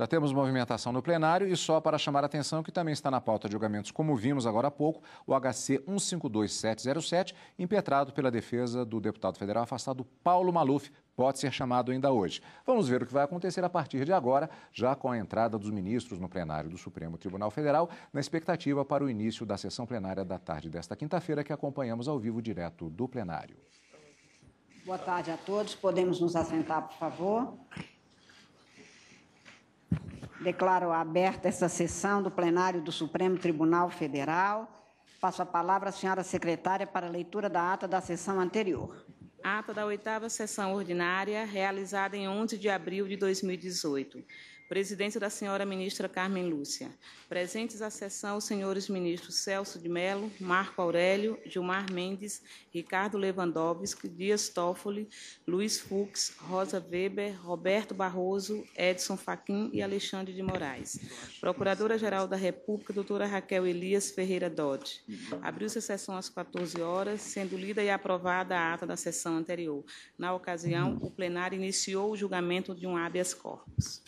Já temos movimentação no plenário e só para chamar a atenção que também está na pauta de julgamentos, como vimos agora há pouco, o HC 152707, impetrado pela defesa do deputado federal afastado Paulo Maluf, pode ser chamado ainda hoje. Vamos ver o que vai acontecer a partir de agora, já com a entrada dos ministros no plenário do Supremo Tribunal Federal, na expectativa para o início da sessão plenária da tarde desta quinta-feira, que acompanhamos ao vivo direto do plenário. Boa tarde a todos. Podemos nos assentar, por favor. Declaro aberta esta sessão do plenário do Supremo Tribunal Federal. Passo a palavra à senhora secretária para a leitura da ata da sessão anterior. Ata da oitava sessão ordinária, realizada em 11 de abril de 2018. Presidência da senhora ministra Carmen Lúcia. Presentes à sessão, os senhores ministros Celso de Mello, Marco Aurélio, Gilmar Mendes, Ricardo Lewandowski, Dias Toffoli, Luiz Fux, Rosa Weber, Roberto Barroso, Edson Fachin e Alexandre de Moraes. Procuradora-Geral da República, doutora Raquel Elias Ferreira Dodge. Abriu-se a sessão às 14 horas, sendo lida e aprovada a ata da sessão anterior. Na ocasião, o plenário iniciou o julgamento de um habeas corpus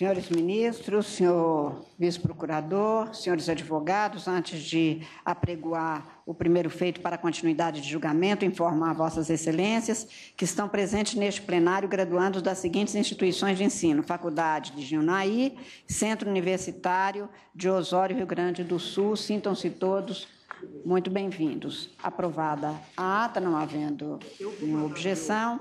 senhores ministros, senhor vice-procurador, senhores advogados, antes de apregoar o primeiro feito para continuidade de julgamento, informar vossas excelências que estão presentes neste plenário graduandos das seguintes instituições de ensino: Faculdade de Junai, Centro Universitário de Osório, Rio Grande do Sul. Sintam-se todos muito bem-vindos. Aprovada a ata, não havendo nenhuma objeção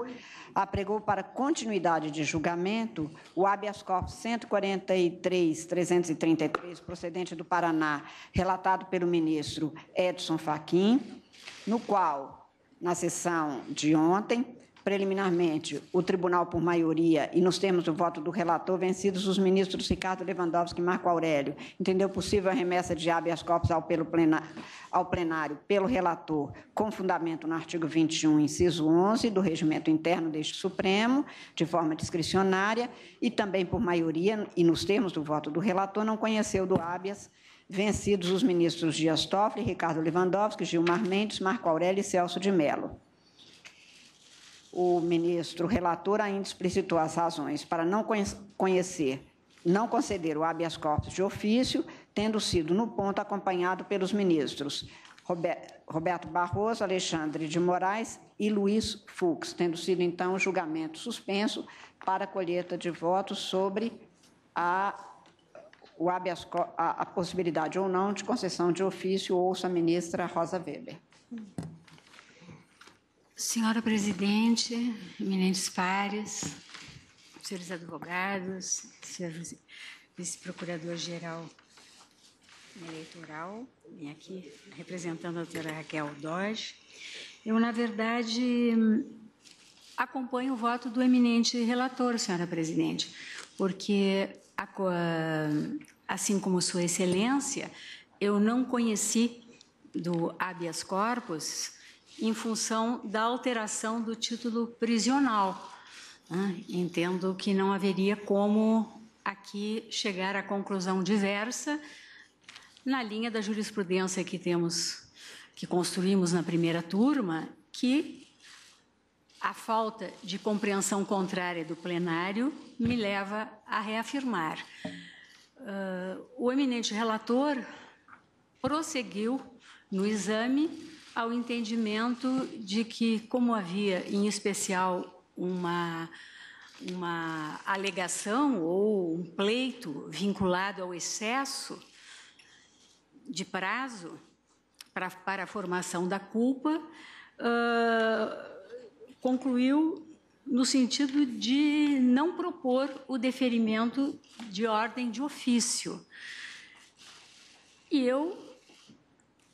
apregou para continuidade de julgamento o habeas corpus 143.333, procedente do Paraná, relatado pelo ministro Edson Fachin, no qual, na sessão de ontem, preliminarmente o tribunal por maioria e nos termos do voto do relator, vencidos os ministros Ricardo Lewandowski e Marco Aurélio, entendeu possível a remessa de habeas corpus ao, ao plenário pelo relator, com fundamento no artigo 21, inciso 11 do regimento interno deste Supremo, de forma discricionária e também por maioria e nos termos do voto do relator, não conheceu do habeas vencidos os ministros Dias Toffoli, Ricardo Lewandowski, Gilmar Mendes, Marco Aurélio e Celso de Mello o ministro relator ainda explicitou as razões para não conhecer, não conceder o habeas corpus de ofício, tendo sido no ponto acompanhado pelos ministros Roberto Barroso, Alexandre de Moraes e Luiz Fux, tendo sido então o julgamento suspenso para a colheita de votos sobre a, o habeas, a, a possibilidade ou não de concessão de ofício, ouça a ministra Rosa Weber. Senhora Presidente, eminentes pares, senhores advogados, senhor vice-procurador-geral eleitoral, e aqui representando a doutora Raquel Dodge, eu, na verdade, acompanho o voto do eminente relator, senhora Presidente, porque, assim como Sua Excelência, eu não conheci do habeas corpus em função da alteração do título prisional. Né? Entendo que não haveria como aqui chegar à conclusão diversa na linha da jurisprudência que temos, que construímos na primeira turma, que a falta de compreensão contrária do plenário me leva a reafirmar. Uh, o eminente relator prosseguiu no exame ao entendimento de que, como havia, em especial, uma, uma alegação ou um pleito vinculado ao excesso de prazo para, para a formação da culpa, uh, concluiu no sentido de não propor o deferimento de ordem de ofício. E eu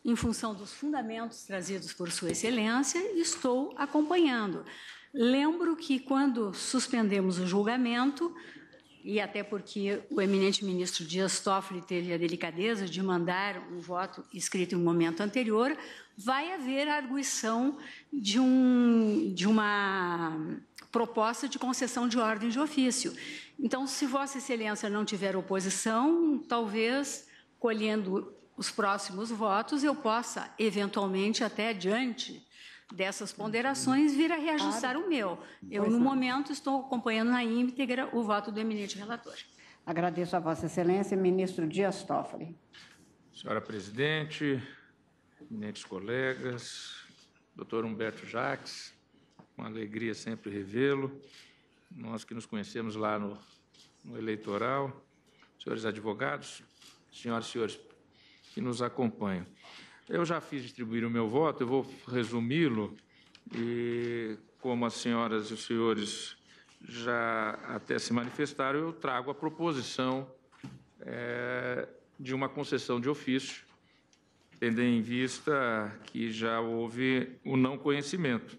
em função dos fundamentos trazidos por Sua Excelência, estou acompanhando. Lembro que quando suspendemos o julgamento, e até porque o eminente ministro Dias Toffoli teve a delicadeza de mandar um voto escrito em um momento anterior, vai haver a arguição de, um, de uma proposta de concessão de ordem de ofício. Então, se Vossa Excelência não tiver oposição, talvez colhendo os próximos votos, eu possa, eventualmente, até diante dessas ponderações, vir a reajustar claro. o meu. Eu, pois no não. É. momento, estou acompanhando na íntegra o voto do eminente relator. Agradeço a Vossa Excelência, ministro Dias Toffoli. Senhora presidente, eminentes colegas, doutor Humberto Jacques, com alegria sempre revê-lo. Nós que nos conhecemos lá no, no eleitoral, senhores advogados, senhoras e senhores que nos acompanham. Eu já fiz distribuir o meu voto, eu vou resumi-lo, e como as senhoras e os senhores já até se manifestaram, eu trago a proposição é, de uma concessão de ofício, tendo em vista que já houve o não conhecimento.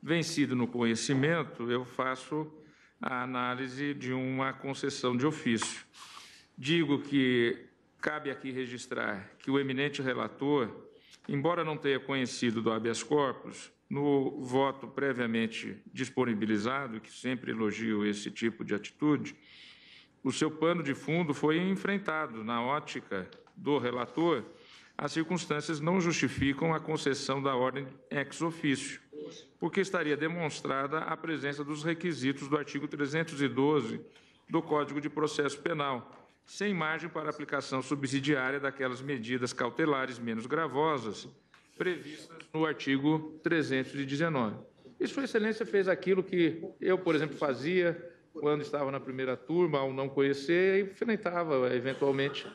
Vencido no conhecimento, eu faço a análise de uma concessão de ofício. Digo que Cabe aqui registrar que o eminente relator, embora não tenha conhecido do habeas corpus, no voto previamente disponibilizado, que sempre elogio esse tipo de atitude, o seu pano de fundo foi enfrentado na ótica do relator. As circunstâncias não justificam a concessão da ordem ex officio, porque estaria demonstrada a presença dos requisitos do artigo 312 do Código de Processo Penal, sem margem para aplicação subsidiária daquelas medidas cautelares menos gravosas previstas no artigo 319. E Sua Excelência fez aquilo que eu, por exemplo, fazia quando estava na primeira turma, ao não conhecer, e enfrentava eventualmente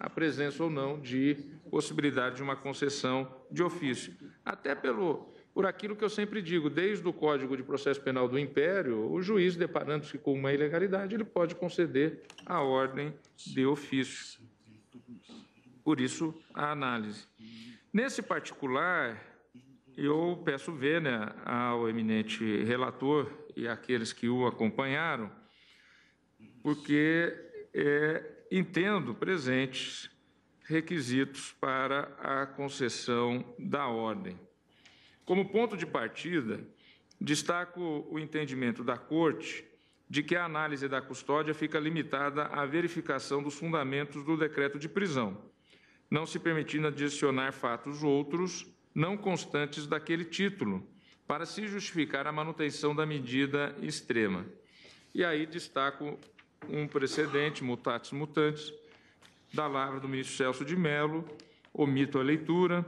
a presença ou não de possibilidade de uma concessão de ofício. Até pelo por aquilo que eu sempre digo, desde o Código de Processo Penal do Império, o juiz, deparando-se com uma ilegalidade, ele pode conceder a ordem de ofício. Por isso, a análise. Nesse particular, eu peço ver né, ao eminente relator e àqueles que o acompanharam, porque é, entendo presentes requisitos para a concessão da ordem. Como ponto de partida, destaco o entendimento da Corte de que a análise da custódia fica limitada à verificação dos fundamentos do decreto de prisão, não se permitindo adicionar fatos outros não constantes daquele título, para se justificar a manutenção da medida extrema. E aí destaco um precedente, mutatis mutandis, da lavra do ministro Celso de Mello, omito a leitura,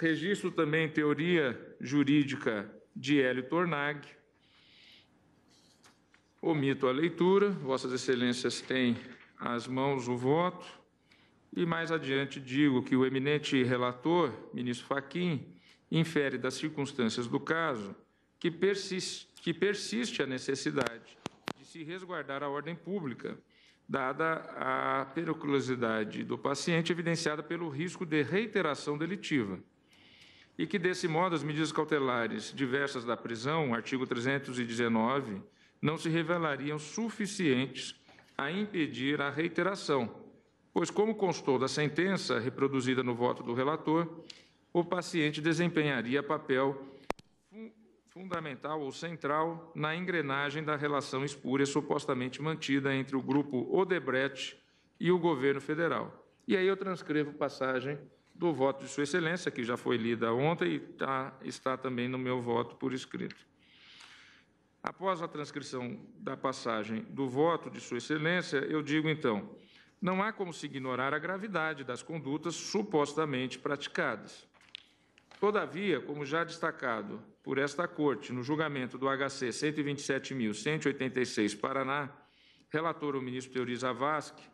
Registro também teoria jurídica de Hélio Tornag. Omito a leitura, Vossas Excelências têm às mãos o voto. E mais adiante digo que o eminente relator, ministro Faquim, infere das circunstâncias do caso que persiste, que persiste a necessidade de se resguardar a ordem pública, dada a periculosidade do paciente evidenciada pelo risco de reiteração delitiva e que, desse modo, as medidas cautelares diversas da prisão, artigo 319, não se revelariam suficientes a impedir a reiteração, pois, como constou da sentença reproduzida no voto do relator, o paciente desempenharia papel fundamental ou central na engrenagem da relação espúria supostamente mantida entre o grupo Odebrecht e o governo federal. E aí eu transcrevo passagem do voto de Sua Excelência, que já foi lida ontem e tá, está também no meu voto por escrito. Após a transcrição da passagem do voto de Sua Excelência, eu digo então: não há como se ignorar a gravidade das condutas supostamente praticadas. Todavia, como já destacado por esta Corte no julgamento do HC 127.186 Paraná, relator o ministro Teori Zavascki,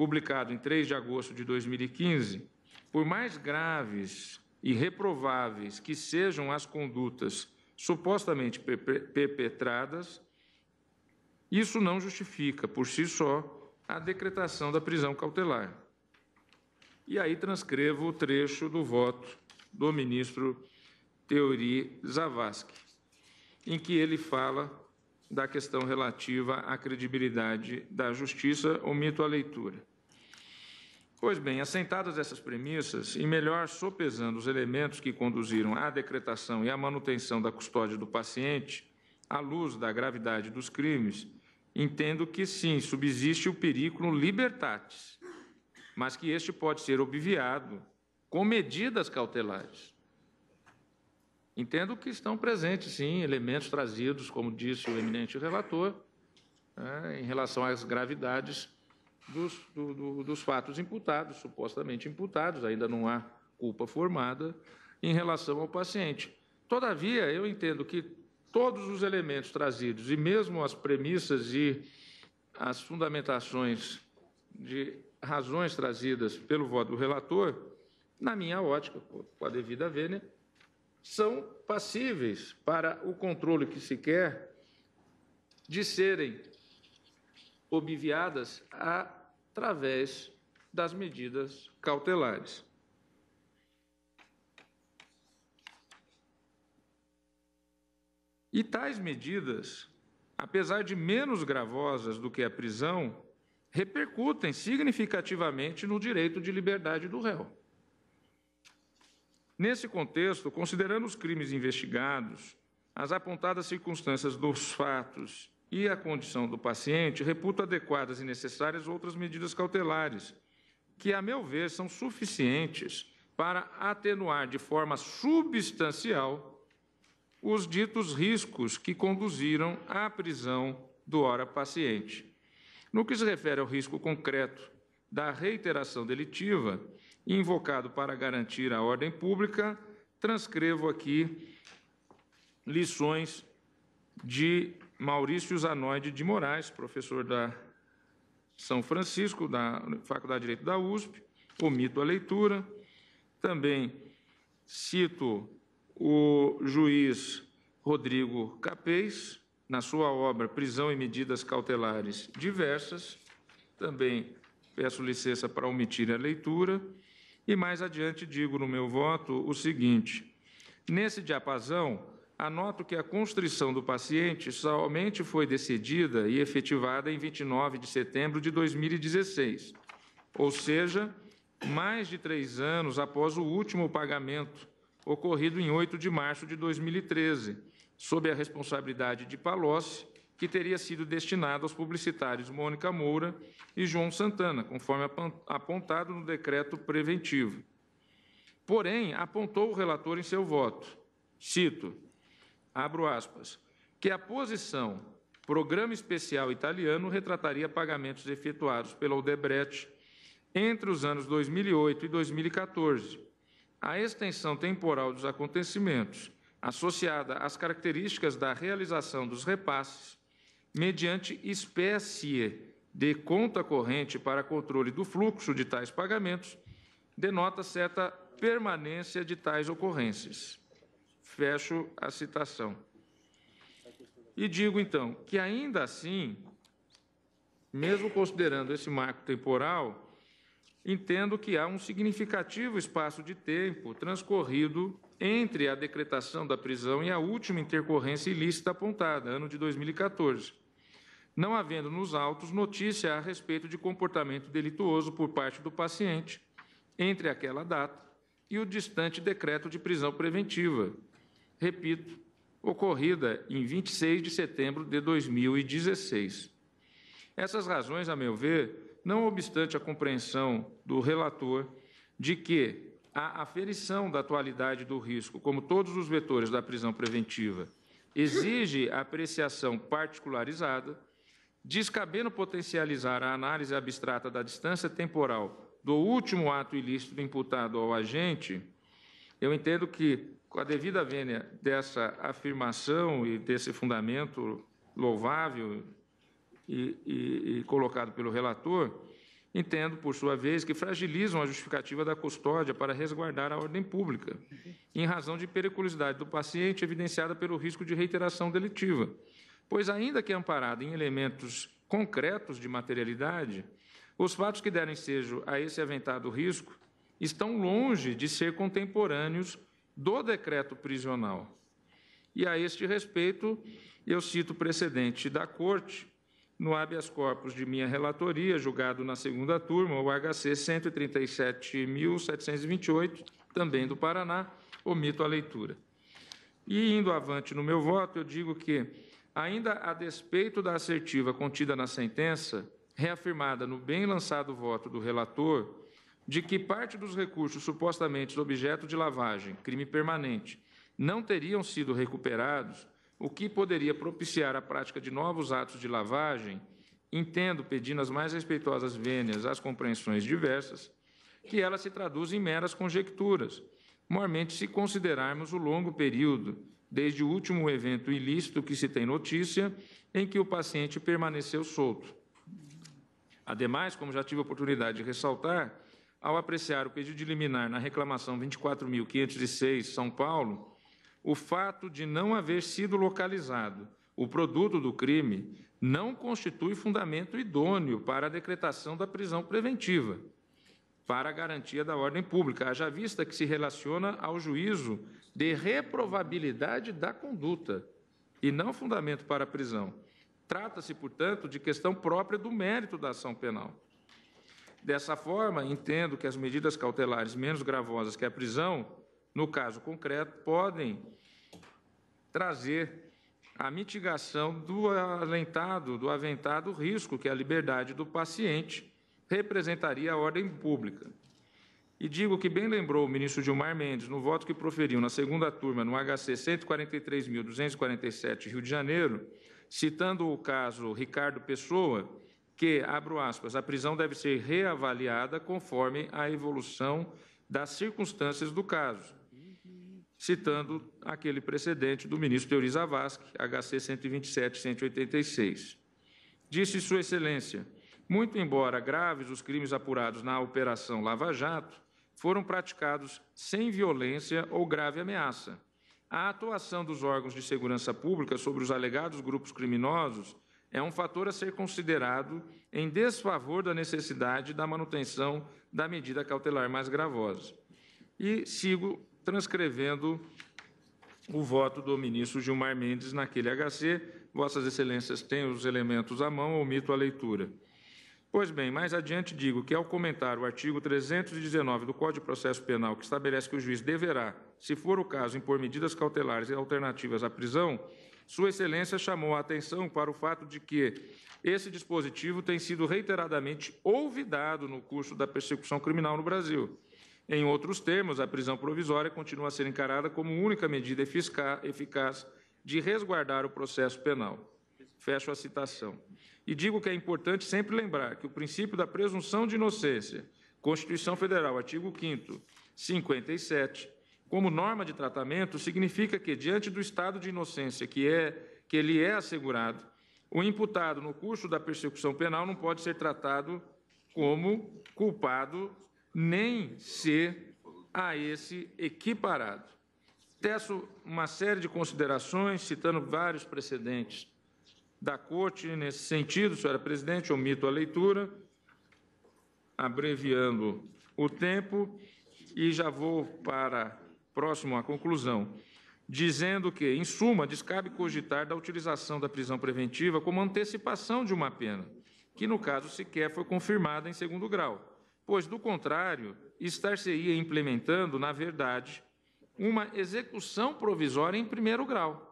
publicado em 3 de agosto de 2015, por mais graves e reprováveis que sejam as condutas supostamente perpetradas, isso não justifica, por si só, a decretação da prisão cautelar. E aí transcrevo o trecho do voto do ministro Teori Zavascki, em que ele fala da questão relativa à credibilidade da justiça, omito a leitura. Pois bem, assentadas essas premissas, e melhor sopesando os elementos que conduziram à decretação e à manutenção da custódia do paciente, à luz da gravidade dos crimes, entendo que sim, subsiste o periculum libertatis, mas que este pode ser obviado com medidas cautelares. Entendo que estão presentes, sim, elementos trazidos, como disse o eminente relator, né, em relação às gravidades dos, do, do, dos fatos imputados, supostamente imputados, ainda não há culpa formada em relação ao paciente. Todavia, eu entendo que todos os elementos trazidos e mesmo as premissas e as fundamentações de razões trazidas pelo voto do relator, na minha ótica, com a devida vênia, são passíveis para o controle que se quer de serem obviadas através das medidas cautelares. E tais medidas, apesar de menos gravosas do que a prisão, repercutem significativamente no direito de liberdade do réu. Nesse contexto, considerando os crimes investigados, as apontadas circunstâncias dos fatos e a condição do paciente, reputo adequadas e necessárias outras medidas cautelares, que, a meu ver, são suficientes para atenuar de forma substancial os ditos riscos que conduziram à prisão do ora paciente. No que se refere ao risco concreto da reiteração delitiva, invocado para garantir a ordem pública, transcrevo aqui lições de Maurício Zanoide de Moraes, professor da São Francisco, da Faculdade de Direito da USP, omito a leitura. Também cito o juiz Rodrigo Capês, na sua obra Prisão e Medidas Cautelares Diversas. Também peço licença para omitir a leitura. E mais adiante digo no meu voto o seguinte: nesse diapasão, Anoto que a constrição do paciente somente foi decidida e efetivada em 29 de setembro de 2016, ou seja, mais de três anos após o último pagamento, ocorrido em 8 de março de 2013, sob a responsabilidade de Palocci, que teria sido destinado aos publicitários Mônica Moura e João Santana, conforme apontado no decreto preventivo. Porém, apontou o relator em seu voto. Cito: abro aspas, que a posição Programa Especial Italiano retrataria pagamentos efetuados pela Odebrecht entre os anos 2008 e 2014. A extensão temporal dos acontecimentos, associada às características da realização dos repasses, mediante espécie de conta corrente para controle do fluxo de tais pagamentos, denota certa permanência de tais ocorrências. Fecho a citação. E digo, então, que ainda assim, mesmo considerando esse marco temporal, entendo que há um significativo espaço de tempo transcorrido entre a decretação da prisão e a última intercorrência ilícita apontada, ano de 2014, não havendo nos autos notícia a respeito de comportamento delituoso por parte do paciente entre aquela data e o distante decreto de prisão preventiva, repito, ocorrida em 26 de setembro de 2016. Essas razões, a meu ver, não obstante a compreensão do relator de que a aferição da atualidade do risco, como todos os vetores da prisão preventiva, exige apreciação particularizada, descabendo potencializar a análise abstrata da distância temporal do último ato ilícito imputado ao agente, eu entendo que, com a devida vênia dessa afirmação e desse fundamento louvável e, e, e colocado pelo relator, entendo, por sua vez, que fragilizam a justificativa da custódia para resguardar a ordem pública, em razão de periculosidade do paciente evidenciada pelo risco de reiteração delitiva. Pois, ainda que amparada em elementos concretos de materialidade, os fatos que deram ensejo a esse aventado risco estão longe de ser contemporâneos do decreto prisional. E a este respeito, eu cito precedente da Corte no habeas corpus de minha relatoria, julgado na segunda turma, o HC 137.728, também do Paraná, omito a leitura. E indo avante no meu voto, eu digo que, ainda a despeito da assertiva contida na sentença, reafirmada no bem lançado voto do relator, de que parte dos recursos supostamente objeto de lavagem, crime permanente, não teriam sido recuperados, o que poderia propiciar a prática de novos atos de lavagem, entendo, pedindo as mais respeitosas vênias às compreensões diversas, que ela se traduz em meras conjecturas, mormente se considerarmos o longo período desde o último evento ilícito que se tem notícia, em que o paciente permaneceu solto. Ademais, como já tive a oportunidade de ressaltar, ao apreciar o pedido de liminar na reclamação 24.506, São Paulo, o fato de não haver sido localizado o produto do crime não constitui fundamento idôneo para a decretação da prisão preventiva para a garantia da ordem pública, haja vista que se relaciona ao juízo de reprovabilidade da conduta e não fundamento para a prisão. Trata-se, portanto, de questão própria do mérito da ação penal. Dessa forma, entendo que as medidas cautelares menos gravosas que a prisão, no caso concreto, podem trazer a mitigação do alentado, do aventado risco que a liberdade do paciente representaria à ordem pública. E digo que bem lembrou o ministro Gilmar Mendes, no voto que proferiu na segunda turma no HC 143.247, Rio de Janeiro, citando o caso Ricardo Pessoa, que, abro aspas, a prisão deve ser reavaliada conforme a evolução das circunstâncias do caso, citando aquele precedente do ministro Teori Zavascki, HC 127-186. Disse Sua Excelência, muito embora graves os crimes apurados na Operação Lava Jato, foram praticados sem violência ou grave ameaça. A atuação dos órgãos de segurança pública sobre os alegados grupos criminosos é um fator a ser considerado em desfavor da necessidade da manutenção da medida cautelar mais gravosa. E sigo transcrevendo o voto do ministro Gilmar Mendes naquele HC. Vossas Excelências têm os elementos à mão, omito a leitura. Pois bem, mais adiante digo que, ao comentar o artigo 319 do Código de Processo Penal, que estabelece que o juiz deverá, se for o caso, impor medidas cautelares alternativas à prisão, sua Excelência chamou a atenção para o fato de que esse dispositivo tem sido reiteradamente olvidado no curso da persecução criminal no Brasil. Em outros termos, a prisão provisória continua a ser encarada como única medida eficaz de resguardar o processo penal. Fecho a citação. E digo que é importante sempre lembrar que o princípio da presunção de inocência, Constituição Federal, artigo 5 57, como norma de tratamento significa que, diante do estado de inocência que, é, que ele é assegurado, o imputado no curso da persecução penal não pode ser tratado como culpado nem ser a esse equiparado. Teço uma série de considerações, citando vários precedentes da Corte nesse sentido, senhora presidente, omito a leitura, abreviando o tempo, e já vou para próximo à conclusão, dizendo que, em suma, descabe cogitar da utilização da prisão preventiva como antecipação de uma pena, que no caso sequer foi confirmada em segundo grau, pois, do contrário, estar-se-ia implementando, na verdade, uma execução provisória em primeiro grau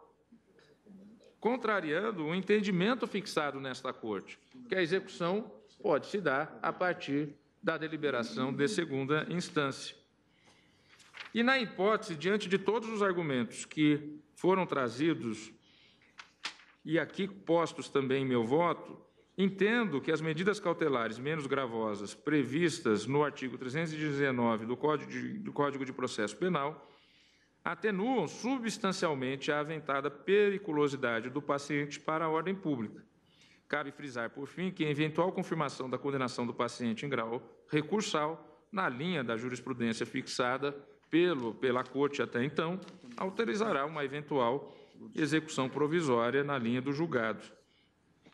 contrariando o entendimento fixado nesta Corte, que a execução pode se dar a partir da deliberação de segunda instância. E, na hipótese, diante de todos os argumentos que foram trazidos e aqui postos também em meu voto, entendo que as medidas cautelares menos gravosas previstas no artigo 319 do Código de, do Código de Processo Penal atenuam substancialmente a aventada periculosidade do paciente para a ordem pública. Cabe frisar, por fim, que a eventual confirmação da condenação do paciente em grau recursal, na linha da jurisprudência fixada pelo, pela Corte até então, autorizará uma eventual execução provisória na linha do julgado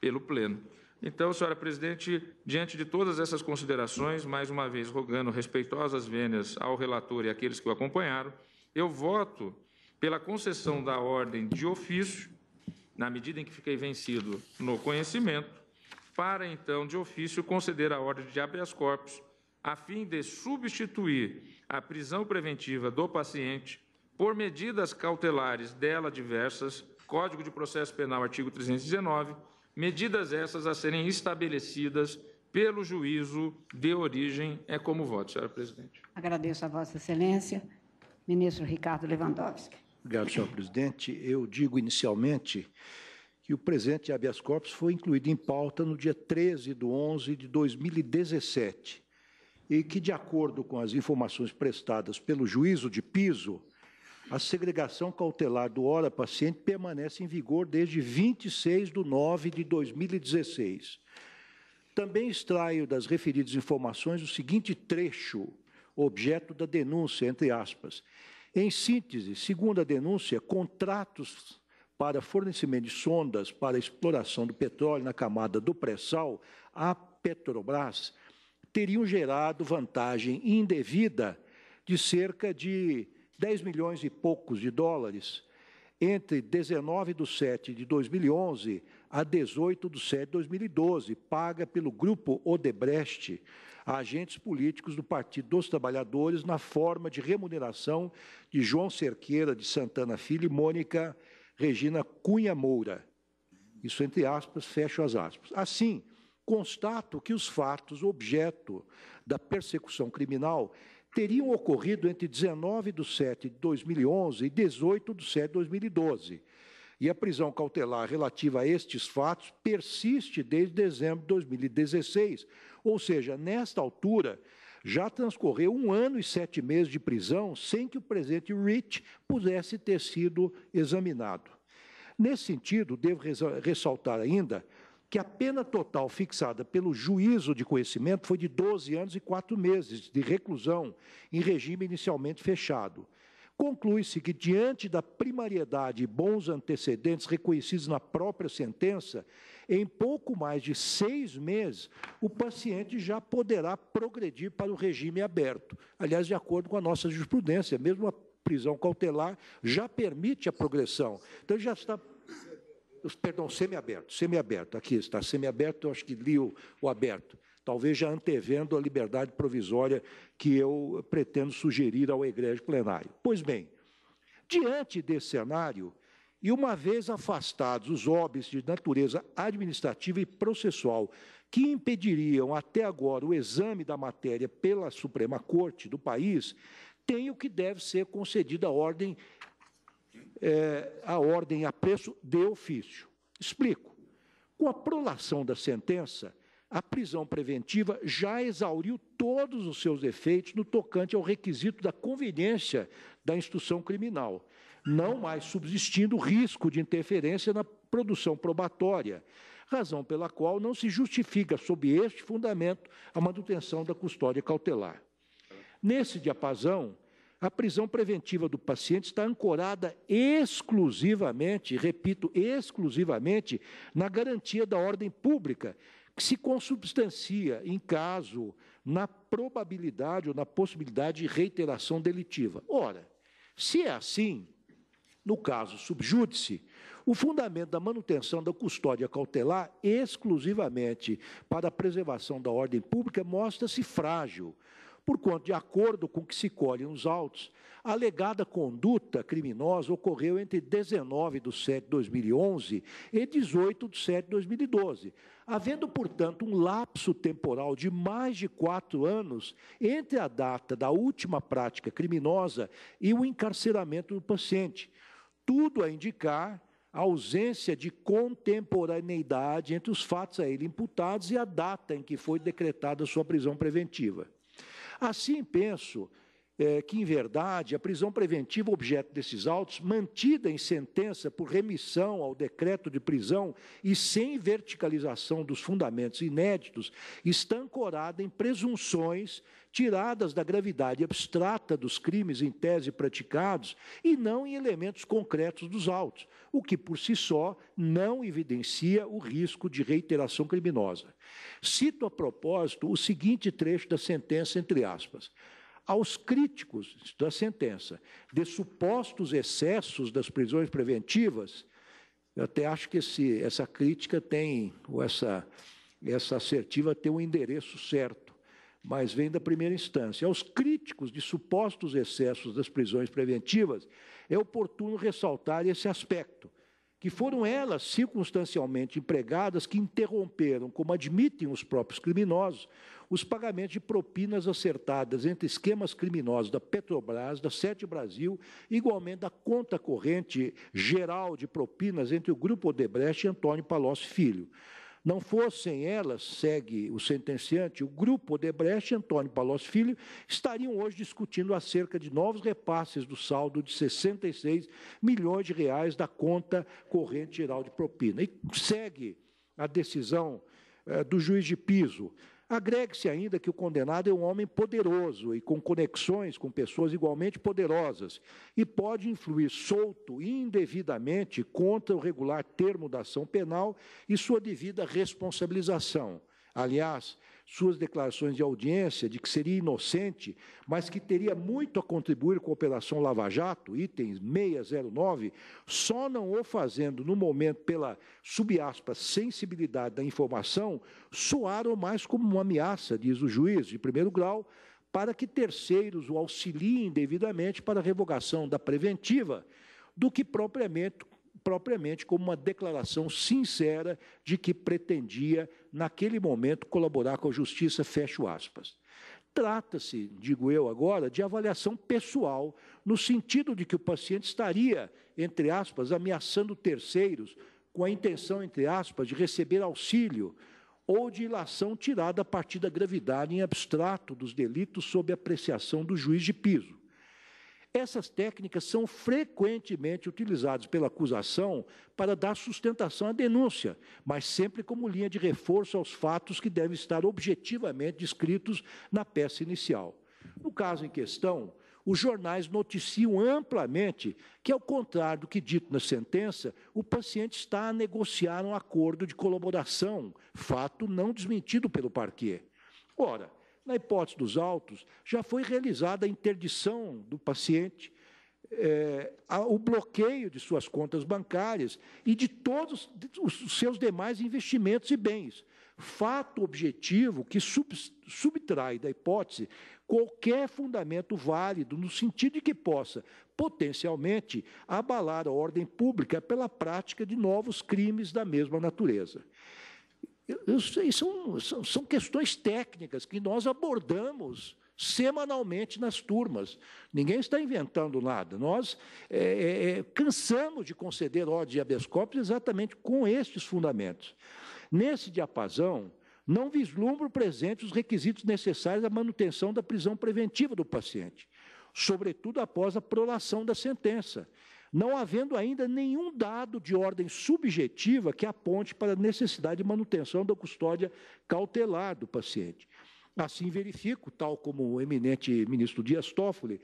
pelo Pleno. Então, senhora presidente, diante de todas essas considerações, mais uma vez rogando respeitosas vênias ao relator e àqueles que o acompanharam, eu voto pela concessão da ordem de ofício, na medida em que fiquei vencido no conhecimento, para então, de ofício, conceder a ordem de habeas corpus, a fim de substituir a prisão preventiva do paciente por medidas cautelares dela diversas, Código de Processo Penal, artigo 319, medidas essas a serem estabelecidas pelo juízo de origem. É como voto, senhora presidente. Agradeço a Vossa Excelência, ministro Ricardo Lewandowski. Obrigado, senhor presidente. Eu digo inicialmente que o presente habeas corpus foi incluído em pauta no dia 13 de 11 de 2017 e que, de acordo com as informações prestadas pelo juízo de piso, a segregação cautelar do hora paciente permanece em vigor desde 26 de 9 de 2016. Também extraio das referidas informações o seguinte trecho, objeto da denúncia, entre aspas. Em síntese, segundo a denúncia, contratos para fornecimento de sondas para exploração do petróleo na camada do pré-sal à Petrobras teriam gerado vantagem indevida de cerca de 10 milhões e poucos de dólares entre 19 de 7 de 2011 a 18 de 7 de 2012, paga pelo grupo Odebrecht a agentes políticos do Partido dos Trabalhadores na forma de remuneração de João Cerqueira de Santana Filho e Mônica Regina Cunha Moura. Isso entre aspas, fecho as aspas. Assim, constato que os fatos objeto da persecução criminal teriam ocorrido entre 19 de 7 de 2011 e 18 de 7 de 2012. E a prisão cautelar relativa a estes fatos persiste desde dezembro de 2016. Ou seja, nesta altura, já transcorreu um ano e sete meses de prisão sem que o presidente Rich pudesse ter sido examinado. Nesse sentido, devo ressaltar ainda que a pena total fixada pelo juízo de conhecimento foi de 12 anos e 4 meses de reclusão em regime inicialmente fechado. Conclui-se que, diante da primariedade e bons antecedentes reconhecidos na própria sentença, em pouco mais de seis meses, o paciente já poderá progredir para o regime aberto. Aliás, de acordo com a nossa jurisprudência, mesmo a prisão cautelar já permite a progressão. Então, já está os, perdão, semiaberto, semiaberto, aqui está, semiaberto, eu acho que li o, o aberto, talvez já antevendo a liberdade provisória que eu pretendo sugerir ao egrégio plenário. Pois bem, diante desse cenário, e uma vez afastados os óbvios de natureza administrativa e processual que impediriam até agora o exame da matéria pela Suprema Corte do país, tem o que deve ser concedida a ordem é, a ordem a preço de ofício. Explico. Com a prolação da sentença, a prisão preventiva já exauriu todos os seus efeitos no tocante ao requisito da conveniência da instrução criminal, não mais subsistindo risco de interferência na produção probatória, razão pela qual não se justifica, sob este fundamento, a manutenção da custódia cautelar. Nesse diapasão, a prisão preventiva do paciente está ancorada exclusivamente, repito, exclusivamente, na garantia da ordem pública, que se consubstancia, em caso, na probabilidade ou na possibilidade de reiteração delitiva. Ora, se é assim, no caso subjúdice, o fundamento da manutenção da custódia cautelar exclusivamente para a preservação da ordem pública mostra-se frágil, porquanto, de acordo com o que se colhe nos autos, a alegada conduta criminosa ocorreu entre 19 de 7 de 2011 e 18 de 7 de 2012, havendo, portanto, um lapso temporal de mais de quatro anos entre a data da última prática criminosa e o encarceramento do paciente. Tudo a indicar a ausência de contemporaneidade entre os fatos a ele imputados e a data em que foi decretada sua prisão preventiva. Assim penso é, que, em verdade, a prisão preventiva objeto desses autos, mantida em sentença por remissão ao decreto de prisão e sem verticalização dos fundamentos inéditos, está ancorada em presunções tiradas da gravidade abstrata dos crimes em tese praticados e não em elementos concretos dos autos, o que por si só não evidencia o risco de reiteração criminosa. Cito a propósito o seguinte trecho da sentença, entre aspas aos críticos da sentença de supostos excessos das prisões preventivas, eu até acho que esse, essa crítica tem, ou essa, essa assertiva tem um endereço certo, mas vem da primeira instância. Aos críticos de supostos excessos das prisões preventivas, é oportuno ressaltar esse aspecto, que foram elas circunstancialmente empregadas que interromperam, como admitem os próprios criminosos, os pagamentos de propinas acertadas entre esquemas criminosos da Petrobras, da Sete Brasil, igualmente da conta corrente geral de propinas entre o Grupo Odebrecht e Antônio Palocci Filho. Não fossem elas, segue o sentenciante, o grupo Odebrecht e Antônio Palocci Filho estariam hoje discutindo acerca de novos repasses do saldo de 66 milhões de reais da conta corrente geral de propina. E segue a decisão eh, do juiz de piso. Agregue-se ainda que o condenado é um homem poderoso e com conexões com pessoas igualmente poderosas e pode influir solto indevidamente contra o regular termo da ação penal e sua devida responsabilização. Aliás, suas declarações de audiência de que seria inocente, mas que teria muito a contribuir com a Operação Lava Jato, itens 609, só não o fazendo no momento pela, sob aspas, sensibilidade da informação, soaram mais como uma ameaça, diz o juiz de primeiro grau, para que terceiros o auxiliem devidamente para a revogação da preventiva, do que propriamente propriamente como uma declaração sincera de que pretendia, naquele momento, colaborar com a justiça, fecho aspas. Trata-se, digo eu agora, de avaliação pessoal, no sentido de que o paciente estaria, entre aspas, ameaçando terceiros, com a intenção, entre aspas, de receber auxílio ou de ilação tirada a partir da gravidade em abstrato dos delitos sob apreciação do juiz de piso. Essas técnicas são frequentemente utilizadas pela acusação para dar sustentação à denúncia, mas sempre como linha de reforço aos fatos que devem estar objetivamente descritos na peça inicial. No caso em questão, os jornais noticiam amplamente que, ao contrário do que dito na sentença, o paciente está a negociar um acordo de colaboração, fato não desmentido pelo parquê. Ora, na hipótese dos autos, já foi realizada a interdição do paciente, é, a, o bloqueio de suas contas bancárias e de todos os seus demais investimentos e bens. Fato objetivo que sub, subtrai da hipótese qualquer fundamento válido, no sentido de que possa, potencialmente, abalar a ordem pública pela prática de novos crimes da mesma natureza. Eu, eu são, são, são questões técnicas que nós abordamos semanalmente nas turmas. Ninguém está inventando nada. Nós é, é, é cansamos de conceder ordem de habeas corpus exatamente com estes fundamentos. Nesse diapasão, não vislumbro presente os requisitos necessários à manutenção da prisão preventiva do paciente, sobretudo após a prolação da sentença, não havendo ainda nenhum dado de ordem subjetiva que aponte para a necessidade de manutenção da custódia cautelar do paciente. Assim verifico, tal como o eminente ministro Dias Toffoli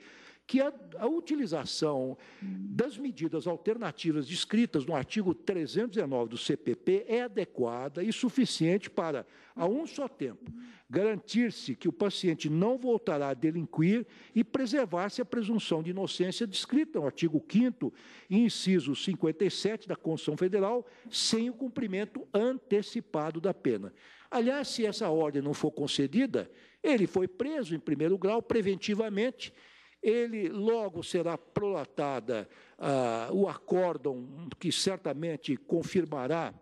que a, a utilização das medidas alternativas descritas no artigo 319 do CPP é adequada e suficiente para, a um só tempo, garantir-se que o paciente não voltará a delinquir e preservar-se a presunção de inocência descrita no artigo 5 inciso 57 da Constituição Federal, sem o cumprimento antecipado da pena. Aliás, se essa ordem não for concedida, ele foi preso em primeiro grau preventivamente ele logo será prolatada ah, o acórdão que certamente confirmará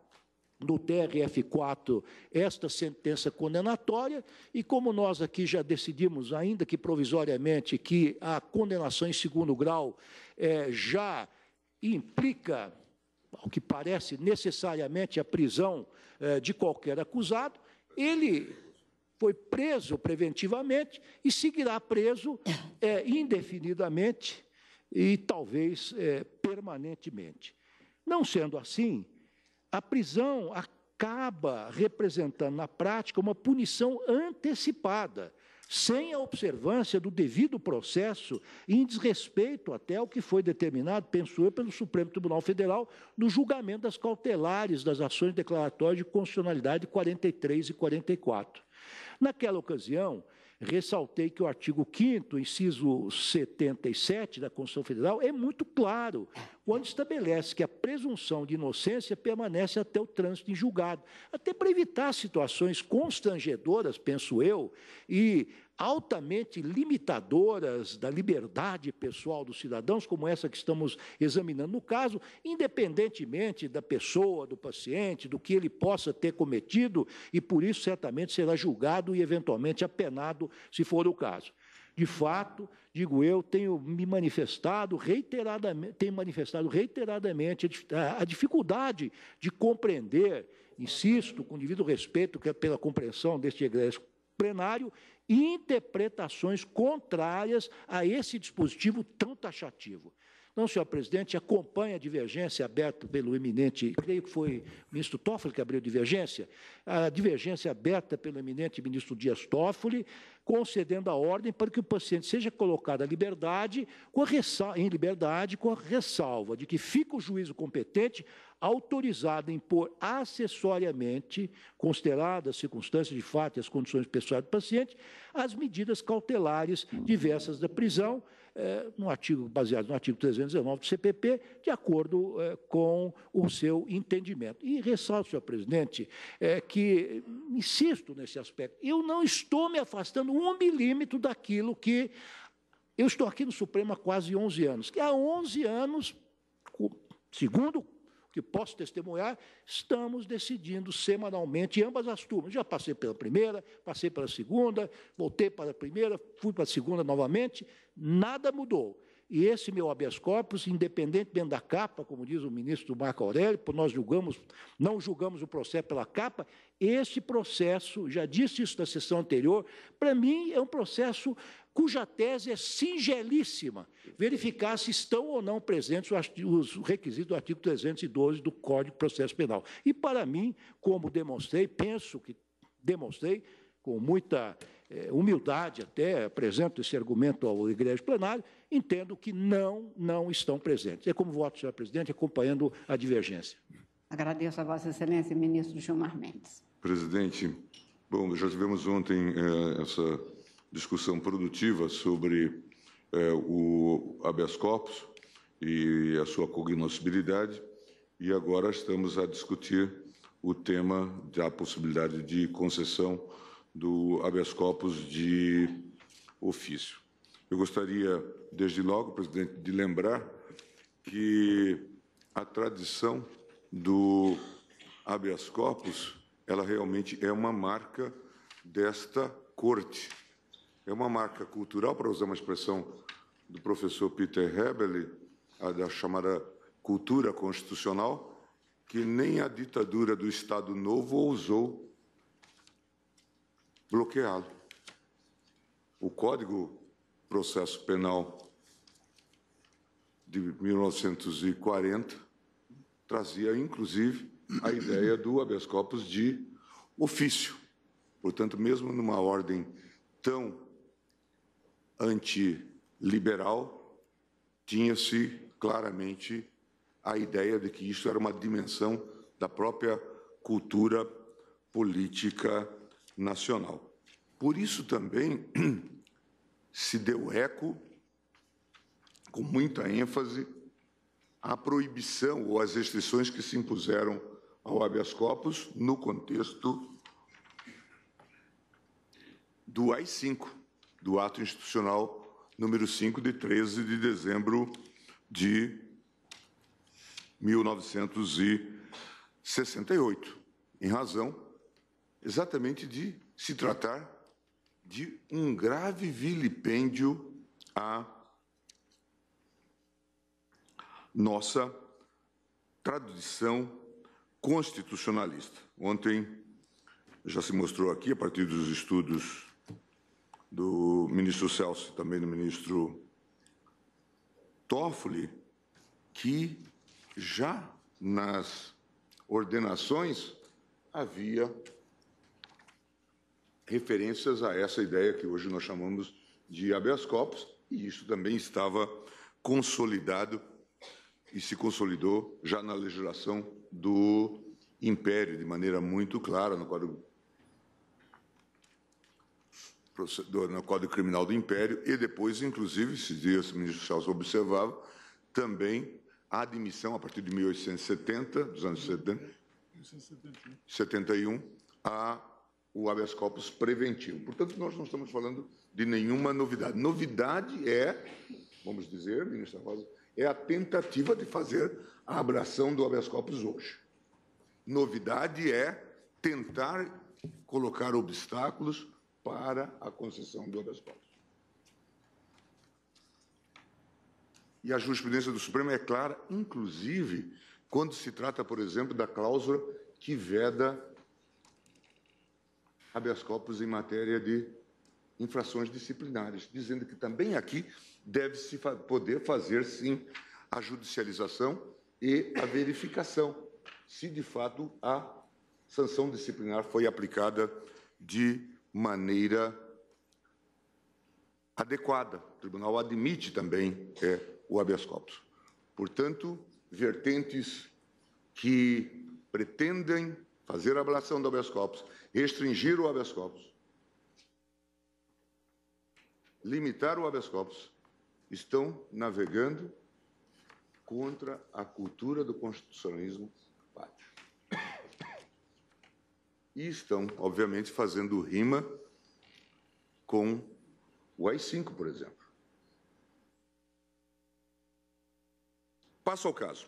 no TRF4 esta sentença condenatória e como nós aqui já decidimos ainda que provisoriamente que a condenação em segundo grau eh, já implica ao que parece necessariamente a prisão eh, de qualquer acusado ele foi preso preventivamente e seguirá preso é, indefinidamente e talvez é, permanentemente. Não sendo assim, a prisão acaba representando na prática uma punição antecipada, sem a observância do devido processo e em desrespeito até ao que foi determinado, penso eu, pelo Supremo Tribunal Federal no julgamento das cautelares das ações declaratórias de constitucionalidade 43 e 44. Naquela ocasião, ressaltei que o artigo 5 inciso 77 da Constituição Federal é muito claro, quando estabelece que a presunção de inocência permanece até o trânsito em julgado, até para evitar situações constrangedoras, penso eu, e altamente limitadoras da liberdade pessoal dos cidadãos, como essa que estamos examinando no caso, independentemente da pessoa, do paciente, do que ele possa ter cometido, e por isso certamente será julgado e eventualmente apenado, se for o caso. De fato, digo eu, tenho me manifestado reiteradamente, tenho manifestado reiteradamente a, dificuldade de compreender, insisto, com devido respeito é pela compreensão deste egresso plenário interpretações contrárias a esse dispositivo tão taxativo. Então, senhor presidente, acompanha a divergência aberta pelo eminente, creio que foi o ministro Toffoli que abriu a divergência, a divergência aberta pelo eminente ministro Dias Toffoli, concedendo a ordem para que o paciente seja colocado à liberdade, com ressalva, em liberdade, com a ressalva de que fica o juízo competente autorizado a impor acessoriamente, consideradas as circunstâncias de fato e as condições pessoais do paciente, as medidas cautelares diversas da prisão, é, no artigo baseado no artigo 319 do CPP, de acordo é, com o seu entendimento. E ressalto, senhor presidente, é, que insisto nesse aspecto, eu não estou me afastando um milímetro daquilo que eu estou aqui no Supremo há quase 11 anos, que há 11 anos, segundo que posso testemunhar, estamos decidindo semanalmente ambas as turmas. Já passei pela primeira, passei pela segunda, voltei para a primeira, fui para a segunda novamente, Nada mudou. E esse meu habeas corpus, independente da capa, como diz o ministro Marco Aurélio, nós julgamos, não julgamos o processo pela capa, esse processo, já disse isso na sessão anterior, para mim é um processo cuja tese é singelíssima, verificar se estão ou não presentes os requisitos do artigo 312 do Código de Processo Penal. E para mim, como demonstrei, penso que demonstrei com muita é, humildade até, apresento esse argumento ao igreja plenário, entendo que não, não estão presentes. É como voto, senhor presidente, acompanhando a divergência. Agradeço a Vossa Excelência, ministro Gilmar Mendes. Presidente, bom, já tivemos ontem eh, essa discussão produtiva sobre eh, o habeas corpus e a sua cognoscibilidade, e agora estamos a discutir o tema da possibilidade de concessão do habeas corpus de ofício. Eu gostaria, desde logo, presidente, de lembrar que a tradição do habeas corpus, ela realmente é uma marca desta corte. É uma marca cultural, para usar uma expressão do professor Peter Hebele, a da chamada cultura constitucional, que nem a ditadura do Estado Novo ousou bloqueado. O Código Processo Penal de 1940 trazia, inclusive, a ideia do habeas corpus de ofício. Portanto, mesmo numa ordem tão antiliberal, tinha-se claramente a ideia de que isso era uma dimensão da própria cultura política nacional. Por isso também se deu eco, com muita ênfase, à proibição ou às restrições que se impuseram ao habeas corpus no contexto do AI-5, do ato institucional número 5 de 13 de dezembro de 1968, em razão exatamente de se tratar de um grave vilipêndio à nossa tradição constitucionalista. Ontem já se mostrou aqui, a partir dos estudos do ministro Celso e também do ministro Toffoli, que já nas ordenações havia referências a essa ideia que hoje nós chamamos de habeas corpus, e isso também estava consolidado e se consolidou já na legislação do Império, de maneira muito clara, no Código, no Código Criminal do Império, e depois, inclusive, se dias o ministro Celso observava, também a admissão, a partir de 1870, dos anos 70, 1871, a o habeas corpus preventivo. Portanto, nós não estamos falando de nenhuma novidade. Novidade é, vamos dizer, ministra Rosa, é a tentativa de fazer a abração do habeas corpus hoje. Novidade é tentar colocar obstáculos para a concessão do habeas corpus. E a jurisprudência do Supremo é clara, inclusive quando se trata, por exemplo, da cláusula que veda habeas corpus em matéria de infrações disciplinares, dizendo que também aqui deve-se poder fazer, sim, a judicialização e a verificação se, de fato, a sanção disciplinar foi aplicada de maneira adequada. O tribunal admite também é, o habeas corpus. Portanto, vertentes que pretendem fazer a ablação do habeas corpus Restringir o habeas corpus, limitar o habeas corpus, estão navegando contra a cultura do constitucionalismo pátio. E estão, obviamente, fazendo rima com o AI-5, por exemplo. Passo ao caso.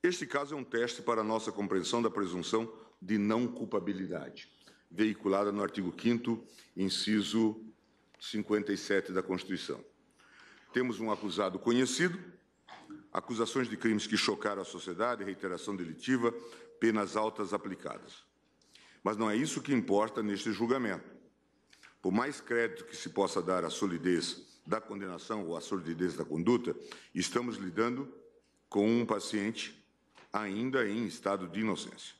Este caso é um teste para a nossa compreensão da presunção de não culpabilidade, veiculada no artigo 5 inciso 57 da Constituição. Temos um acusado conhecido, acusações de crimes que chocaram a sociedade, reiteração delitiva, penas altas aplicadas. Mas não é isso que importa neste julgamento. Por mais crédito que se possa dar à solidez da condenação ou à solidez da conduta, estamos lidando com um paciente ainda em estado de inocência.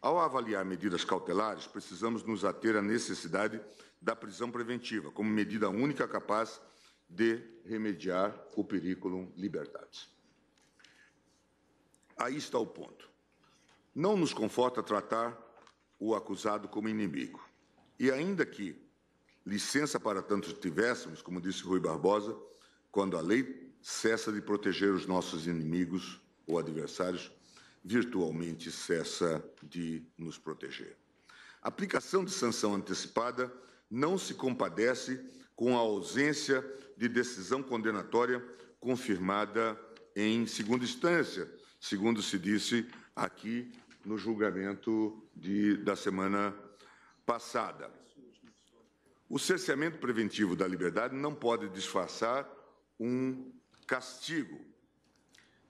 Ao avaliar medidas cautelares, precisamos nos ater à necessidade da prisão preventiva, como medida única capaz de remediar o periculum libertatis. Aí está o ponto. Não nos conforta tratar o acusado como inimigo. E ainda que licença para tanto tivéssemos, como disse Rui Barbosa, quando a lei cessa de proteger os nossos inimigos ou adversários, virtualmente cessa de nos proteger. A aplicação de sanção antecipada não se compadece com a ausência de decisão condenatória confirmada em segunda instância, segundo se disse aqui no julgamento de, da semana passada. O cerceamento preventivo da liberdade não pode disfarçar um castigo.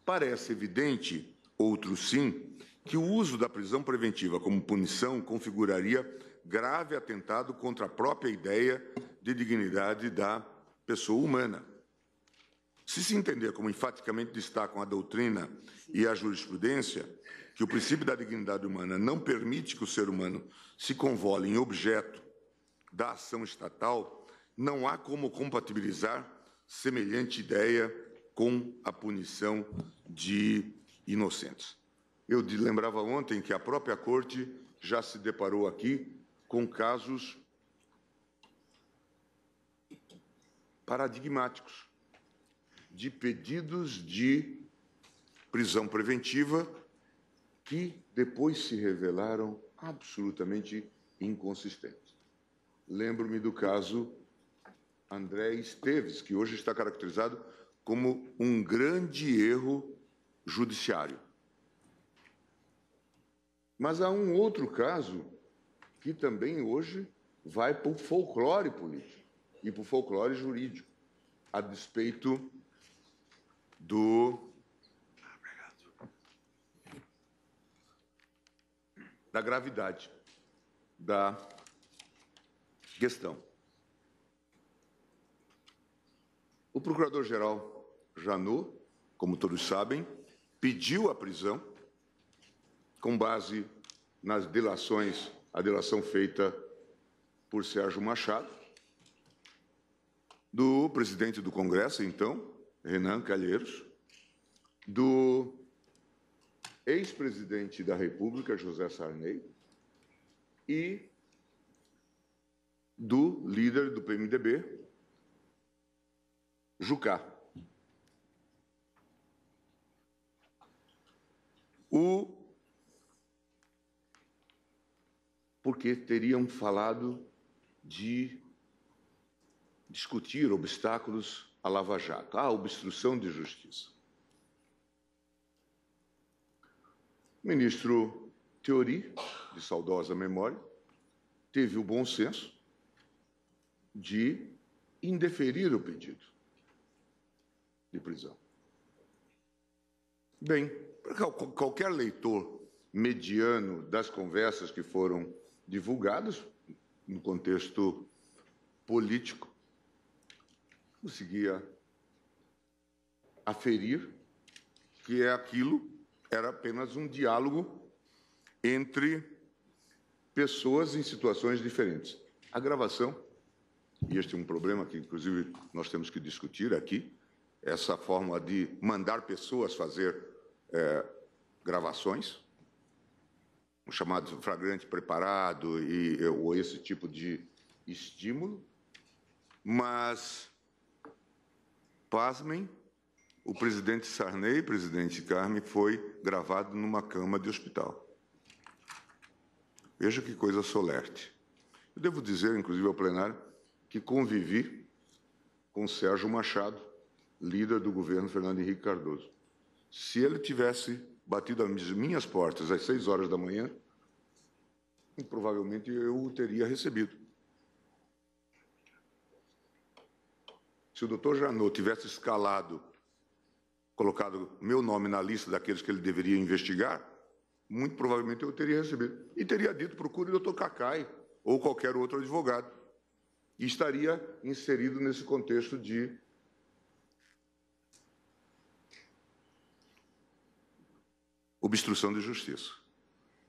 Parece evidente Outros sim, que o uso da prisão preventiva como punição configuraria grave atentado contra a própria ideia de dignidade da pessoa humana. Se se entender, como enfaticamente destacam a doutrina e a jurisprudência, que o princípio da dignidade humana não permite que o ser humano se convole em objeto da ação estatal, não há como compatibilizar semelhante ideia com a punição de inocentes. Eu lembrava ontem que a própria Corte já se deparou aqui com casos paradigmáticos de pedidos de prisão preventiva que depois se revelaram absolutamente inconsistentes. Lembro-me do caso André Esteves, que hoje está caracterizado como um grande erro judiciário. Mas há um outro caso que também hoje vai para o folclore político e para o folclore jurídico, a despeito do. da gravidade da questão. O procurador-geral Janot, como todos sabem, pediu a prisão com base nas delações, a delação feita por Sérgio Machado, do presidente do Congresso, então, Renan Calheiros, do ex-presidente da República, José Sarney, e do líder do PMDB, Jucá. o porque teriam falado de discutir obstáculos à Lava Jato, à obstrução de justiça. O ministro Teori, de saudosa memória, teve o bom senso de indeferir o pedido de prisão. Bem, Qualquer leitor mediano das conversas que foram divulgadas, no contexto político, conseguia aferir que é aquilo era apenas um diálogo entre pessoas em situações diferentes. A gravação, e este é um problema que, inclusive, nós temos que discutir aqui, essa forma de mandar pessoas fazer é, gravações, o chamado flagrante preparado e, ou esse tipo de estímulo, mas, pasmem, o presidente Sarney, presidente Carme, foi gravado numa cama de hospital. Veja que coisa solerte. Eu devo dizer, inclusive ao plenário, que convivi com Sérgio Machado, líder do governo Fernando Henrique Cardoso. Se ele tivesse batido as minhas portas às seis horas da manhã, provavelmente eu o teria recebido. Se o doutor Janot tivesse escalado, colocado meu nome na lista daqueles que ele deveria investigar, muito provavelmente eu teria recebido. E teria dito, procure o doutor Cacai ou qualquer outro advogado. E estaria inserido nesse contexto de obstrução de justiça.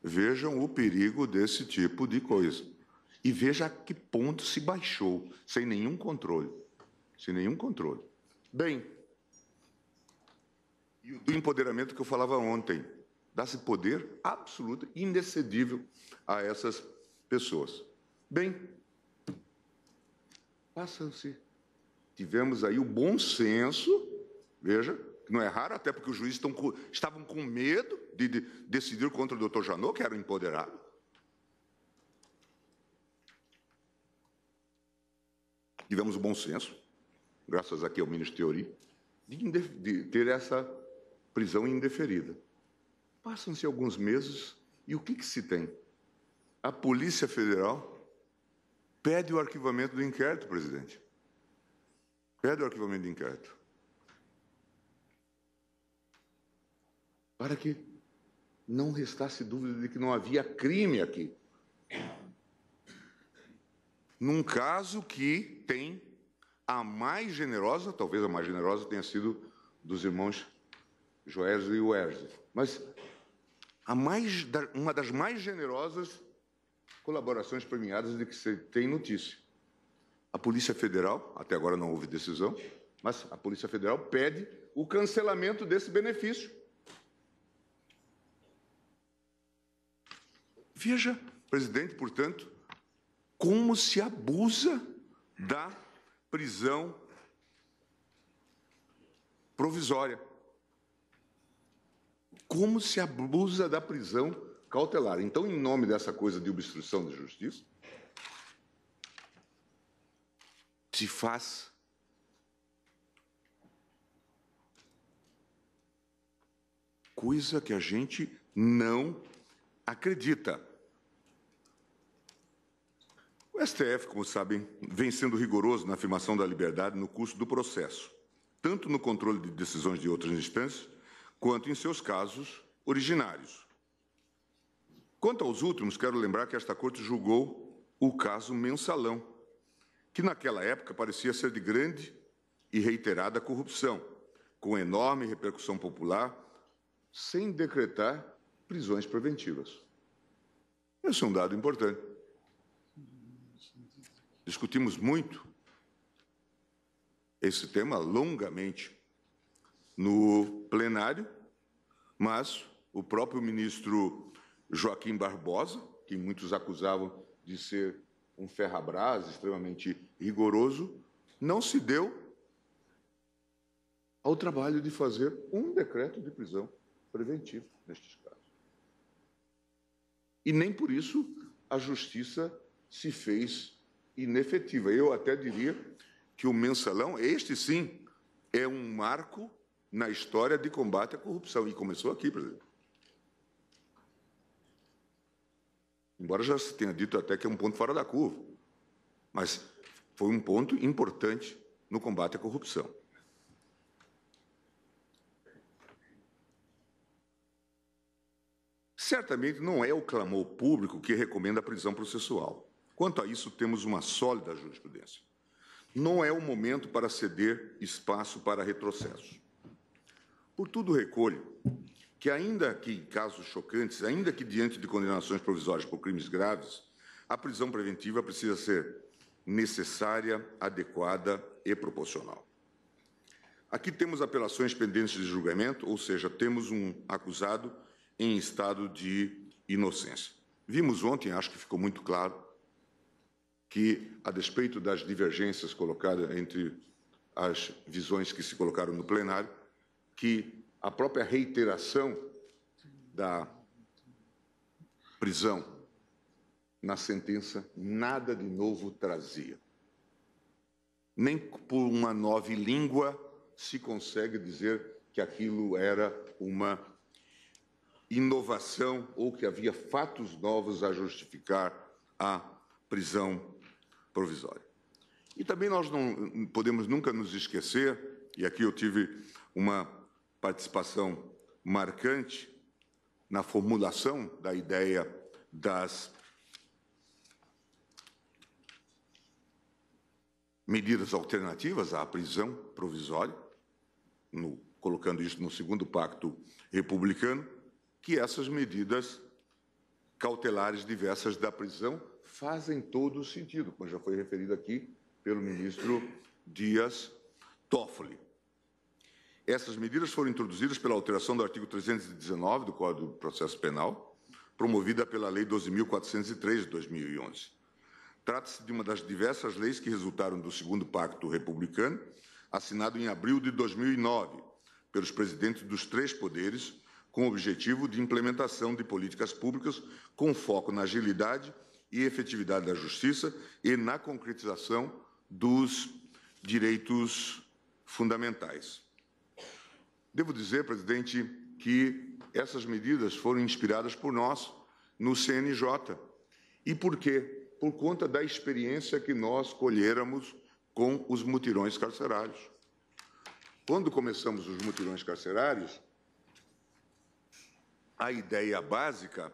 Vejam o perigo desse tipo de coisa. E veja a que ponto se baixou, sem nenhum controle. Sem nenhum controle. Bem, e do empoderamento que eu falava ontem. Dá-se poder absoluto, inexcedível a essas pessoas. Bem, passam-se. Tivemos aí o bom senso, veja, não é raro, até porque os juízes estão com, estavam com medo de, de, decidir contra o doutor Janot, que era o empoderado. Tivemos o bom senso, graças aqui ao ministro Teori, de, de ter essa prisão indeferida. Passam-se alguns meses e o que, que se tem? A Polícia Federal pede o arquivamento do inquérito, presidente. Pede o arquivamento do inquérito. para que não restasse dúvida de que não havia crime aqui. Num caso que tem a mais generosa, talvez a mais generosa tenha sido dos irmãos Joesley e Wesley, mas a mais, uma das mais generosas colaborações premiadas de que se tem notícia. A Polícia Federal, até agora não houve decisão, mas a Polícia Federal pede o cancelamento desse benefício Veja, presidente, portanto, como se abusa da prisão provisória. Como se abusa da prisão cautelar. Então, em nome dessa coisa de obstrução de justiça, se faz coisa que a gente não acredita. O STF, como sabem, vem sendo rigoroso na afirmação da liberdade no curso do processo, tanto no controle de decisões de outras instâncias, quanto em seus casos originários. Quanto aos últimos, quero lembrar que esta Corte julgou o caso Mensalão, que naquela época parecia ser de grande e reiterada corrupção, com enorme repercussão popular, sem decretar prisões preventivas. Esse é um dado importante discutimos muito esse tema longamente no plenário, mas o próprio ministro Joaquim Barbosa, que muitos acusavam de ser um ferrabrás extremamente rigoroso, não se deu ao trabalho de fazer um decreto de prisão preventiva nestes casos. E nem por isso a justiça se fez inefetiva. Eu até diria que o mensalão, este sim, é um marco na história de combate à corrupção. E começou aqui, presidente. Embora já se tenha dito até que é um ponto fora da curva, mas foi um ponto importante no combate à corrupção. Certamente não é o clamor público que recomenda a prisão processual. Quanto a isso, temos uma sólida jurisprudência. Não é o momento para ceder espaço para retrocessos. Por tudo recolho que, ainda que em casos chocantes, ainda que diante de condenações provisórias por crimes graves, a prisão preventiva precisa ser necessária, adequada e proporcional. Aqui temos apelações pendentes de julgamento, ou seja, temos um acusado em estado de inocência. Vimos ontem, acho que ficou muito claro, que, a despeito das divergências colocadas entre as visões que se colocaram no plenário, que a própria reiteração da prisão na sentença nada de novo trazia. Nem por uma nova língua se consegue dizer que aquilo era uma inovação ou que havia fatos novos a justificar a prisão provisória. E também nós não podemos nunca nos esquecer, e aqui eu tive uma participação marcante na formulação da ideia das medidas alternativas à prisão provisória, no, colocando isso no segundo pacto republicano, que essas medidas cautelares diversas da prisão fazem todo sentido, como já foi referido aqui pelo ministro Dias Toffoli. Essas medidas foram introduzidas pela alteração do artigo 319 do Código de Processo Penal, promovida pela Lei 12.403 de 2011. Trata-se de uma das diversas leis que resultaram do segundo Pacto Republicano, assinado em abril de 2009 pelos presidentes dos três poderes, com o objetivo de implementação de políticas públicas com foco na agilidade e e efetividade da justiça e na concretização dos direitos fundamentais. Devo dizer, presidente, que essas medidas foram inspiradas por nós no CNJ. E por quê? Por conta da experiência que nós colhéramos com os mutirões carcerários. Quando começamos os mutirões carcerários, a ideia básica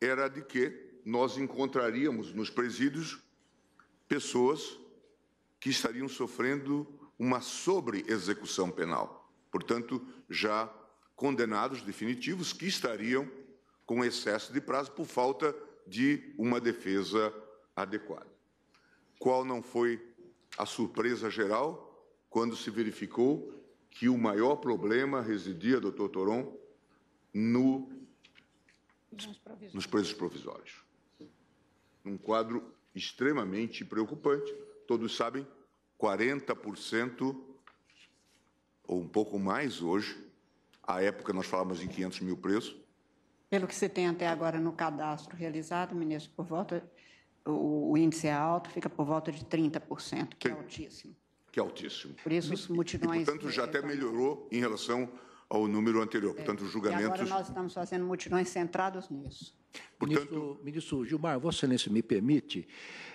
era de que nós encontraríamos nos presídios pessoas que estariam sofrendo uma sobre-execução penal. Portanto, já condenados definitivos que estariam com excesso de prazo por falta de uma defesa adequada. Qual não foi a surpresa geral quando se verificou que o maior problema residia, doutor Toron, no, nos, nos presos provisórios num quadro extremamente preocupante. Todos sabem, 40% ou um pouco mais hoje, à época nós falávamos em 500 mil presos. Pelo que se tem até agora no cadastro realizado, ministro, por volta o, o índice é alto, fica por volta de 30%, que é Sim. é altíssimo. Que é altíssimo. Por isso os multidões... E, portanto, já até melhorou em relação ao número anterior. É. Portanto, os julgamentos. E agora nós estamos fazendo multidões centrados nisso. Portanto... Ministro, ministro Gilmar, Vossa Excelência me permite,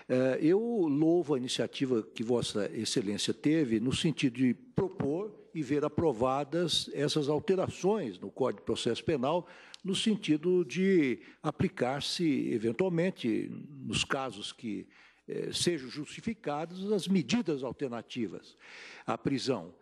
eh, eu louvo a iniciativa que Vossa Excelência teve no sentido de propor e ver aprovadas essas alterações no Código de Processo Penal, no sentido de aplicar-se, eventualmente, nos casos que eh, sejam justificados, as medidas alternativas à prisão.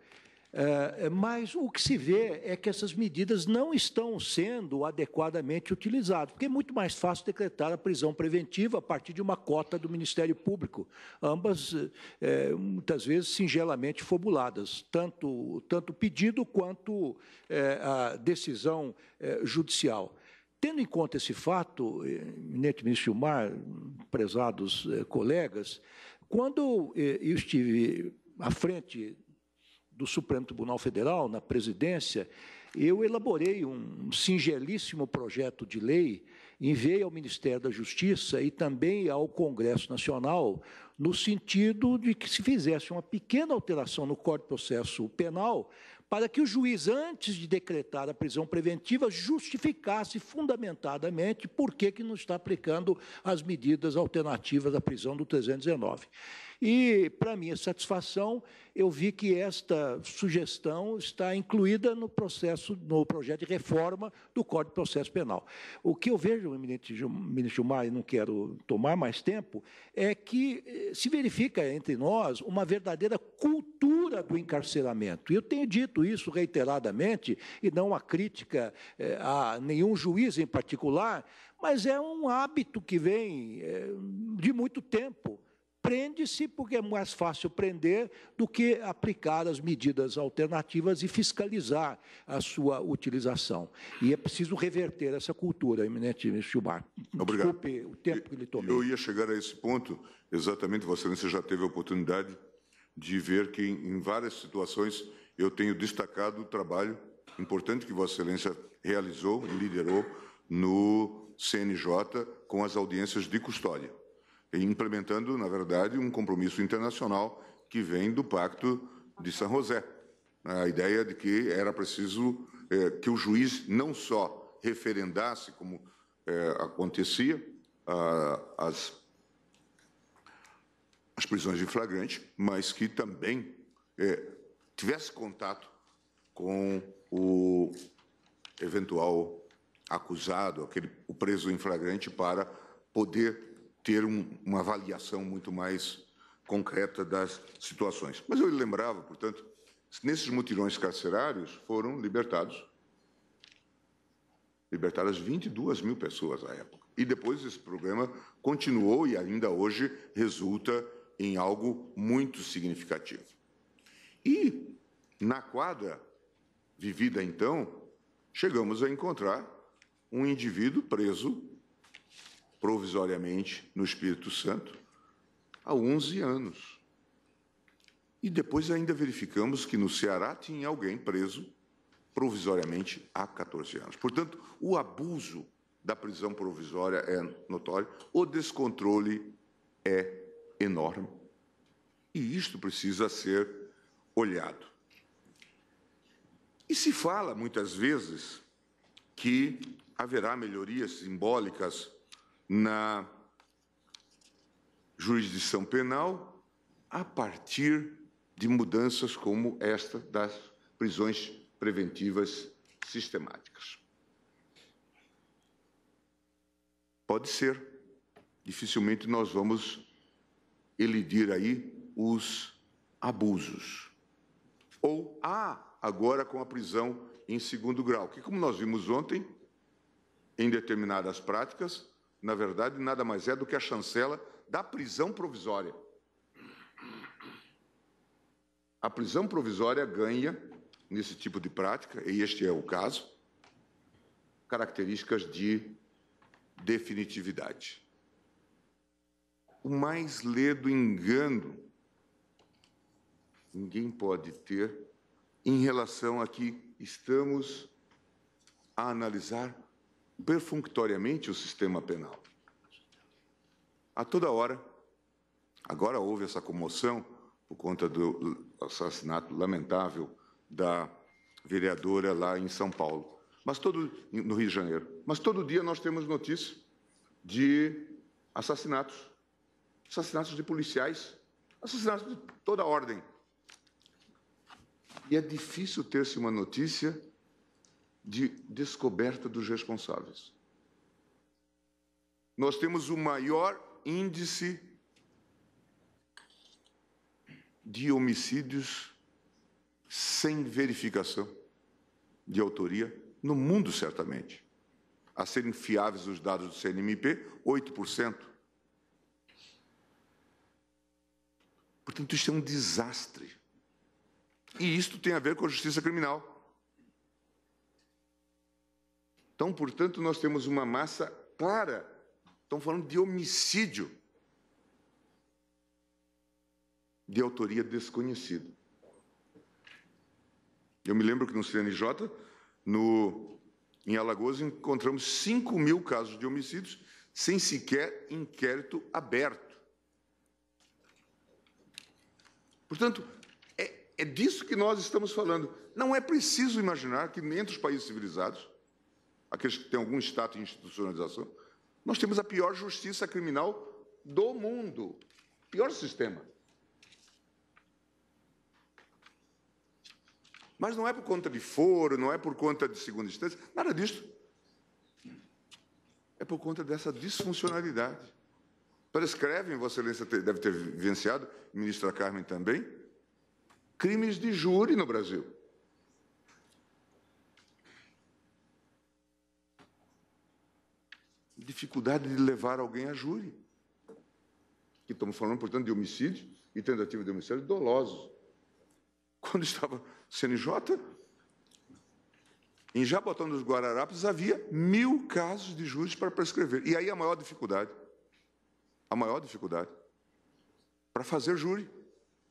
Eh, mas o que se vê é que essas medidas não estão sendo adequadamente utilizadas, porque é muito mais fácil decretar a prisão preventiva a partir de uma cota do Ministério Público, ambas é, muitas vezes singelamente formuladas, tanto tanto pedido quanto é, a decisão é, judicial. Tendo em conta esse fato, eminente ministro Gilmar, prezados colegas, quando eu estive à frente do Supremo Tribunal Federal, na presidência, eu elaborei um singelíssimo projeto de lei, enviei ao Ministério da Justiça e também ao Congresso Nacional, no sentido de que se fizesse uma pequena alteração no Código de Processo Penal, para que o juiz, antes de decretar a prisão preventiva, justificasse fundamentadamente por que, que não está aplicando as medidas alternativas à prisão do 319. E, para minha satisfação, eu vi que esta sugestão está incluída no processo, no projeto de reforma do Código de Processo Penal. O que eu vejo, ministro Gilmar, e não quero tomar mais tempo, é que eh, se verifica entre nós uma verdadeira cultura do encarceramento. Eu tenho dito isso reiteradamente, e não a crítica eh, a nenhum juiz em particular, mas é um hábito que vem eh, de muito tempo prende-se porque é mais fácil prender do que aplicar as medidas alternativas e fiscalizar a sua utilização. E é preciso reverter essa cultura, eminente Chilmar. Obrigado. Desculpe o tempo que lhe tomei. Eu ia chegar a esse ponto, exatamente, Vossa Excelência já teve a oportunidade de ver que em várias situações eu tenho destacado o trabalho importante que Vossa Excelência realizou e liderou no CNJ com as audiências de custódia implementando, na verdade, um compromisso internacional que vem do Pacto de São José. A ideia de que era preciso é, que o juiz não só referendasse, como é, acontecia, as, as prisões em flagrante, mas que também é, tivesse contato com o eventual acusado, aquele, o preso em flagrante, para poder ter um, uma avaliação muito mais concreta das situações. Mas eu lhe lembrava, portanto, nesses mutirões carcerários foram libertados libertadas 22 mil pessoas à época. E depois esse programa continuou e ainda hoje resulta em algo muito significativo. E na quadra vivida então, chegamos a encontrar um indivíduo preso provisoriamente no Espírito Santo há 11 anos. E depois ainda verificamos que no Ceará tinha alguém preso provisoriamente há 14 anos. Portanto, o abuso da prisão provisória é notório, o descontrole é enorme. E isto precisa ser olhado. E se fala muitas vezes que haverá melhorias simbólicas na jurisdição penal a partir de mudanças como esta das prisões preventivas sistemáticas. Pode ser. Dificilmente nós vamos elidir aí os abusos. Ou há ah, agora com a prisão em segundo grau, que como nós vimos ontem, em determinadas práticas, na verdade, nada mais é do que a chancela da prisão provisória. A prisão provisória ganha, nesse tipo de prática, e este é o caso, características de definitividade. O mais ledo engano ninguém pode ter em relação a que estamos a analisar perfunctoriamente o sistema penal. A toda hora, agora houve essa comoção por conta do assassinato lamentável da vereadora lá em São Paulo, mas todo no Rio de Janeiro. Mas todo dia nós temos notícia de assassinatos, assassinatos de policiais, assassinatos de toda ordem. E é difícil ter-se uma notícia de descoberta dos responsáveis. Nós temos o maior índice de homicídios sem verificação de autoria no mundo, certamente. A serem fiáveis os dados do CNMP, 8%. Portanto, isto é um desastre. E isto tem a ver com a justiça criminal. Então, portanto, nós temos uma massa clara. Estão falando de homicídio de autoria desconhecida. Eu me lembro que no CNJ, no, em Alagoas, encontramos 5 mil casos de homicídios sem sequer inquérito aberto. Portanto, é, é disso que nós estamos falando. Não é preciso imaginar que, entre os países civilizados, aqueles que têm algum status de institucionalização, nós temos a pior justiça criminal do mundo. Pior sistema. Mas não é por conta de foro, não é por conta de segunda instância, nada disso. É por conta dessa disfuncionalidade. Prescrevem, Vossa Excelência deve ter vivenciado, ministra Carmen também, crimes de júri no Brasil. dificuldade de levar alguém a júri. Que estamos falando, portanto, de homicídio e tentativa de homicídio dolosos. Quando estava CNJ, em Jabotão dos Guararapes havia mil casos de júris para prescrever. E aí a maior dificuldade, a maior dificuldade, para fazer júri.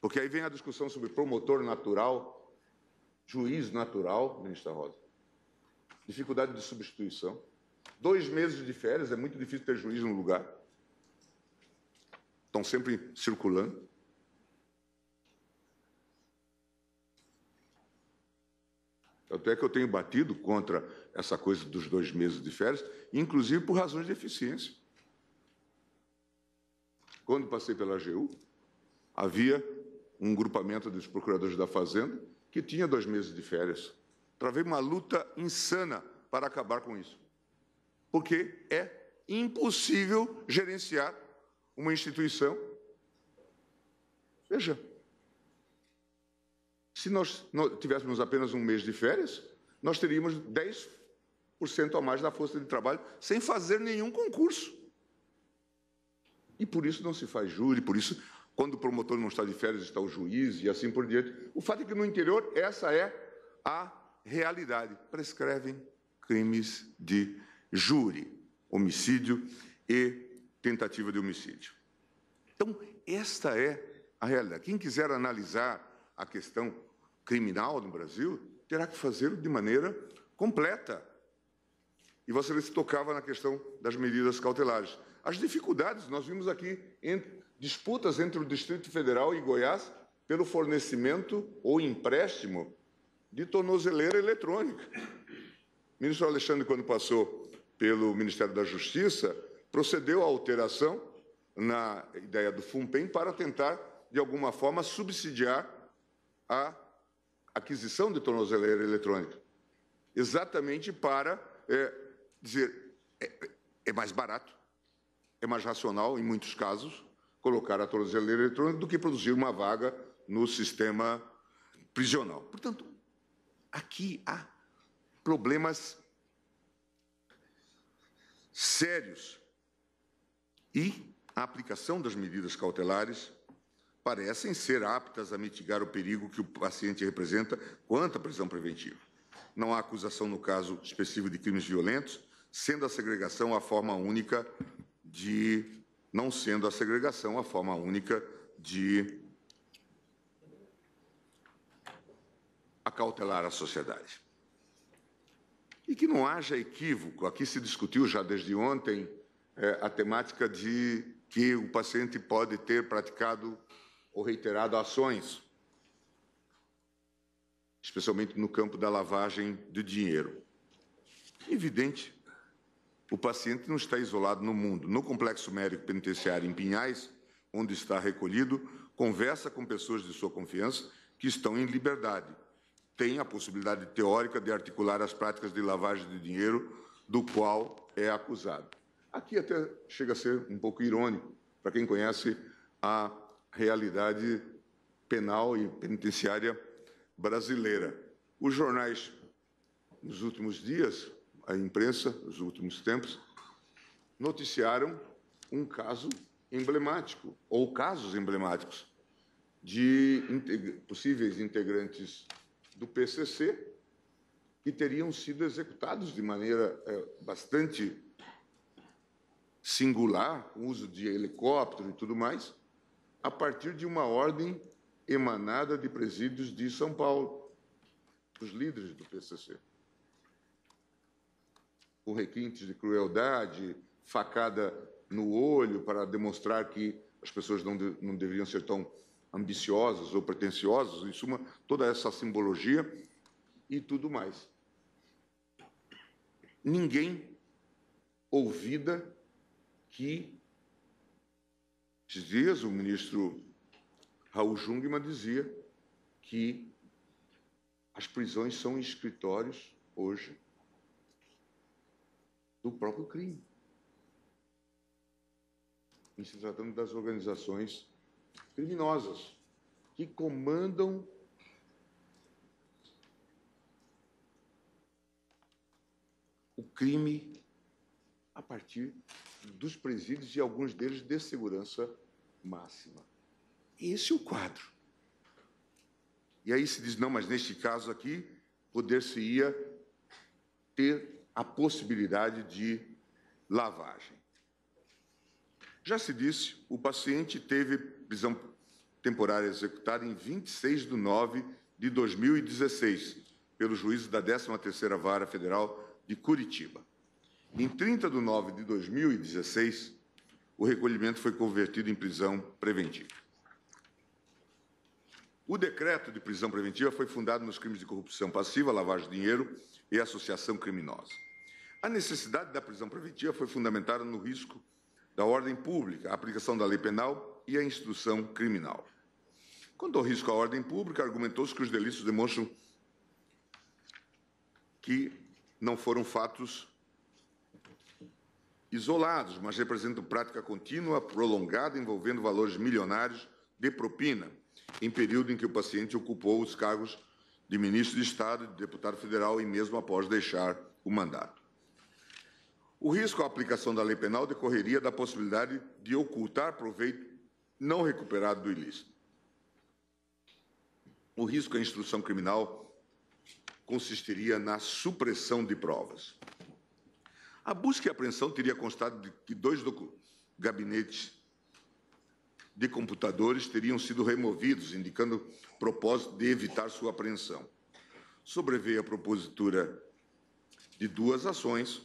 Porque aí vem a discussão sobre promotor natural, juiz natural, ministra Rosa. Dificuldade de substituição dois meses de férias, é muito difícil ter juiz no lugar. Estão sempre circulando. Até que eu tenho batido contra essa coisa dos dois meses de férias, inclusive por razões de eficiência. Quando passei pela AGU, havia um grupamento dos procuradores da Fazenda que tinha dois meses de férias. Travei uma luta insana para acabar com isso porque é impossível gerenciar uma instituição. Veja, se nós tivéssemos apenas um mês de férias, nós teríamos 10% a mais da força de trabalho sem fazer nenhum concurso. E por isso não se faz júri, por isso, quando o promotor não está de férias, está o juiz e assim por diante. O fato é que no interior essa é a realidade. Prescrevem crimes de júri, homicídio e tentativa de homicídio. Então, esta é a realidade. Quem quiser analisar a questão criminal no Brasil, terá que fazê-lo de maneira completa. E você se tocava na questão das medidas cautelares. As dificuldades, nós vimos aqui, em disputas entre o Distrito Federal e Goiás pelo fornecimento ou empréstimo de tornozeleira eletrônica. O ministro Alexandre, quando passou pelo Ministério da Justiça, procedeu à alteração na ideia do FUNPEM para tentar, de alguma forma, subsidiar a aquisição de tornozeleira eletrônica, exatamente para é, dizer é, é, mais barato, é mais racional, em muitos casos, colocar a tornozeleira eletrônica do que produzir uma vaga no sistema prisional. Portanto, aqui há problemas sérios e a aplicação das medidas cautelares parecem ser aptas a mitigar o perigo que o paciente representa quanto à prisão preventiva. Não há acusação no caso específico de crimes violentos, sendo a segregação a forma única de não sendo a segregação a forma única de acautelar a sociedade. E que não haja equívoco. Aqui se discutiu já desde ontem é, a temática de que o paciente pode ter praticado ou reiterado ações, especialmente no campo da lavagem de dinheiro. Evidente, o paciente não está isolado no mundo. No Complexo Médico Penitenciário em Pinhais, onde está recolhido, conversa com pessoas de sua confiança que estão em liberdade tem a possibilidade teórica de articular as práticas de lavagem de dinheiro do qual é acusado. Aqui até chega a ser um pouco irônico para quem conhece a realidade penal e penitenciária brasileira. Os jornais, nos últimos dias, a imprensa, nos últimos tempos, noticiaram um caso emblemático, ou casos emblemáticos, de possíveis integrantes do PCC, que teriam sido executados de maneira é, bastante singular, o uso de helicóptero e tudo mais, a partir de uma ordem emanada de presídios de São Paulo, dos líderes do PCC. Com requintes de crueldade, facada no olho para demonstrar que as pessoas não, de, não deveriam ser tão ambiciosos ou pretensiosos, em suma, toda essa simbologia e tudo mais. Ninguém ouvida que, esses dias, o ministro Raul Jungmann dizia que as prisões são escritórios hoje do próprio crime. E se tratando das organizações criminosas que comandam o crime a partir dos presídios e alguns deles de segurança máxima. Esse é o quadro. E aí se diz, não, mas neste caso aqui, poder-se-ia ter a possibilidade de lavagem. Já se disse, o paciente teve prisão temporária executada em 26 de nove de 2016, pelo juízo da 13ª Vara Federal de Curitiba. Em 30 de nove de 2016, o recolhimento foi convertido em prisão preventiva. O decreto de prisão preventiva foi fundado nos crimes de corrupção passiva, lavagem de dinheiro e associação criminosa. A necessidade da prisão preventiva foi fundamentada no risco da ordem pública, a aplicação da lei penal e a instrução criminal. Quanto ao risco à ordem pública, argumentou-se que os delitos demonstram que não foram fatos isolados, mas representam prática contínua, prolongada, envolvendo valores milionários de propina, em período em que o paciente ocupou os cargos de ministro de Estado, de deputado federal e mesmo após deixar o mandato. O risco à aplicação da lei penal decorreria da possibilidade de ocultar proveito não recuperado do ilícito. O risco à instrução criminal consistiria na supressão de provas. A busca e apreensão teria constado de que dois gabinetes de computadores teriam sido removidos, indicando propósito de evitar sua apreensão. Sobreveio a propositura de duas ações,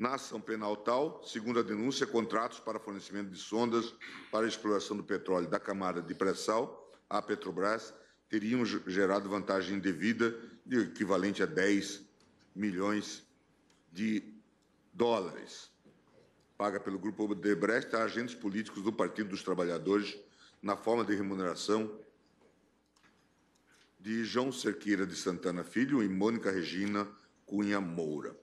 na ação penal tal, segundo a denúncia, contratos para fornecimento de sondas para exploração do petróleo da camada de pré-sal à Petrobras teriam gerado vantagem indevida de equivalente a 10 milhões de dólares. Paga pelo grupo Odebrecht a agentes políticos do Partido dos Trabalhadores na forma de remuneração de João Cerqueira de Santana Filho e Mônica Regina Cunha Moura.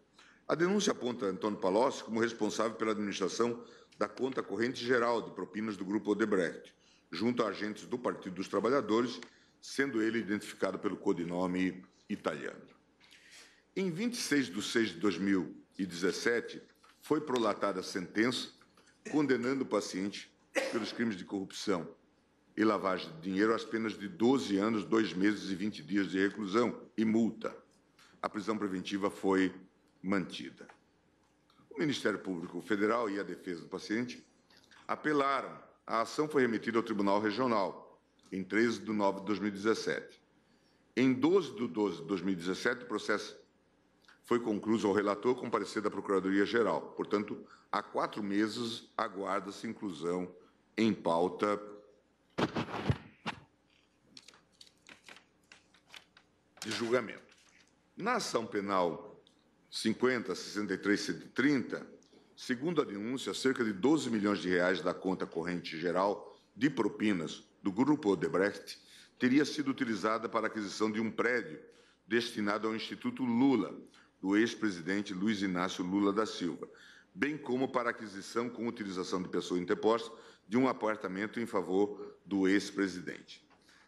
A denúncia aponta Antônio Palocci como responsável pela administração da conta corrente geral de propinas do Grupo Odebrecht, junto a agentes do Partido dos Trabalhadores, sendo ele identificado pelo codinome italiano. Em 26 de 6 de 2017, foi prolatada a sentença condenando o paciente pelos crimes de corrupção e lavagem de dinheiro às penas de 12 anos, 2 meses e 20 dias de reclusão e multa. A prisão preventiva foi mantida. O Ministério Público Federal e a defesa do paciente apelaram. A ação foi remetida ao Tribunal Regional em 13 de nove de 2017. Em 12 de 12 de 2017, o processo foi concluído ao relator com parecer da Procuradoria-Geral. Portanto, há quatro meses aguarda-se inclusão em pauta de julgamento. Na ação penal 50 63 130, segundo a denúncia, cerca de 12 milhões de reais da conta corrente geral de propinas do grupo Odebrecht teria sido utilizada para a aquisição de um prédio destinado ao Instituto Lula, do ex-presidente Luiz Inácio Lula da Silva, bem como para a aquisição com utilização de pessoa interposta de um apartamento em favor do ex-presidente.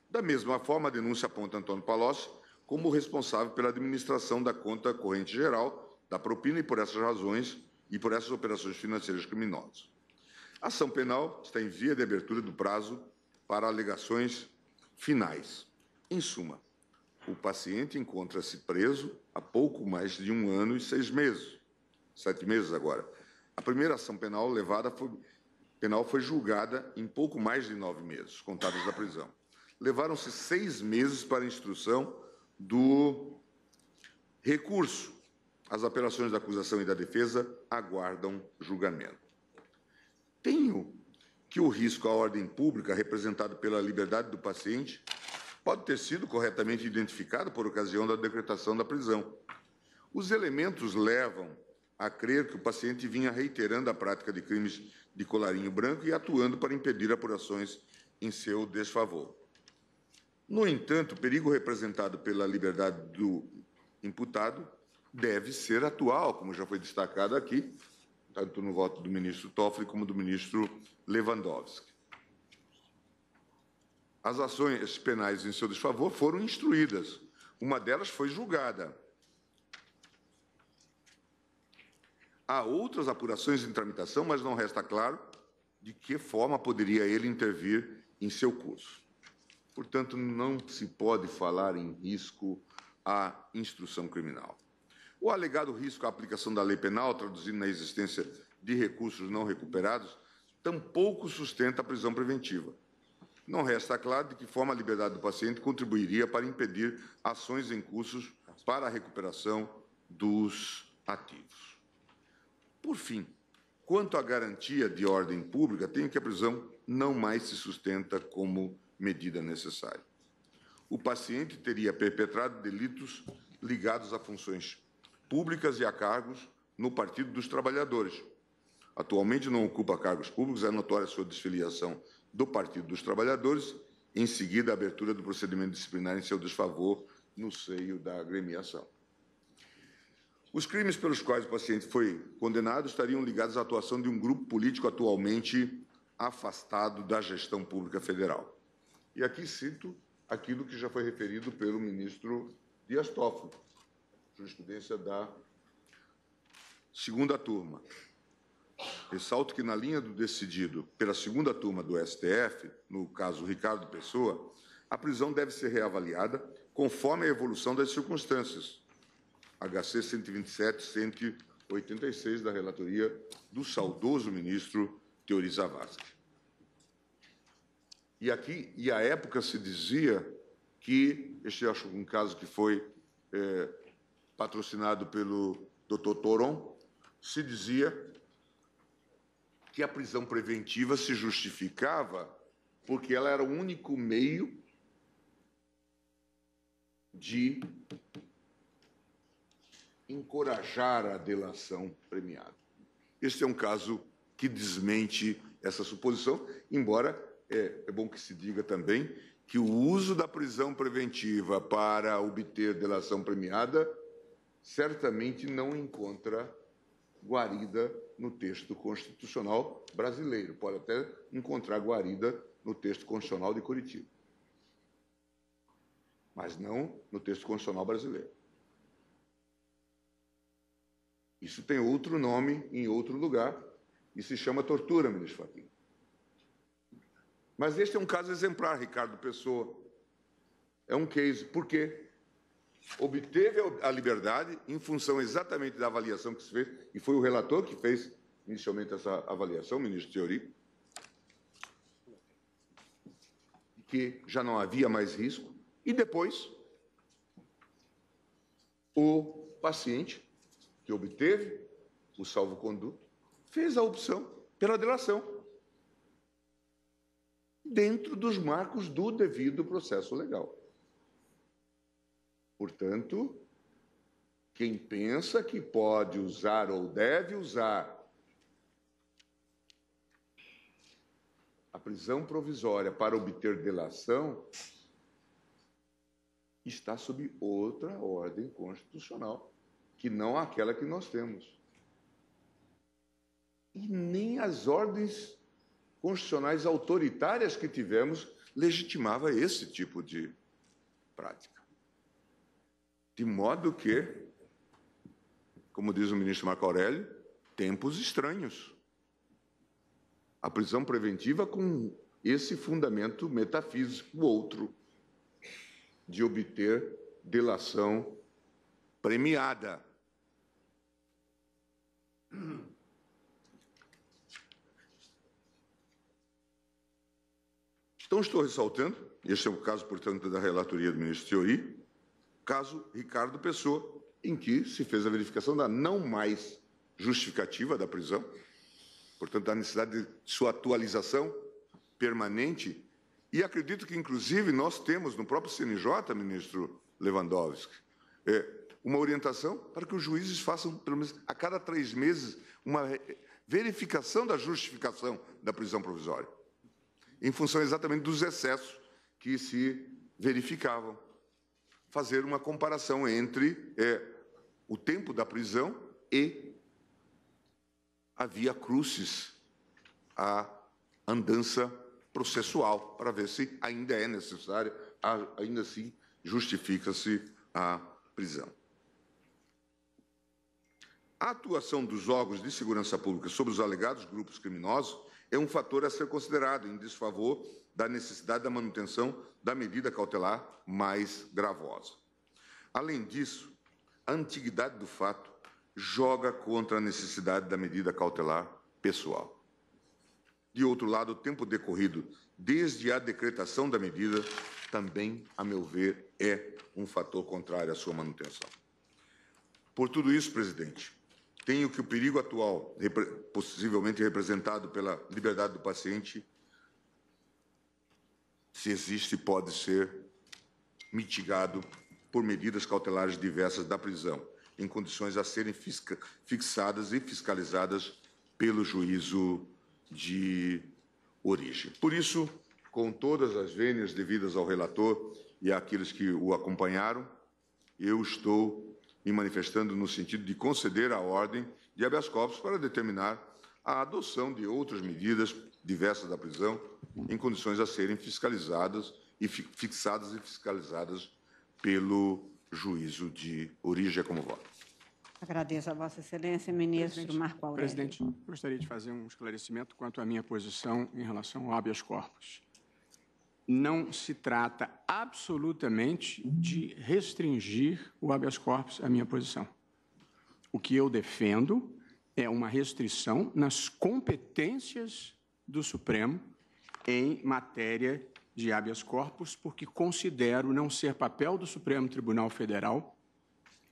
Da mesma forma, a denúncia aponta Antônio Palocci como responsável pela administração da conta corrente geral, da propina e por essas razões e por essas operações financeiras criminosas. A ação penal está em via de abertura do prazo para alegações finais. Em suma, o paciente encontra-se preso há pouco mais de um ano e seis meses, sete meses agora. A primeira ação penal levada foi, penal foi julgada em pouco mais de nove meses, contados da prisão. Levaram-se seis meses para instrução do recurso. As apelações da acusação e da defesa aguardam julgamento. Tenho que o risco à ordem pública representado pela liberdade do paciente pode ter sido corretamente identificado por ocasião da decretação da prisão. Os elementos levam a crer que o paciente vinha reiterando a prática de crimes de colarinho branco e atuando para impedir apurações em seu desfavor. No entanto, o perigo representado pela liberdade do imputado deve ser atual, como já foi destacado aqui, tanto no voto do ministro Toffoli como do ministro Lewandowski. As ações penais em seu desfavor foram instruídas. Uma delas foi julgada. Há outras apurações em tramitação, mas não resta claro de que forma poderia ele intervir em seu curso. Portanto, não se pode falar em risco à instrução criminal. O alegado risco à aplicação da lei penal, traduzido na existência de recursos não recuperados, tampouco sustenta a prisão preventiva. Não resta claro de que forma a liberdade do paciente contribuiria para impedir ações em cursos para a recuperação dos ativos. Por fim, quanto à garantia de ordem pública, tenho que a prisão não mais se sustenta como medida necessária. O paciente teria perpetrado delitos ligados a funções públicas e a cargos no Partido dos Trabalhadores. Atualmente não ocupa cargos públicos, é notória sua desfiliação do Partido dos Trabalhadores, em seguida a abertura do procedimento disciplinar em seu desfavor no seio da agremiação. Os crimes pelos quais o paciente foi condenado estariam ligados à atuação de um grupo político atualmente afastado da gestão pública federal. E aqui cito aquilo que já foi referido pelo ministro Dias Toffoli, jurisprudência da segunda turma. Ressalto que, na linha do decidido pela segunda turma do STF, no caso Ricardo Pessoa, a prisão deve ser reavaliada conforme a evolução das circunstâncias. HC 127-186 da relatoria do saudoso ministro Teori Zavascki. E aqui, e à época se dizia que este acho um caso que foi é, patrocinado pelo Dr. Toron, se dizia que a prisão preventiva se justificava porque ela era o único meio de encorajar a delação premiada. Este é um caso que desmente essa suposição, embora é, é bom que se diga também que o uso da prisão preventiva para obter delação premiada certamente não encontra guarida no texto constitucional brasileiro. Pode até encontrar guarida no texto constitucional de Curitiba, mas não no texto constitucional brasileiro. Isso tem outro nome em outro lugar e se chama tortura, ministro Fachin. Mas este é um caso exemplar, Ricardo Pessoa. É um case. Por quê? Obteve a liberdade em função exatamente da avaliação que se fez, e foi o relator que fez inicialmente essa avaliação, o ministro Teori, que já não havia mais risco, e depois o paciente que obteve o salvo-conduto fez a opção pela delação dentro dos marcos do devido processo legal. Portanto, quem pensa que pode usar ou deve usar a prisão provisória para obter delação está sob outra ordem constitucional, que não aquela que nós temos. E nem as ordens constitucionais autoritárias que tivemos legitimava esse tipo de prática. De modo que, como diz o ministro Marco Aurélio, tempos estranhos. A prisão preventiva com esse fundamento metafísico outro de obter delação premiada. Então, estou ressaltando, este é o caso, portanto, da relatoria do ministro Teori, caso Ricardo Pessoa, em que se fez a verificação da não mais justificativa da prisão, portanto, da necessidade de sua atualização permanente. E acredito que, inclusive, nós temos no próprio CNJ, ministro Lewandowski, é, uma orientação para que os juízes façam, pelo menos a cada três meses, uma verificação da justificação da prisão provisória em função exatamente dos excessos que se verificavam. Fazer uma comparação entre é, o tempo da prisão e a via crucis, a andança processual, para ver se ainda é necessária, ainda assim justifica-se a prisão. A atuação dos órgãos de segurança pública sobre os alegados grupos criminosos é um fator a ser considerado em desfavor da necessidade da manutenção da medida cautelar mais gravosa. Além disso, a antiguidade do fato joga contra a necessidade da medida cautelar pessoal. De outro lado, o tempo decorrido desde a decretação da medida também, a meu ver, é um fator contrário à sua manutenção. Por tudo isso, presidente, tenho que o perigo atual, possivelmente representado pela liberdade do paciente, se existe, pode ser mitigado por medidas cautelares diversas da prisão, em condições a serem fixadas e fiscalizadas pelo juízo de origem. Por isso, com todas as vênias devidas ao relator e àqueles que o acompanharam, eu estou e manifestando no sentido de conceder a ordem de habeas corpus para determinar a adoção de outras medidas diversas da prisão em condições a serem fiscalizadas e fixadas e fiscalizadas pelo juízo de origem é como voto. Agradeço a Vossa Excelência, ministro Presidente, Marco Aurélio. Presidente, gostaria de fazer um esclarecimento quanto à minha posição em relação ao habeas corpus não se trata absolutamente de restringir o habeas corpus à minha posição. O que eu defendo é uma restrição nas competências do Supremo em matéria de habeas corpus, porque considero não ser papel do Supremo Tribunal Federal,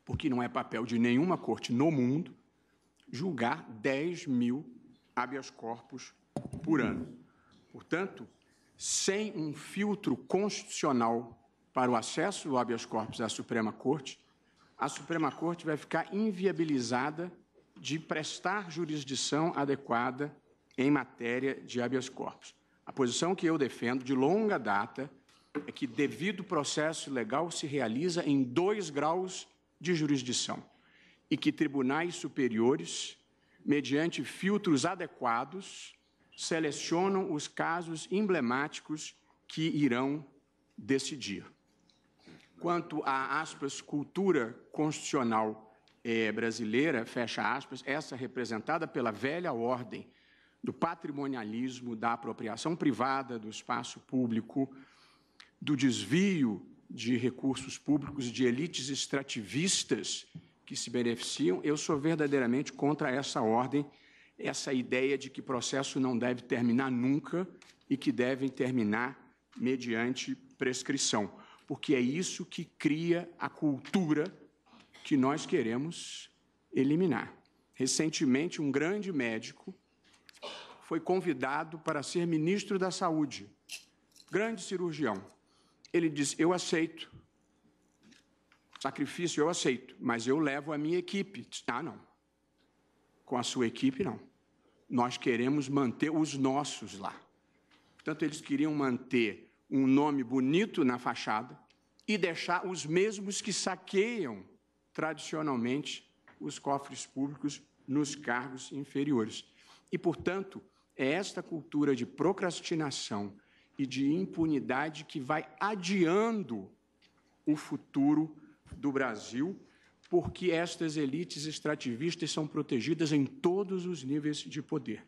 porque não é papel de nenhuma corte no mundo, julgar 10 mil habeas corpus por ano. Portanto, sem um filtro constitucional para o acesso do habeas corpus à Suprema Corte, a Suprema Corte vai ficar inviabilizada de prestar jurisdição adequada em matéria de habeas corpus. A posição que eu defendo de longa data é que devido processo legal se realiza em dois graus de jurisdição e que tribunais superiores, mediante filtros adequados, selecionam os casos emblemáticos que irão decidir. Quanto à, aspas, cultura constitucional eh, brasileira, fecha aspas, essa representada pela velha ordem do patrimonialismo, da apropriação privada do espaço público, do desvio de recursos públicos, de elites extrativistas que se beneficiam, eu sou verdadeiramente contra essa ordem essa ideia de que processo não deve terminar nunca e que devem terminar mediante prescrição, porque é isso que cria a cultura que nós queremos eliminar. Recentemente, um grande médico foi convidado para ser ministro da Saúde, grande cirurgião. Ele disse: Eu aceito. Sacrifício eu aceito, mas eu levo a minha equipe. Ah, não, com a sua equipe, não. Nós queremos manter os nossos lá. Portanto, eles queriam manter um nome bonito na fachada e deixar os mesmos que saqueiam tradicionalmente os cofres públicos nos cargos inferiores. E, portanto, é esta cultura de procrastinação e de impunidade que vai adiando o futuro do Brasil porque estas elites extrativistas são protegidas em todos os níveis de poder.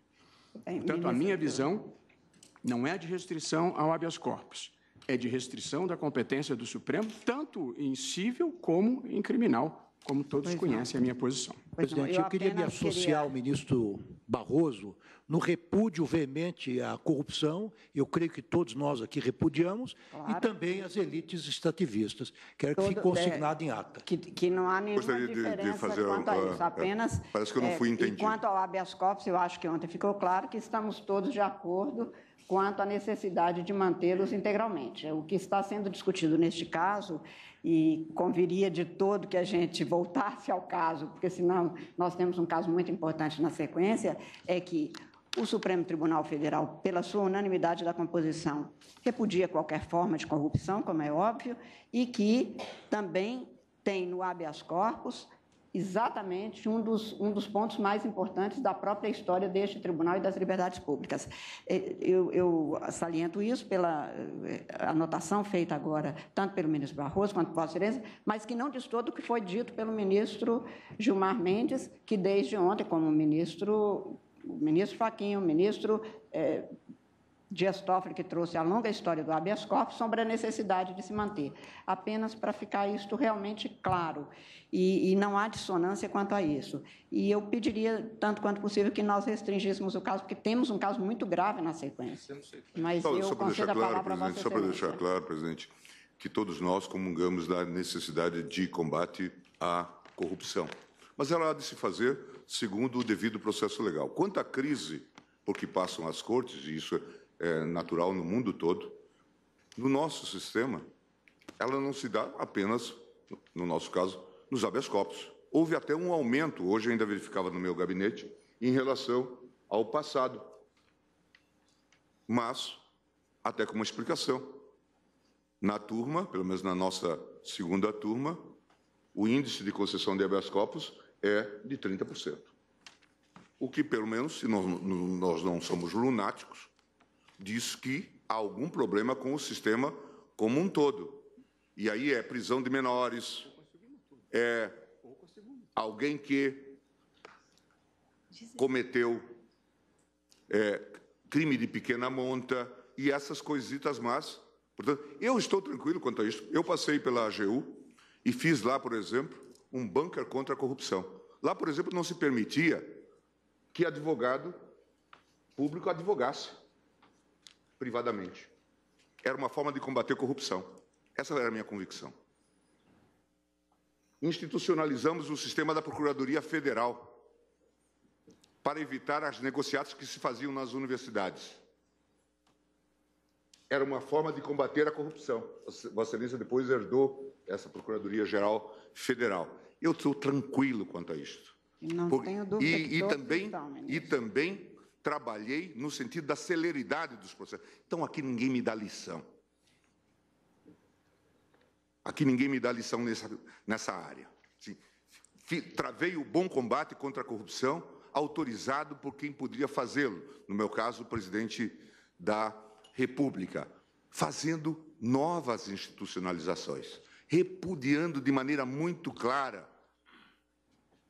Portanto, a minha visão não é de restrição ao habeas corpus, é de restrição da competência do Supremo, tanto em civil como em criminal, como todos pois conhecem não. a minha posição. Presidente, eu, eu queria me associar queria... ao ministro Barroso no repúdio veemente à corrupção, eu creio que todos nós aqui repudiamos, claro. e também as elites estativistas. Quero Todo, que fique consignado é, em ata. Que, que, não há nenhuma Gostaria diferença de, de fazer quanto a isso, apenas... É, parece que eu não é, fui é, entendido. Quanto ao habeas corpus, eu acho que ontem ficou claro que estamos todos de acordo quanto à necessidade de mantê-los integralmente. É o que está sendo discutido neste caso, e conviria de todo que a gente voltasse ao caso, porque senão nós temos um caso muito importante na sequência, é que o Supremo Tribunal Federal, pela sua unanimidade da composição, repudia qualquer forma de corrupção, como é óbvio, e que também tem no habeas corpus exatamente um dos, um dos pontos mais importantes da própria história deste Tribunal e das Liberdades Públicas. É, eu, eu saliento isso pela é, anotação feita agora, tanto pelo ministro Barroso quanto por Vossa mas que não diz todo o que foi dito pelo ministro Gilmar Mendes, que desde ontem, como ministro, o ministro Faquinho, o ministro... É, Dias Toffoli, que trouxe a longa história do habeas corpus, sobre a necessidade de se manter. Apenas para ficar isto realmente claro e, e, não há dissonância quanto a isso. E eu pediria, tanto quanto possível, que nós restringíssemos o caso, porque temos um caso muito grave na sequência. Mas só, eu só claro, presidente, Só para deixar claro, presidente, que todos nós comungamos da necessidade de combate à corrupção. Mas ela há de se fazer segundo o devido processo legal. Quanto à crise porque passam as cortes, e isso é é, natural no mundo todo, no nosso sistema, ela não se dá apenas, no nosso caso, nos habeas corpus. Houve até um aumento, hoje eu ainda verificava no meu gabinete, em relação ao passado. Mas, até com uma explicação. Na turma, pelo menos na nossa segunda turma, o índice de concessão de habeas corpus é de 30%. O que, pelo menos, se nós, nós não somos lunáticos, diz que há algum problema com o sistema como um todo. E aí é prisão de menores, é alguém que cometeu é, crime de pequena monta e essas coisitas más. Portanto, eu estou tranquilo quanto a isso. Eu passei pela AGU e fiz lá, por exemplo, um bunker contra a corrupção. Lá, por exemplo, não se permitia que advogado público advogasse privadamente. Era uma forma de combater a corrupção. Essa era a minha convicção. Institucionalizamos o sistema da Procuradoria Federal para evitar as negociações que se faziam nas universidades. Era uma forma de combater a corrupção. Vossa Excelência depois herdou essa Procuradoria-Geral Federal. Eu estou tranquilo quanto a isto. Não tenho dúvida. E, e também, e também trabalhei no sentido da celeridade dos processos. Então aqui ninguém me dá lição. Aqui ninguém me dá lição nessa, nessa área. travei o bom combate contra a corrupção, autorizado por quem poderia fazê-lo, no meu caso, o presidente da República, fazendo novas institucionalizações, repudiando de maneira muito clara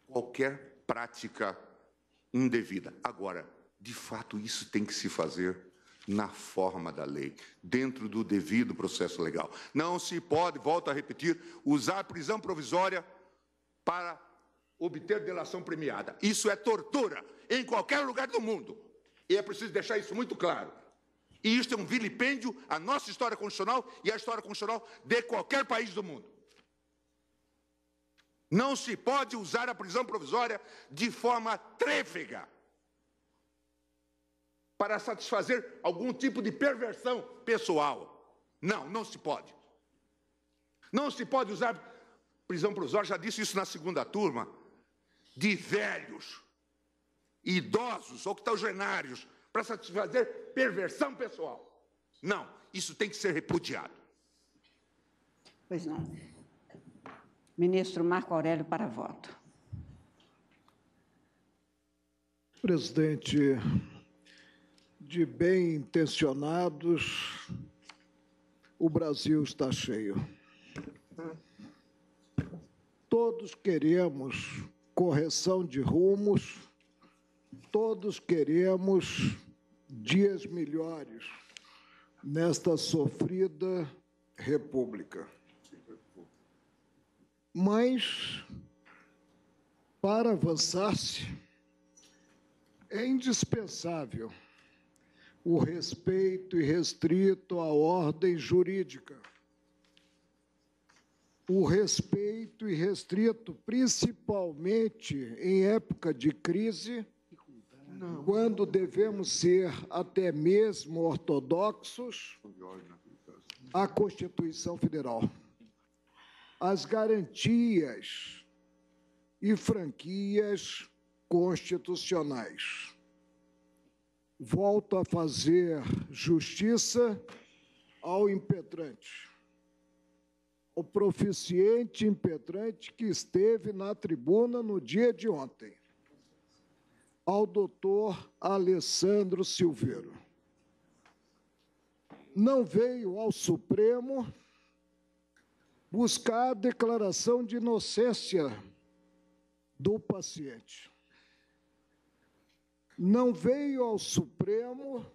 qualquer prática indevida. Agora, de fato isso tem que se fazer na forma da lei, dentro do devido processo legal. Não se pode, volto a repetir, usar prisão provisória para obter delação premiada. Isso é tortura em qualquer lugar do mundo. E é preciso deixar isso muito claro. E isto é um vilipêndio à nossa história constitucional e à história constitucional de qualquer país do mundo. Não se pode usar a prisão provisória de forma trêfega para satisfazer algum tipo de perversão pessoal. Não, não se pode. Não se pode usar prisão provisória, já disse isso na segunda turma, de velhos, idosos, octogenários, para satisfazer perversão pessoal. Não, isso tem que ser repudiado. Pois não. Ministro Marco Aurélio para voto. Presidente, de bem intencionados, o Brasil está cheio. Todos queremos correção de rumos, todos queremos dias melhores nesta sofrida república. Mas, para avançar-se, é indispensável o respeito irrestrito à ordem jurídica. O respeito irrestrito, principalmente em época de crise, quando devemos ser até mesmo ortodoxos à Constituição Federal. As garantias e franquias constitucionais volto a fazer justiça ao impetrante, o proficiente impetrante que esteve na tribuna no dia de ontem, ao doutor Alessandro Silveiro. Não veio ao Supremo buscar a declaração de inocência do paciente não veio ao Supremo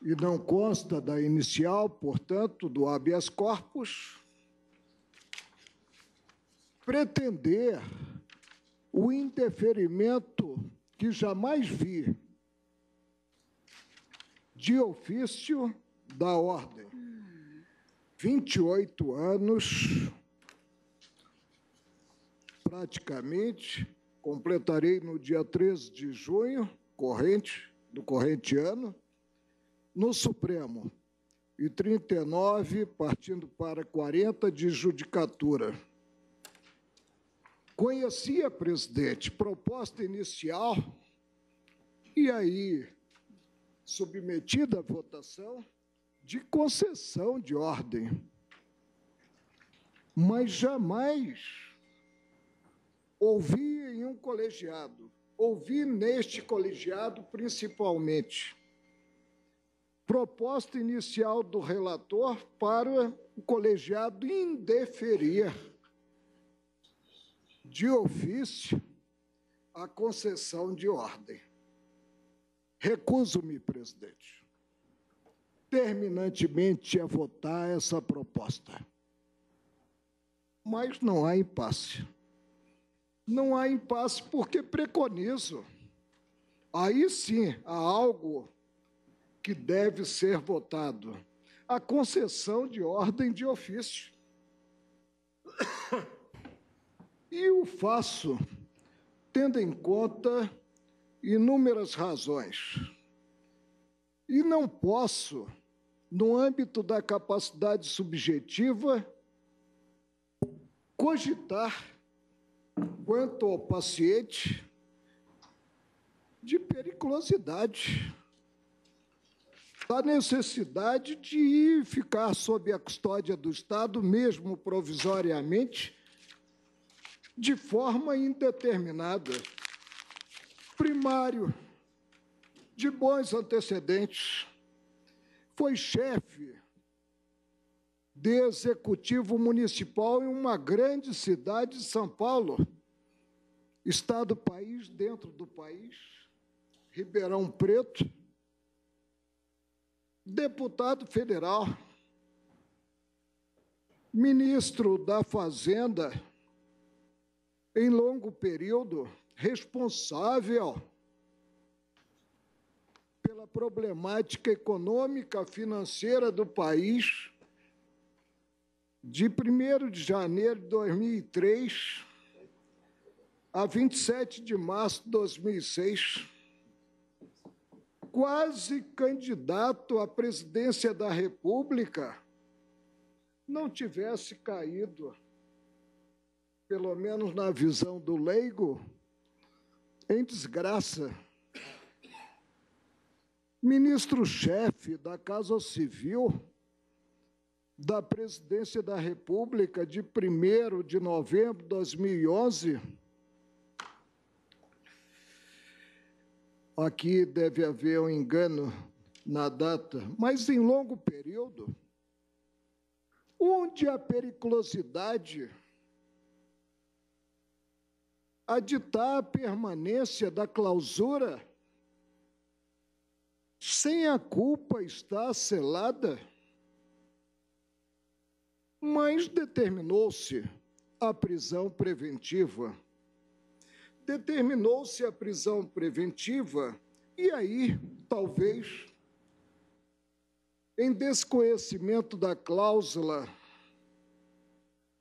e não consta da inicial, portanto, do habeas corpus, pretender o interferimento que jamais vi de ofício da ordem. 28 anos, praticamente, completarei no dia 13 de junho, corrente, do corrente ano, no Supremo, e 39 partindo para 40 de judicatura. Conhecia, presidente, proposta inicial e aí submetida à votação de concessão de ordem. Mas jamais ouvi em um colegiado, ouvi neste colegiado principalmente. Proposta inicial do relator para o colegiado indeferir de ofício a concessão de ordem. Recuso-me, presidente, terminantemente a votar essa proposta. Mas não há impasse não há impasse porque preconizo. Aí sim há algo que deve ser votado: a concessão de ordem de ofício. E o faço tendo em conta inúmeras razões. E não posso, no âmbito da capacidade subjetiva, cogitar quanto ao paciente de periculosidade, da necessidade de ficar sob a custódia do Estado, mesmo provisoriamente, de forma indeterminada. Primário, de bons antecedentes, foi chefe de executivo municipal em uma grande cidade de São Paulo, estado país, dentro do país, Ribeirão Preto, deputado federal, ministro da Fazenda, em longo período, responsável pela problemática econômica financeira do país de 1 de janeiro de 2003 a 27 de março de 2006, quase candidato à presidência da República, não tivesse caído, pelo menos na visão do leigo, em desgraça. Ministro-chefe da Casa Civil, da Presidência da República de 1 de novembro de 2011. Aqui deve haver um engano na data, mas em longo período, onde a periculosidade a ditar a permanência da clausura sem a culpa estar selada? mas determinou-se a prisão preventiva. Determinou-se a prisão preventiva, e aí, talvez, em desconhecimento da cláusula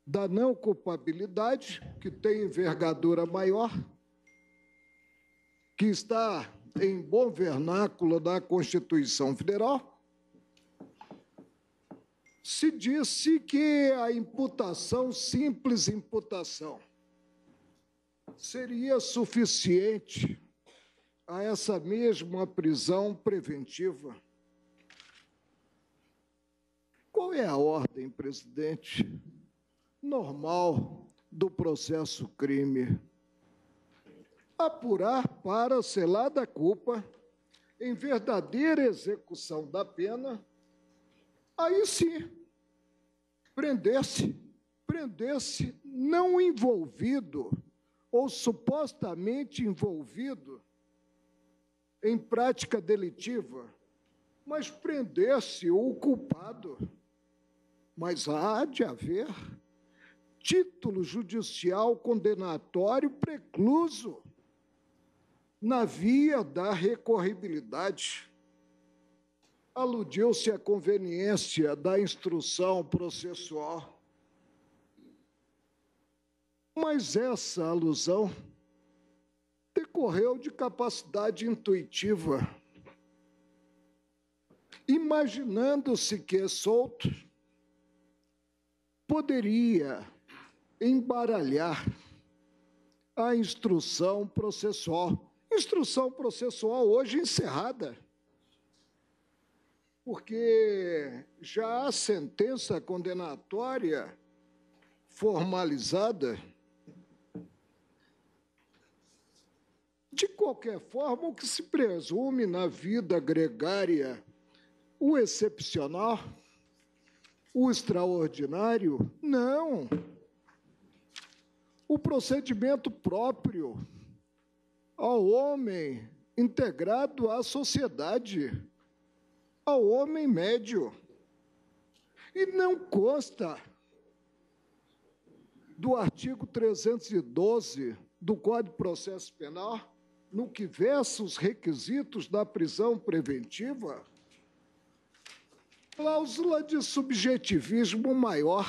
da não culpabilidade, que tem envergadura maior, que está em bom vernáculo da Constituição Federal, se disse que a imputação, simples imputação, seria suficiente a essa mesma prisão preventiva. Qual é a ordem, presidente, normal do processo crime? Apurar para selar da culpa em verdadeira execução da pena Aí sim, prendesse, prendesse não envolvido ou supostamente envolvido em prática delitiva, mas prendesse o culpado. Mas há de haver título judicial condenatório precluso na via da recorribilidade aludiu-se à conveniência da instrução processual. Mas essa alusão decorreu de capacidade intuitiva. Imaginando-se que solto, poderia embaralhar a instrução processual. Instrução processual hoje encerrada porque já a sentença condenatória formalizada. De qualquer forma, o que se presume na vida gregária, o excepcional, o extraordinário? Não. O procedimento próprio ao homem integrado à sociedade ao homem médio. E não consta do artigo 312 do Código de Processo Penal, no que versa os requisitos da prisão preventiva, cláusula de subjetivismo maior.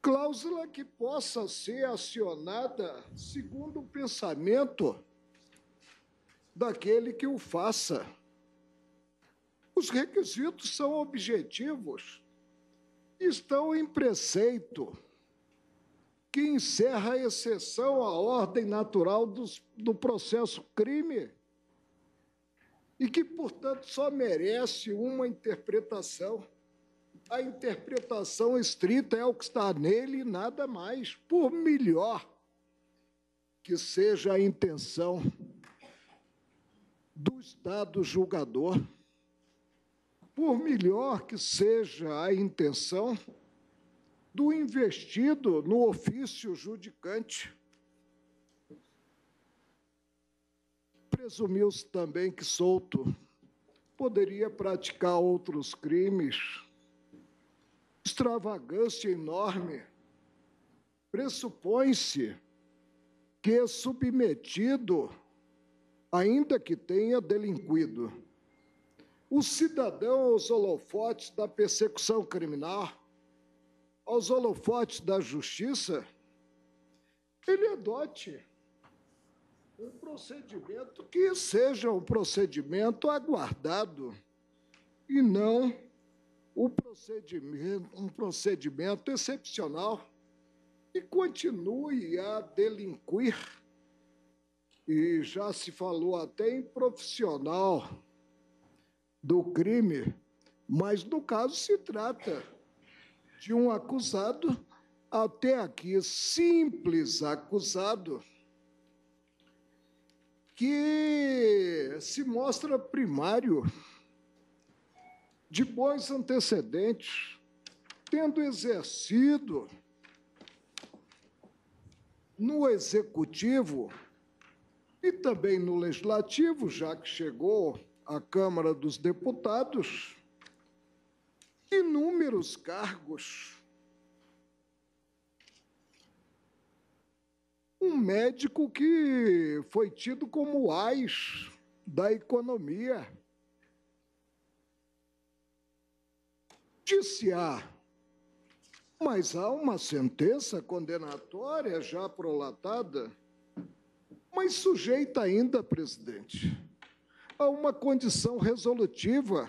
Cláusula que possa ser acionada segundo o pensamento daquele que o faça. Os requisitos são objetivos, estão em preceito, que encerra a exceção à ordem natural dos, do processo crime e que, portanto, só merece uma interpretação. A interpretação estrita é o que está nele e nada mais, por melhor que seja a intenção do Estado julgador. Por melhor que seja a intenção do investido no ofício judicante. Presumiu-se também que solto poderia praticar outros crimes. Extravagância enorme. Pressupõe-se que submetido ainda que tenha delinquido. O cidadão aos holofotes da persecução criminal, aos holofotes da justiça, ele adote um procedimento que seja um procedimento aguardado e não um procedimento, um procedimento excepcional e continue a delinquir e já se falou até em profissional do crime, mas no caso se trata de um acusado, até aqui simples acusado, que se mostra primário de bons antecedentes, tendo exercido no executivo e também no Legislativo, já que chegou à Câmara dos Deputados, inúmeros cargos. Um médico que foi tido como o AIS da economia. Disse A, ah, mas há uma sentença condenatória já prolatada mas sujeita ainda, presidente, a uma condição resolutiva.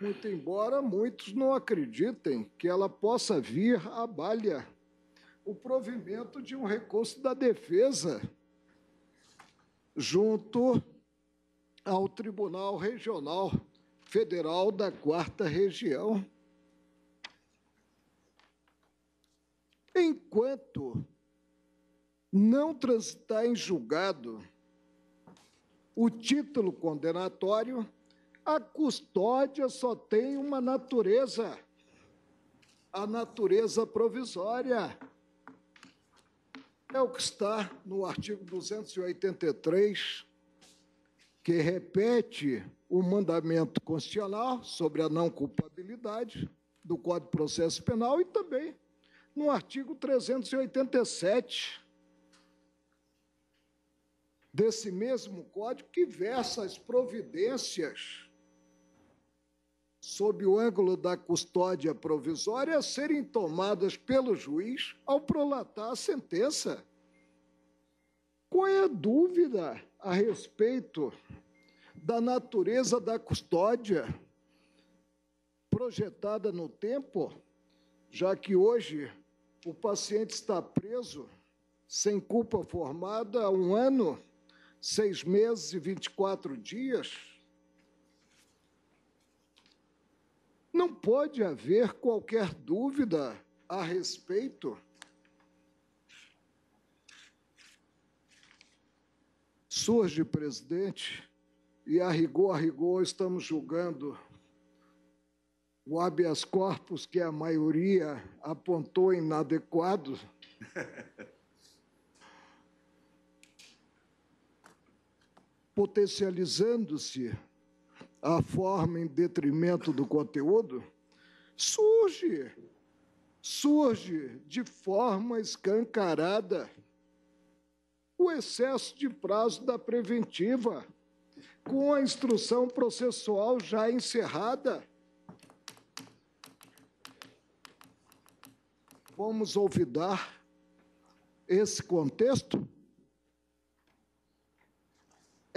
Muito embora muitos não acreditem que ela possa vir à balha o provimento de um recurso da defesa junto ao Tribunal Regional Federal da Quarta Região. Enquanto não transitar em julgado o título condenatório, a custódia só tem uma natureza, a natureza provisória. É o que está no artigo 283, que repete o mandamento constitucional sobre a não culpabilidade do Código de Processo Penal e também no artigo 387 desse mesmo código que versa as providências sob o ângulo da custódia provisória a serem tomadas pelo juiz ao prolatar a sentença. Qual é a dúvida a respeito da natureza da custódia projetada no tempo, já que hoje o paciente está preso sem culpa formada há um ano seis meses e 24 dias, não pode haver qualquer dúvida a respeito surge presidente e a rigor, a rigor, estamos julgando o habeas corpus que a maioria apontou inadequado. potencializando-se a forma em detrimento do conteúdo, surge, surge de forma escancarada o excesso de prazo da preventiva, com a instrução processual já encerrada. Vamos olvidar esse contexto?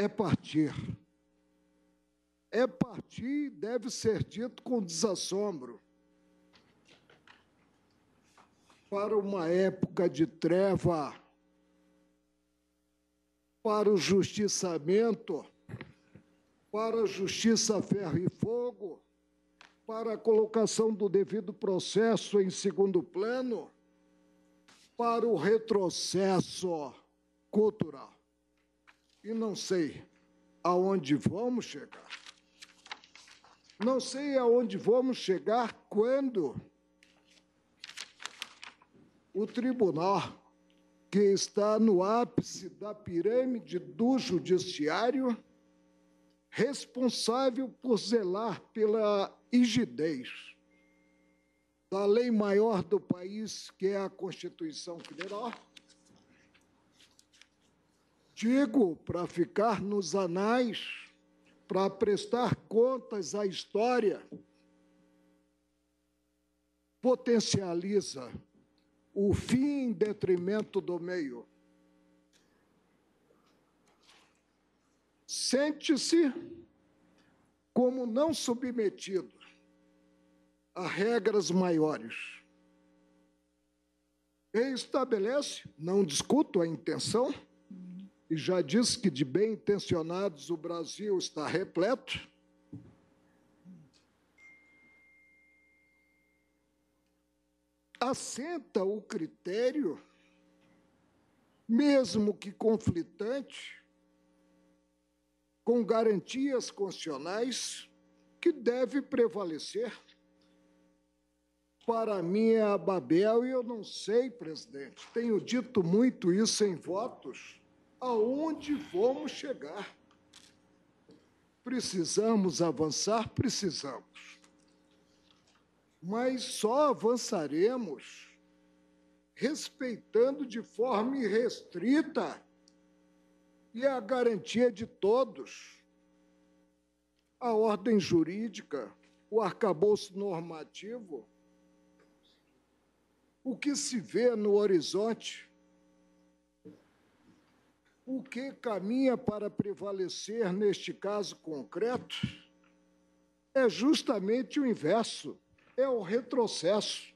é partir. É partir deve ser dito com desassombro. Para uma época de treva, para o justiçamento, para a justiça ferro e fogo, para a colocação do devido processo em segundo plano, para o retrocesso cultural e não sei aonde vamos chegar. Não sei aonde vamos chegar quando o tribunal que está no ápice da pirâmide do judiciário, responsável por zelar pela rigidez da lei maior do país, que é a Constituição Federal digo para ficar nos anais, para prestar contas à história, potencializa o fim em detrimento do meio. Sente-se como não submetido a regras maiores. E estabelece, não discuto a intenção, e já disse que de bem intencionados o Brasil está repleto. Assenta o critério, mesmo que conflitante, com garantias constitucionais que deve prevalecer. Para mim é a Babel, e eu não sei, presidente, tenho dito muito isso em votos aonde vamos chegar. Precisamos avançar? Precisamos. Mas só avançaremos respeitando de forma irrestrita e a garantia de todos. A ordem jurídica, o arcabouço normativo, o que se vê no horizonte o que caminha para prevalecer neste caso concreto é justamente o inverso, é o retrocesso.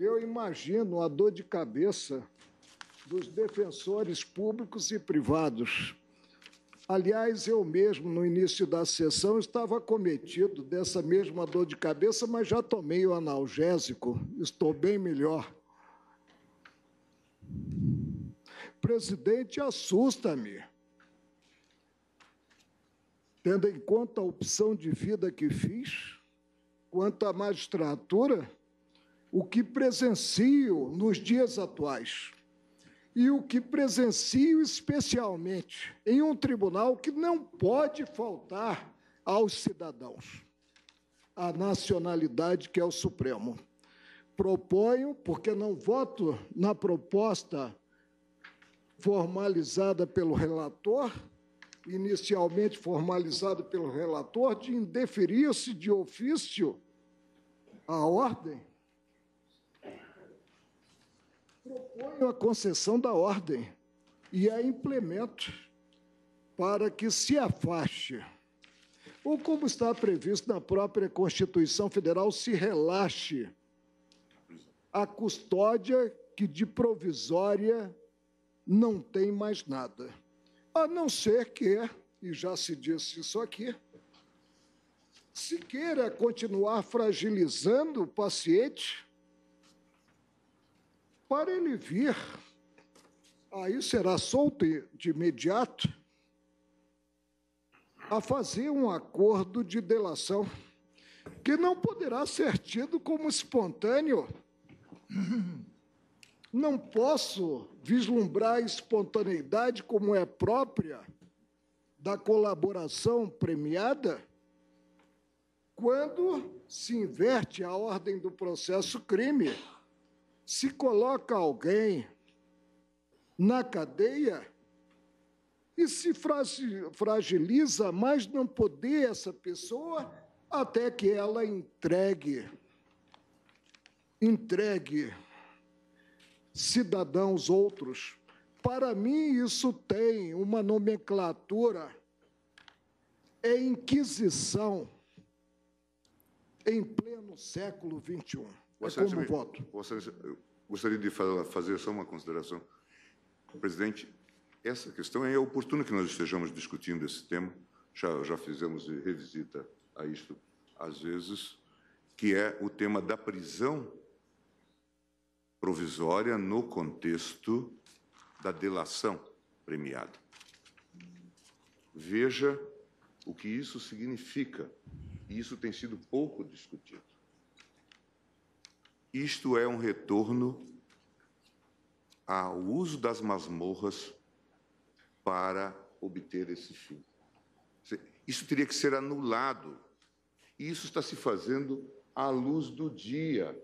Eu imagino a dor de cabeça dos defensores públicos e privados. Aliás, eu mesmo, no início da sessão, estava cometido dessa mesma dor de cabeça, mas já tomei o analgésico, estou bem melhor. Presidente, assusta-me. Tendo em conta a opção de vida que fiz, quanto à magistratura, o que presencio nos dias atuais e o que presencio especialmente em um tribunal que não pode faltar aos cidadãos, a nacionalidade que é o Supremo. Proponho, porque não voto na proposta formalizada pelo relator, inicialmente formalizada pelo relator, de indeferir-se de ofício a ordem. Proponho a concessão da ordem e a implemento para que se afaste ou como está previsto na própria Constituição Federal, se relaxe a custódia que de provisória não tem mais nada. A não ser que, e já se disse isso aqui, se queira continuar fragilizando o paciente para ele vir. Aí será solto de imediato a fazer um acordo de delação que não poderá ser tido como espontâneo. Não posso vislumbrar espontaneidade como é própria da colaboração premiada quando se inverte a ordem do processo crime, se coloca alguém na cadeia e se fragiliza mais não poder essa pessoa até que ela entregue entregue cidadãos outros. Para mim, isso tem uma nomenclatura é inquisição em pleno século XXI. É você é como me, voto. Você, gostaria de fazer só uma consideração. Presidente, essa questão é oportuna que nós estejamos discutindo esse tema. Já, já fizemos revisita a isto às vezes, que é o tema da prisão provisória no contexto da delação premiada. Veja o que isso significa, e isso tem sido pouco discutido. Isto é um retorno ao uso das masmorras para obter esse fim. Isso teria que ser anulado. E isso está se fazendo à luz do dia.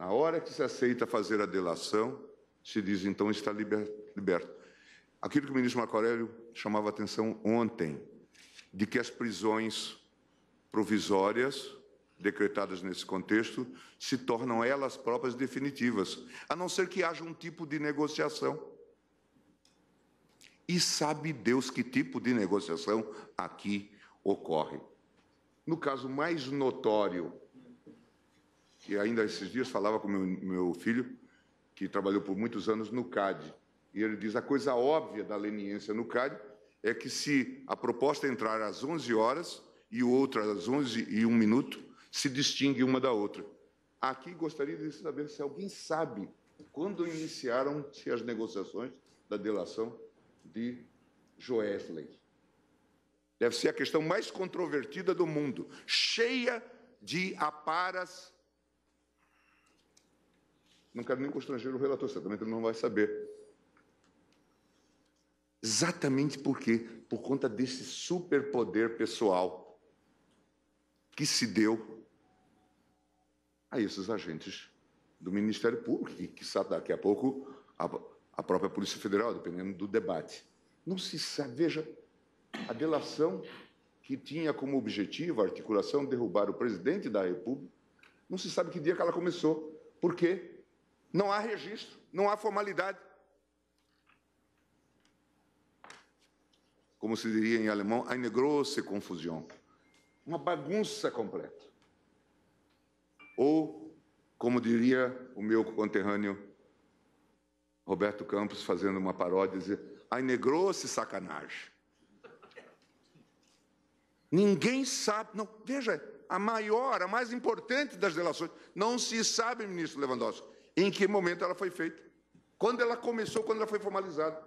Na hora que se aceita fazer a delação, se diz então está liberto. Aquilo que o ministro Marco Aurélio chamava atenção ontem, de que as prisões provisórias decretadas nesse contexto se tornam elas próprias definitivas, a não ser que haja um tipo de negociação. E sabe Deus que tipo de negociação aqui ocorre. No caso mais notório que ainda esses dias falava com meu, meu filho, que trabalhou por muitos anos no CAD. E ele diz: a coisa óbvia da leniência no CAD é que se a proposta entrar às 11 horas e outra às 11 e 1 minuto, se distingue uma da outra. Aqui gostaria de saber se alguém sabe quando iniciaram-se as negociações da delação de Joesley. Deve ser a questão mais controvertida do mundo, cheia de aparas não quero nem constranger o relator, certamente ele não vai saber. Exatamente por quê? Por conta desse superpoder pessoal que se deu a esses agentes do Ministério Público, e que daqui a pouco a, a própria Polícia Federal, dependendo do debate. Não se sabe, veja, a delação que tinha como objetivo a articulação derrubar o presidente da República, não se sabe que dia que ela começou. Por quê? Não há registro, não há formalidade. Como se diria em alemão, eine große confusión, Uma bagunça completa. Ou, como diria o meu conterrâneo Roberto Campos, fazendo uma paródia, dizer, eine große sacanagem. Ninguém sabe, não, veja, a maior, a mais importante das relações, não se sabe, ministro Lewandowski, em que momento ela foi feita, quando ela começou, quando ela foi formalizada.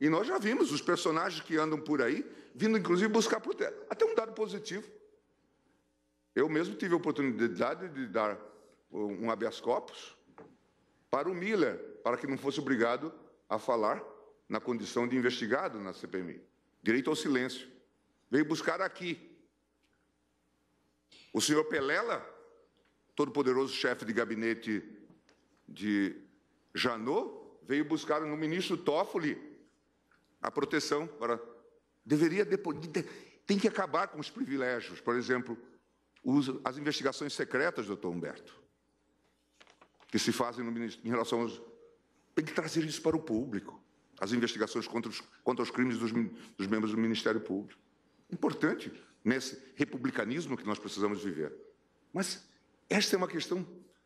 E nós já vimos os personagens que andam por aí, vindo inclusive buscar protesto. Até um dado positivo. Eu mesmo tive a oportunidade de dar um habeas corpus para o Miller, para que não fosse obrigado a falar na condição de investigado na CPMI. Direito ao silêncio. Veio buscar aqui. O senhor Pelela, todo-poderoso chefe de gabinete de Janot veio buscar no ministro Toffoli a proteção para deveria depois tem que acabar com os privilégios, por exemplo, as investigações secretas, doutor Humberto, que se fazem no, em relação aos. Tem que trazer isso para o público. As investigações contra os, contra os crimes dos, dos membros do Ministério Público. Importante nesse republicanismo que nós precisamos viver. Mas esta é uma questão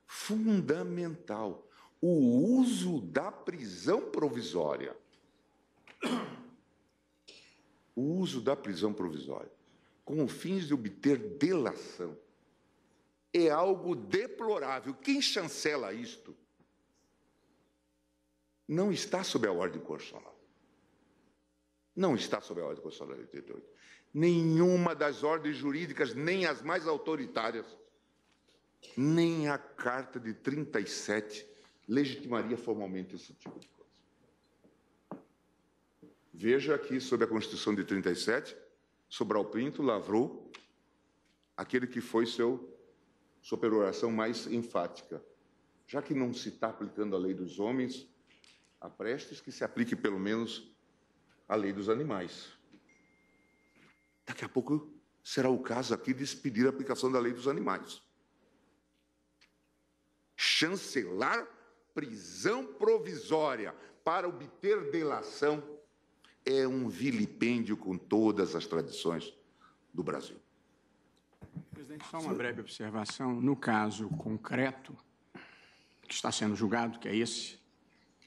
fundamental: o uso da prisão provisória. O uso da prisão provisória com fins de obter delação é algo deplorável. Quem chancela isto não está sob a ordem constitucional. Não está sob a ordem constitucional de 88. Nenhuma das ordens jurídicas, nem as mais autoritárias, nem a Carta de 37 legitimaria formalmente esse tipo de coisa. Veja aqui sobre a Constituição de 37, Sobral Pinto lavrou aquele que foi seu, sua peroração mais enfática. Já que não se está aplicando a lei dos homens, aprestes que se aplique pelo menos a lei dos animais. Daqui a pouco será o caso aqui de pedir a aplicação da lei dos animais chancelar prisão provisória para obter delação é um vilipêndio com todas as tradições do Brasil. Presidente, só uma breve observação. No caso concreto que está sendo julgado, que é esse,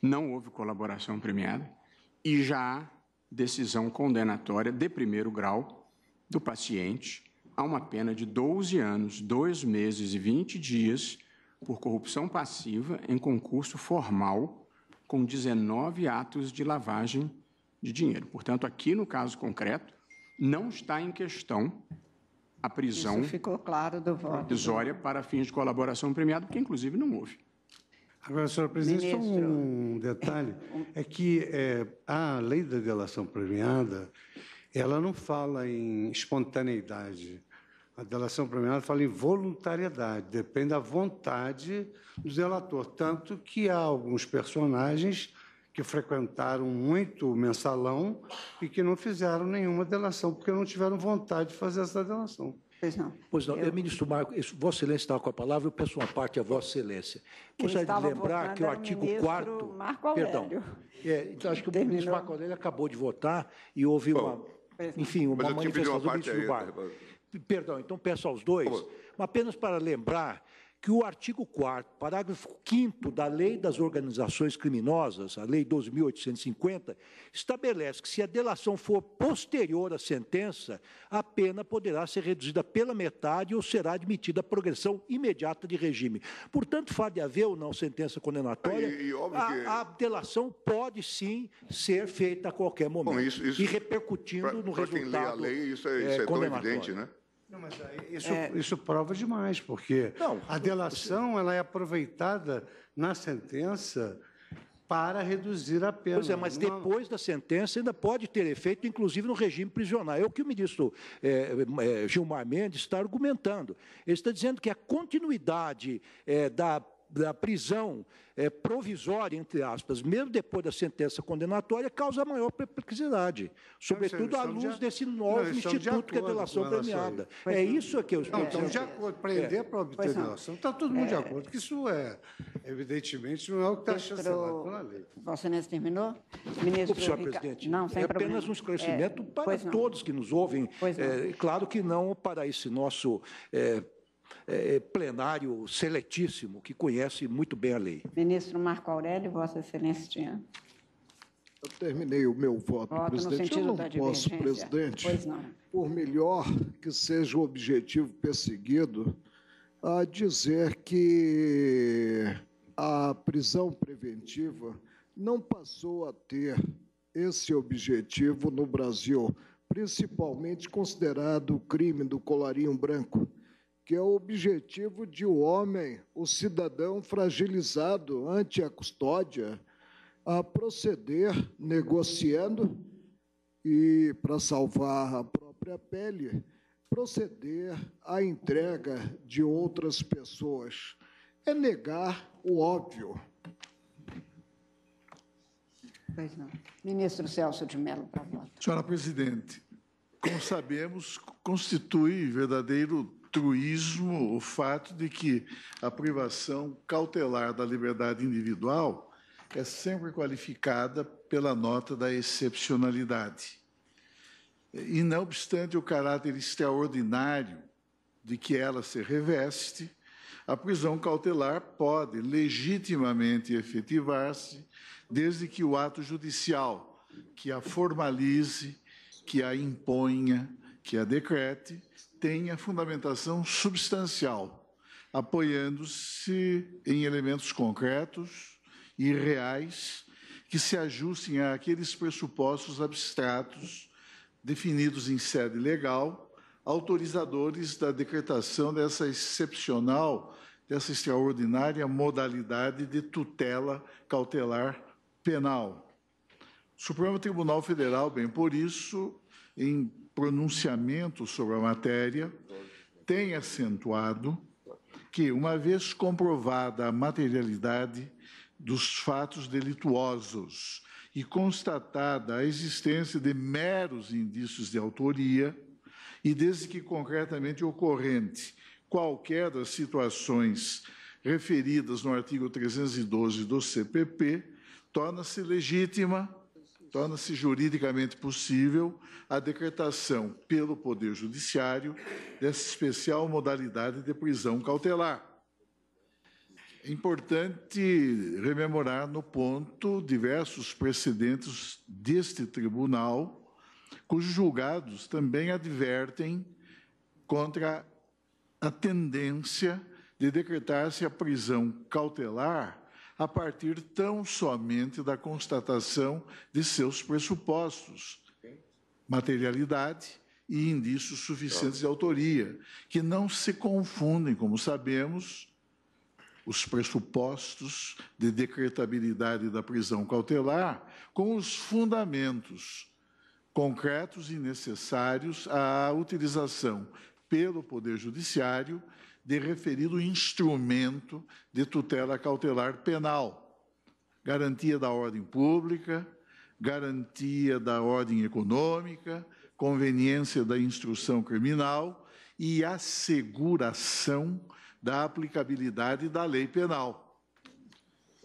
não houve colaboração premiada e já há decisão condenatória de primeiro grau do paciente a uma pena de 12 anos, 2 meses e 20 dias por corrupção passiva em concurso formal com 19 atos de lavagem de dinheiro. Portanto, aqui no caso concreto, não está em questão a prisão Isso ficou claro do né? provisória para fins de colaboração premiada, que inclusive não houve. Agora, senhora presidente, Ministro. só um detalhe é que é, a lei da delação premiada ela não fala em espontaneidade a delação premiada fala em voluntariedade, depende da vontade do delator. Tanto que há alguns personagens que frequentaram muito o mensalão e que não fizeram nenhuma delação, porque não tiveram vontade de fazer essa delação. Pois não. Pois não. Eu, ministro Marco, isso, Vossa Excelência estava com a palavra, eu peço uma parte a Vossa Excelência. Gostaria de lembrar que o artigo 4 Marco Aurélio. Perdão. É, então, acho que o ministro Marco Aurélio acabou de votar e houve Bom, uma. Enfim, uma manifestação do ministro do Marco. Tá, Perdão, então peço aos dois, apenas para lembrar que o artigo 4 parágrafo 5 da Lei das Organizações Criminosas, a Lei 12.850, estabelece que se a delação for posterior à sentença, a pena poderá ser reduzida pela metade ou será admitida a progressão imediata de regime. Portanto, fato de haver ou não sentença condenatória, e, e a, que... a, delação pode sim ser feita a qualquer momento. Bom, isso, isso, e repercutindo pra, no pra resultado quem lê a lei, isso é, isso é tão é, evidente, né? Não, mas isso, é... isso prova demais, porque não, a delação ela é aproveitada na sentença para reduzir a pena. Pois é, mas depois da sentença ainda pode ter efeito, inclusive no regime prisional. É o que o ministro é, é, Gilmar Mendes está argumentando. Ele está dizendo que a continuidade é, da da prisão é, provisória, entre aspas, mesmo depois da sentença condenatória, causa maior perplexidade, sobretudo à luz de, desse novo não, instituto de que é delação premiada. É isso que eu estou Então, já acordo, prender é. é para obter delação, está todo mundo é. de acordo, que isso é, evidentemente, não é o que está chancelado pela lei. Vossa terminou? Ministro, o senhor Rica... presidente, não, sem é problema. apenas um esclarecimento é, para todos que nos ouvem, é, claro que não para esse nosso é, é, plenário seletíssimo que conhece muito bem a lei. Ministro Marco Aurélio, Vossa Excelência Eu terminei o meu voto, voto presidente. Eu não posso, presidente, não. por melhor que seja o objetivo perseguido, a dizer que a prisão preventiva não passou a ter esse objetivo no Brasil, principalmente considerado o crime do colarinho branco que é o objetivo de o homem, o cidadão fragilizado ante a custódia, a proceder negociando e, para salvar a própria pele, proceder à entrega de outras pessoas. É negar o óbvio. Pois não. Ministro Celso de Mello, para a Senhora Presidente, como sabemos, constitui verdadeiro truísmo o fato de que a privação cautelar da liberdade individual é sempre qualificada pela nota da excepcionalidade. E não obstante o caráter extraordinário de que ela se reveste, a prisão cautelar pode legitimamente efetivar-se desde que o ato judicial que a formalize, que a imponha, que a decrete, tenha fundamentação substancial, apoiando-se em elementos concretos e reais que se ajustem àqueles pressupostos abstratos definidos em sede legal, autorizadores da decretação dessa excepcional, dessa extraordinária modalidade de tutela cautelar penal. O Supremo Tribunal Federal, bem por isso, em pronunciamento sobre a matéria, tem acentuado que, uma vez comprovada a materialidade dos fatos delituosos e constatada a existência de meros indícios de autoria, e desde que concretamente ocorrente qualquer das situações referidas no artigo 312 do CPP, torna-se legítima torna-se juridicamente possível a decretação pelo Poder Judiciário dessa especial modalidade de prisão cautelar. É importante rememorar no ponto diversos precedentes deste tribunal, cujos julgados também advertem contra a tendência de decretar-se a prisão cautelar a partir tão somente da constatação de seus pressupostos, materialidade e indícios suficientes de autoria, que não se confundem, como sabemos, os pressupostos de decretabilidade da prisão cautelar com os fundamentos concretos e necessários à utilização pelo Poder Judiciário de referido instrumento de tutela cautelar penal, garantia da ordem pública, garantia da ordem econômica, conveniência da instrução criminal e asseguração da aplicabilidade da lei penal.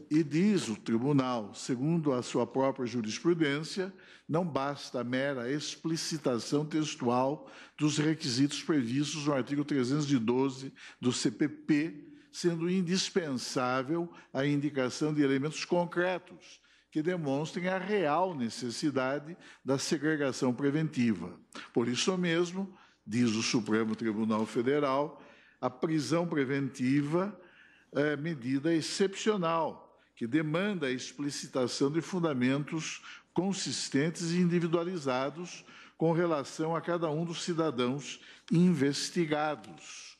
E diz o tribunal, segundo a sua própria jurisprudência, não basta a mera explicitação textual dos requisitos previstos no artigo 312 do CPP, sendo indispensável a indicação de elementos concretos que demonstrem a real necessidade da segregação preventiva. Por isso mesmo, diz o Supremo Tribunal Federal, a prisão preventiva é medida excepcional que demanda a explicitação de fundamentos consistentes e individualizados com relação a cada um dos cidadãos investigados.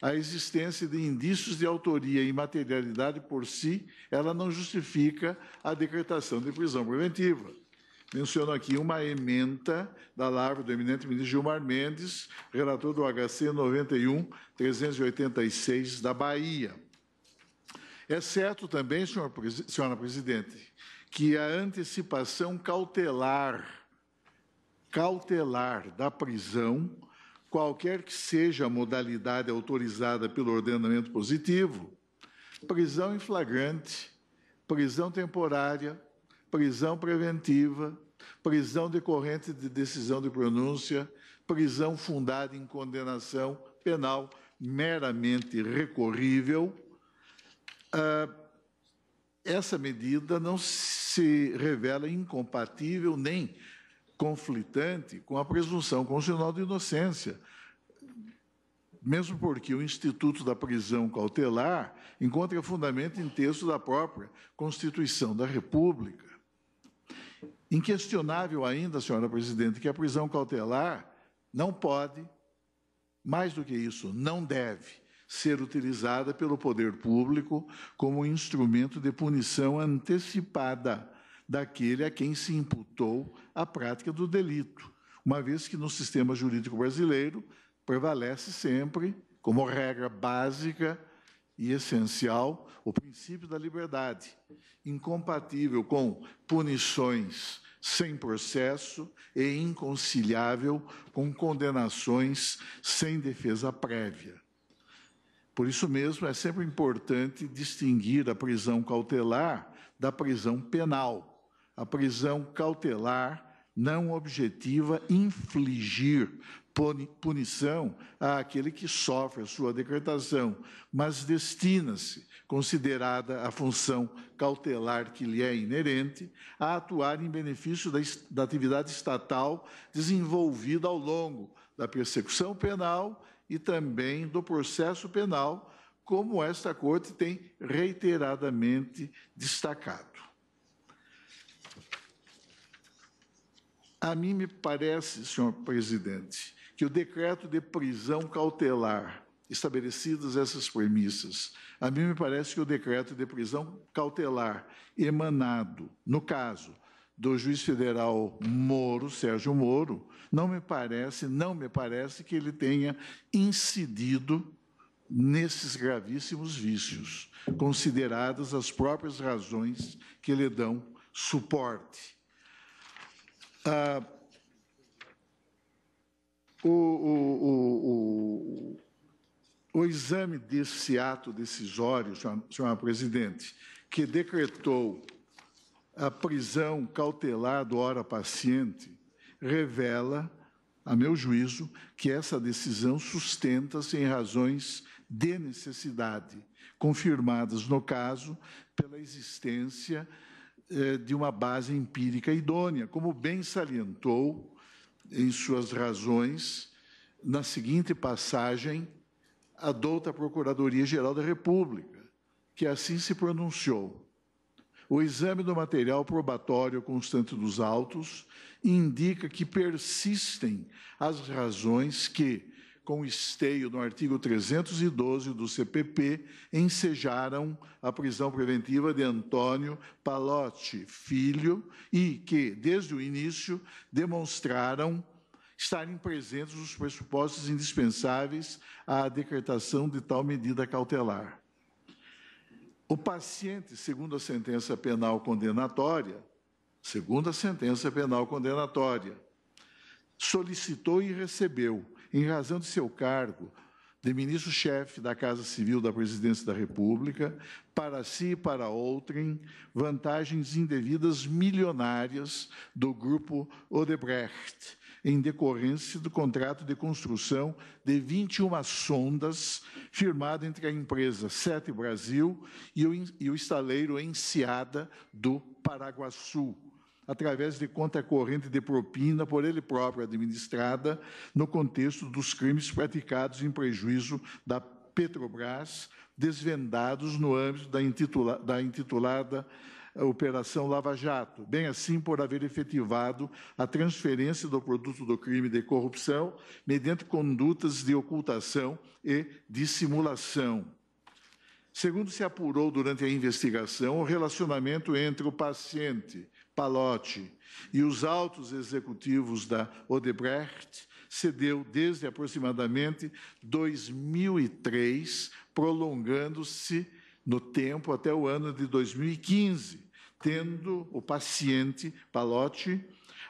A existência de indícios de autoria e materialidade por si, ela não justifica a decretação de prisão preventiva. Menciono aqui uma emenda da Lavra do eminente ministro Gilmar Mendes, relator do HC 91-386 da Bahia. É certo também, senhor, senhora presidente, que a antecipação cautelar, cautelar da prisão, qualquer que seja a modalidade autorizada pelo ordenamento positivo, prisão em flagrante, prisão temporária, prisão preventiva, prisão decorrente de decisão de pronúncia, prisão fundada em condenação penal meramente recorrível, ah, essa medida não se revela incompatível nem conflitante com a presunção constitucional de inocência, mesmo porque o Instituto da Prisão Cautelar encontra fundamento em texto da própria Constituição da República. Inquestionável ainda, senhora presidente, que a prisão cautelar não pode, mais do que isso, não deve ser utilizada pelo poder público como instrumento de punição antecipada daquele a quem se imputou a prática do delito, uma vez que no sistema jurídico brasileiro prevalece sempre, como regra básica e essencial, o princípio da liberdade, incompatível com punições sem processo e inconciliável com condenações sem defesa prévia. Por isso mesmo, é sempre importante distinguir a prisão cautelar da prisão penal. A prisão cautelar não objetiva infligir punição àquele que sofre a sua decretação, mas destina-se, considerada a função cautelar que lhe é inerente, a atuar em benefício da, atividade estatal desenvolvida ao longo da persecução penal e também do processo penal, como esta Corte tem reiteradamente destacado. A mim me parece, senhor presidente, que o decreto de prisão cautelar, estabelecidas essas premissas, a mim me parece que o decreto de prisão cautelar emanado, no caso, do juiz federal Moro, Sérgio Moro, não me parece, não me parece que ele tenha incidido nesses gravíssimos vícios, consideradas as próprias razões que lhe dão suporte. Ah, o, o, o, o, exame desse ato decisório, senhora presidente, que decretou a prisão cautelar do hora paciente revela, a meu juízo, que essa decisão sustenta-se em razões de necessidade, confirmadas no caso pela existência eh, de uma base empírica idônea, como bem salientou em suas razões na seguinte passagem a douta Procuradoria-Geral da República, que assim se pronunciou: o exame do material probatório constante dos autos indica que persistem as razões que, com esteio no artigo 312 do CPP, ensejaram a prisão preventiva de Antônio Palotti Filho e que, desde o início, demonstraram estarem presentes os pressupostos indispensáveis à decretação de tal medida cautelar. O paciente, segundo a sentença penal condenatória, segundo a sentença penal condenatória, solicitou e recebeu, em razão de seu cargo de ministro-chefe da Casa Civil da Presidência da República, para si e para outrem, vantagens indevidas milionárias do grupo Odebrecht, em decorrência do contrato de construção de 21 sondas firmado entre a empresa Sete Brasil e o, e o estaleiro Enseada do Paraguaçu, através de conta corrente de propina por ele próprio administrada no contexto dos crimes praticados em prejuízo da Petrobras, desvendados no âmbito da, intitula, da intitulada a Operação Lava Jato, bem assim por haver efetivado a transferência do produto do crime de corrupção mediante condutas de ocultação e dissimulação. Segundo se apurou durante a investigação, o relacionamento entre o paciente, Palotti, e os altos executivos da Odebrecht se deu desde aproximadamente 2003, prolongando-se no tempo até o ano de 2015, tendo o paciente Palotti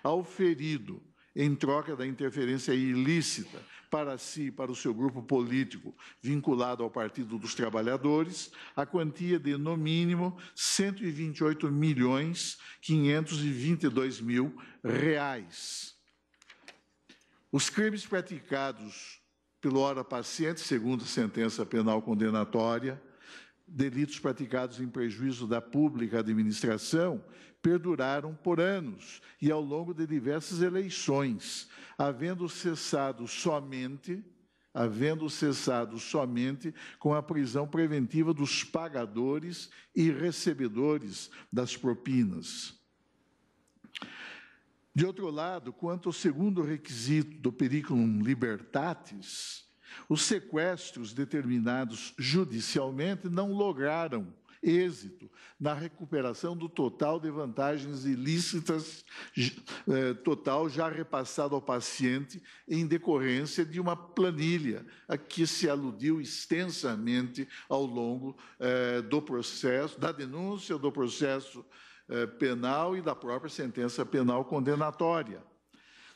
ao ferido em troca da interferência ilícita para si e para o seu grupo político vinculado ao Partido dos Trabalhadores, a quantia de, no mínimo, R$ mil reais. Os crimes praticados pelo ora paciente, segundo a sentença penal condenatória, delitos praticados em prejuízo da pública administração perduraram por anos e ao longo de diversas eleições, havendo cessado somente havendo cessado somente com a prisão preventiva dos pagadores e recebedores das propinas. De outro lado, quanto ao segundo requisito do periculum libertatis, os sequestros determinados judicialmente não lograram êxito na recuperação do total de vantagens ilícitas, eh, total já repassado ao paciente em decorrência de uma planilha a que se aludiu extensamente ao longo eh, do processo, da denúncia do processo eh, penal e da própria sentença penal condenatória.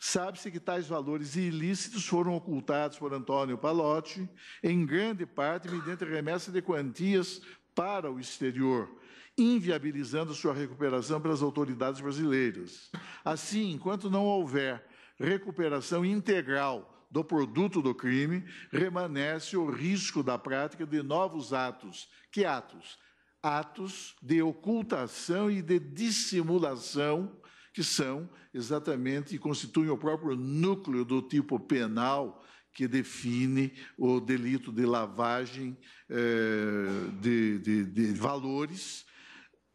Sabe-se que tais valores ilícitos foram ocultados por Antônio Palotti, em grande parte mediante remessa de quantias para o exterior, inviabilizando sua recuperação pelas autoridades brasileiras. Assim, enquanto não houver recuperação integral do produto do crime, permanece o risco da prática de novos atos. Que atos? Atos de ocultação e de dissimulação que são exatamente e constituem o próprio núcleo do tipo penal que define o delito de lavagem eh, de, de, de valores,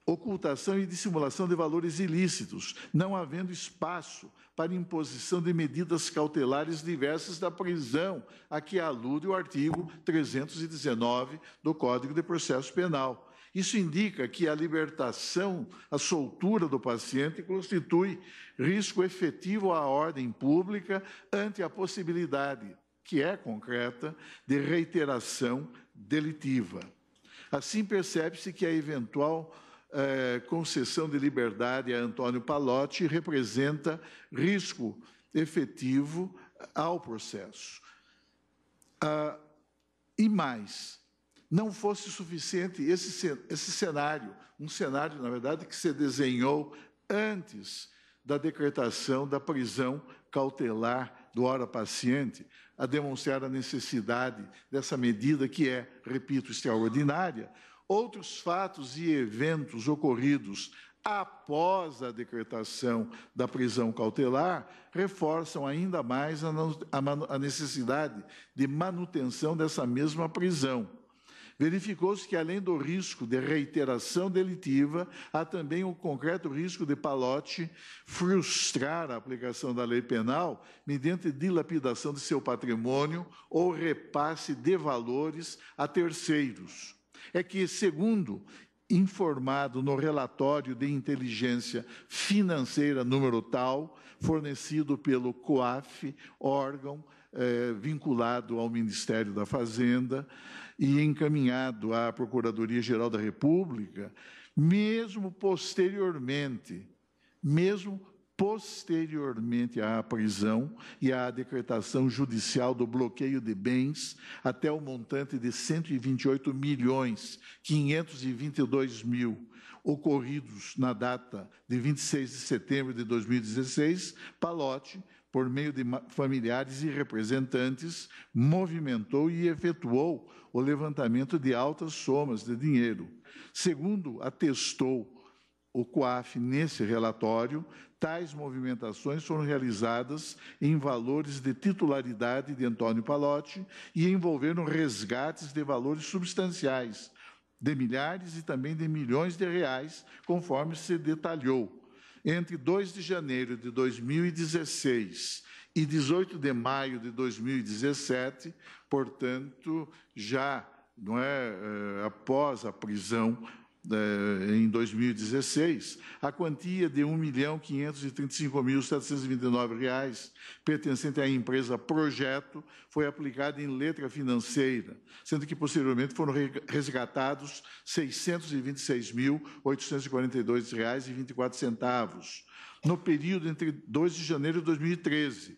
ocultação e dissimulação de valores ilícitos, não havendo espaço para imposição de medidas cautelares diversas da prisão, a que alude o artigo 319 do Código de Processo Penal. Isso indica que a libertação, a soltura do paciente constitui risco efetivo à ordem pública ante a possibilidade, que é concreta, de reiteração delitiva. Assim, percebe-se que a eventual eh, concessão de liberdade a Antônio Palotti representa risco efetivo ao processo. Ah, e mais, não fosse suficiente esse, esse cenário, um cenário, na verdade, que se desenhou antes da decretação da prisão cautelar do hora paciente, a demonstrar a necessidade dessa medida, que é, repito, extraordinária, outros fatos e eventos ocorridos após a decretação da prisão cautelar reforçam ainda mais a, a, a necessidade de manutenção dessa mesma prisão Verificou-se que, além do risco de reiteração delitiva, há também o concreto risco de Palote frustrar a aplicação da lei penal mediante dilapidação de seu patrimônio ou repasse de valores a terceiros. É que, segundo informado no relatório de inteligência financeira número tal, fornecido pelo COAF, órgão eh, vinculado ao Ministério da Fazenda, e encaminhado à Procuradoria-Geral da República, mesmo posteriormente, mesmo posteriormente à prisão e à decretação judicial do bloqueio de bens até o montante de 128 milhões 522 mil ocorridos na data de 26 de setembro de 2016, Palote por meio de familiares e representantes, movimentou e efetuou o levantamento de altas somas de dinheiro. Segundo atestou o COAF nesse relatório, tais movimentações foram realizadas em valores de titularidade de Antônio Palotti e envolveram resgates de valores substanciais, de milhares e também de milhões de reais, conforme se detalhou entre 2 de janeiro de 2016 e 18 de maio de 2017, portanto, já não é, eh, após a prisão é, em 2016, a quantia de R$ 1.535.729, pertencente à empresa Projeto, foi aplicada em letra financeira, sendo que posteriormente foram resgatados R$ 626.842,24. No período entre 2 de janeiro de 2013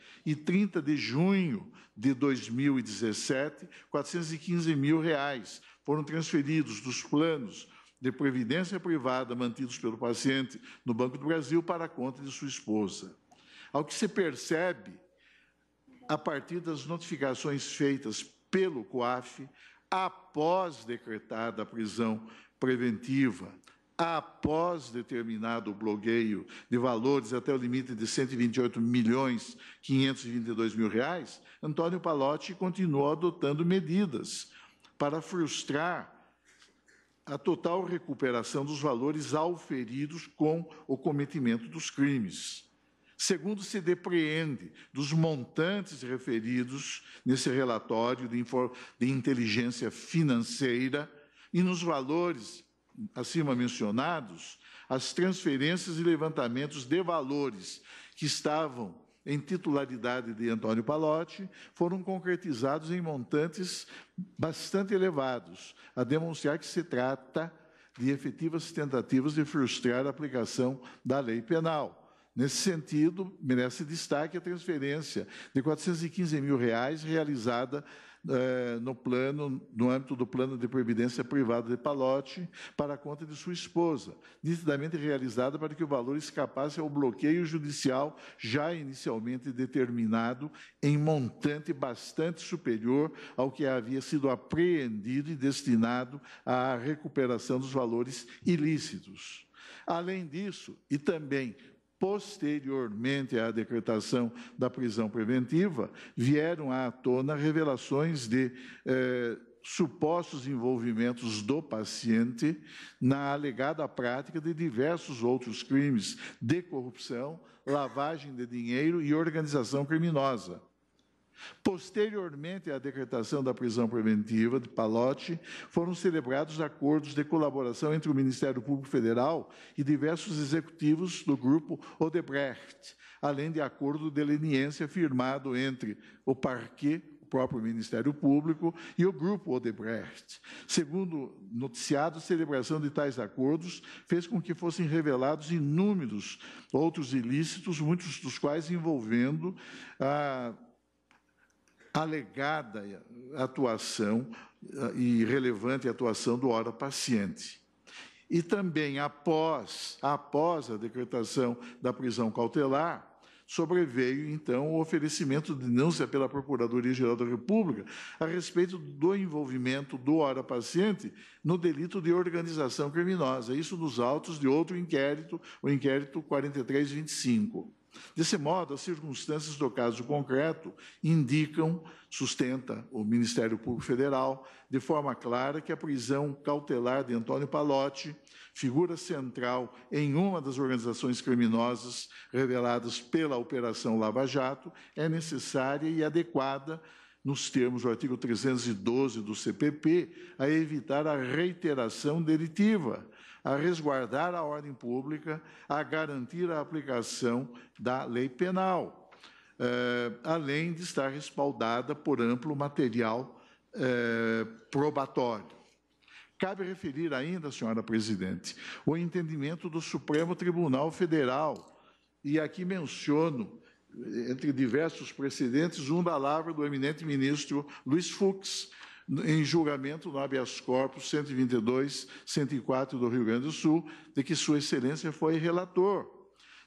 e 30 de junho de 2017, 415 mil reais foram transferidos dos planos de previdência privada mantidos pelo paciente no Banco do Brasil para a conta de sua esposa. Ao que se percebe, a partir das notificações feitas pelo COAF após decretada a prisão preventiva após determinado bloqueio de valores até o limite de 128 milhões 522 mil reais, Antônio Palotti continuou adotando medidas para frustrar a total recuperação dos valores auferidos com o cometimento dos crimes. Segundo se depreende dos montantes referidos nesse relatório de, de inteligência financeira e nos valores acima mencionados, as transferências e levantamentos de valores que estavam em titularidade de Antônio Palotti foram concretizados em montantes bastante elevados, a demonstrar que se trata de efetivas tentativas de frustrar a aplicação da lei penal. Nesse sentido, merece destaque a transferência de 415 mil reais realizada é, no plano, no âmbito do plano de previdência privada de Palote, para a conta de sua esposa, nitidamente realizada para que o valor escapasse ao bloqueio judicial já inicialmente determinado em montante bastante superior ao que havia sido apreendido e destinado à recuperação dos valores ilícitos. Além disso, e também Posteriormente à decretação da prisão preventiva, vieram à tona revelações de eh, supostos envolvimentos do paciente na alegada prática de diversos outros crimes de corrupção, lavagem de dinheiro e organização criminosa Posteriormente à decretação da prisão preventiva de Palotti, foram celebrados acordos de colaboração entre o Ministério Público Federal e diversos executivos do grupo Odebrecht, além de acordo de leniência firmado entre o Parque próprio Ministério Público e o grupo Odebrecht. Segundo noticiado, a celebração de tais acordos fez com que fossem revelados inúmeros outros ilícitos, muitos dos quais envolvendo a ah, alegada atuação ah, e relevante atuação do hora paciente. E também após, após a decretação da prisão cautelar, sobreveio então o oferecimento de denúncia pela Procuradoria-Geral da República a respeito do envolvimento do hora paciente no delito de organização criminosa, isso nos autos de outro inquérito, o inquérito 4325. Desse modo, as circunstâncias do caso concreto indicam, sustenta o Ministério Público Federal, de forma clara que a prisão cautelar de Antônio Palotti, figura central em uma das organizações criminosas reveladas pela Operação Lava Jato, é necessária e adequada nos termos do artigo 312 do CPP, a evitar a reiteração delitiva a resguardar a ordem pública, a garantir a aplicação da lei penal, eh, além de estar respaldada por amplo material eh, probatório. Cabe referir ainda, senhora presidente, o entendimento do Supremo Tribunal Federal, e aqui menciono eh, entre diversos precedentes, um da lavra do eminente ministro Luiz Fux, em julgamento no habeas corpus 122, 104 do Rio Grande do Sul, de que Sua Excelência foi relator,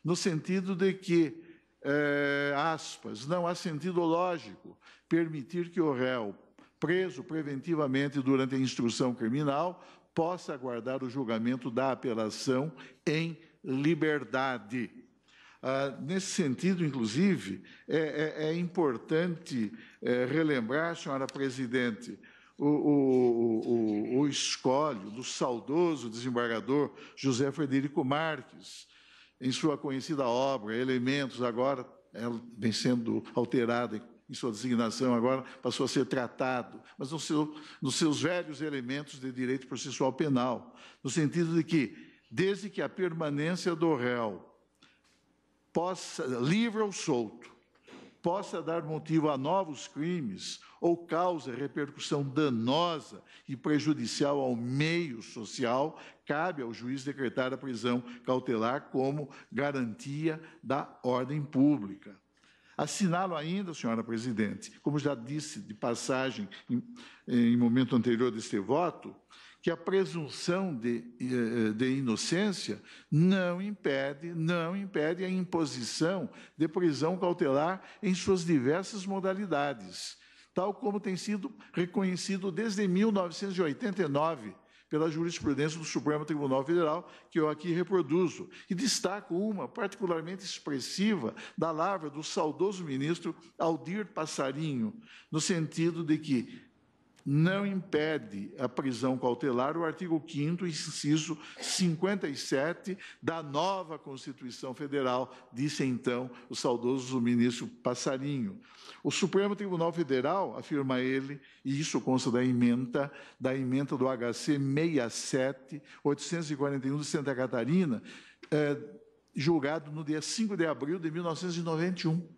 no sentido de que, é, aspas, não há sentido lógico permitir que o réu, preso preventivamente durante a instrução criminal, possa aguardar o julgamento da apelação em liberdade. Ah, nesse sentido, inclusive, é, é, é importante é, relembrar, senhora presidente, o, o, o, o escolho do saudoso desembargador José Frederico Marques, em sua conhecida obra Elementos, agora ela vem sendo alterada em sua designação agora, passou a ser tratado, mas no seu, nos seus velhos elementos de direito processual penal, no sentido de que, desde que a permanência do réu possa, livre ou solto, possa dar motivo a novos crimes ou causa repercussão danosa e prejudicial ao meio social, cabe ao juiz decretar a prisão cautelar como garantia da ordem pública. Assinalo ainda, senhora presidente, como já disse de passagem em, em momento anterior deste voto, que a presunção de, eh, eh, de inocência não impede, não impede a imposição de prisão cautelar em suas diversas modalidades, tal como tem sido reconhecido desde 1989 pela jurisprudência do Supremo Tribunal Federal, que eu aqui reproduzo. E destaco uma particularmente expressiva da lavra do saudoso ministro Aldir Passarinho, no sentido de que não impede a prisão cautelar o artigo 5 inciso 57 da nova Constituição Federal, disse então o saudoso ministro Passarinho. O Supremo Tribunal Federal, afirma ele, e isso consta da emenda, da emenda do HC 67 841 de Santa Catarina, é, julgado no dia 5 de abril de 1991.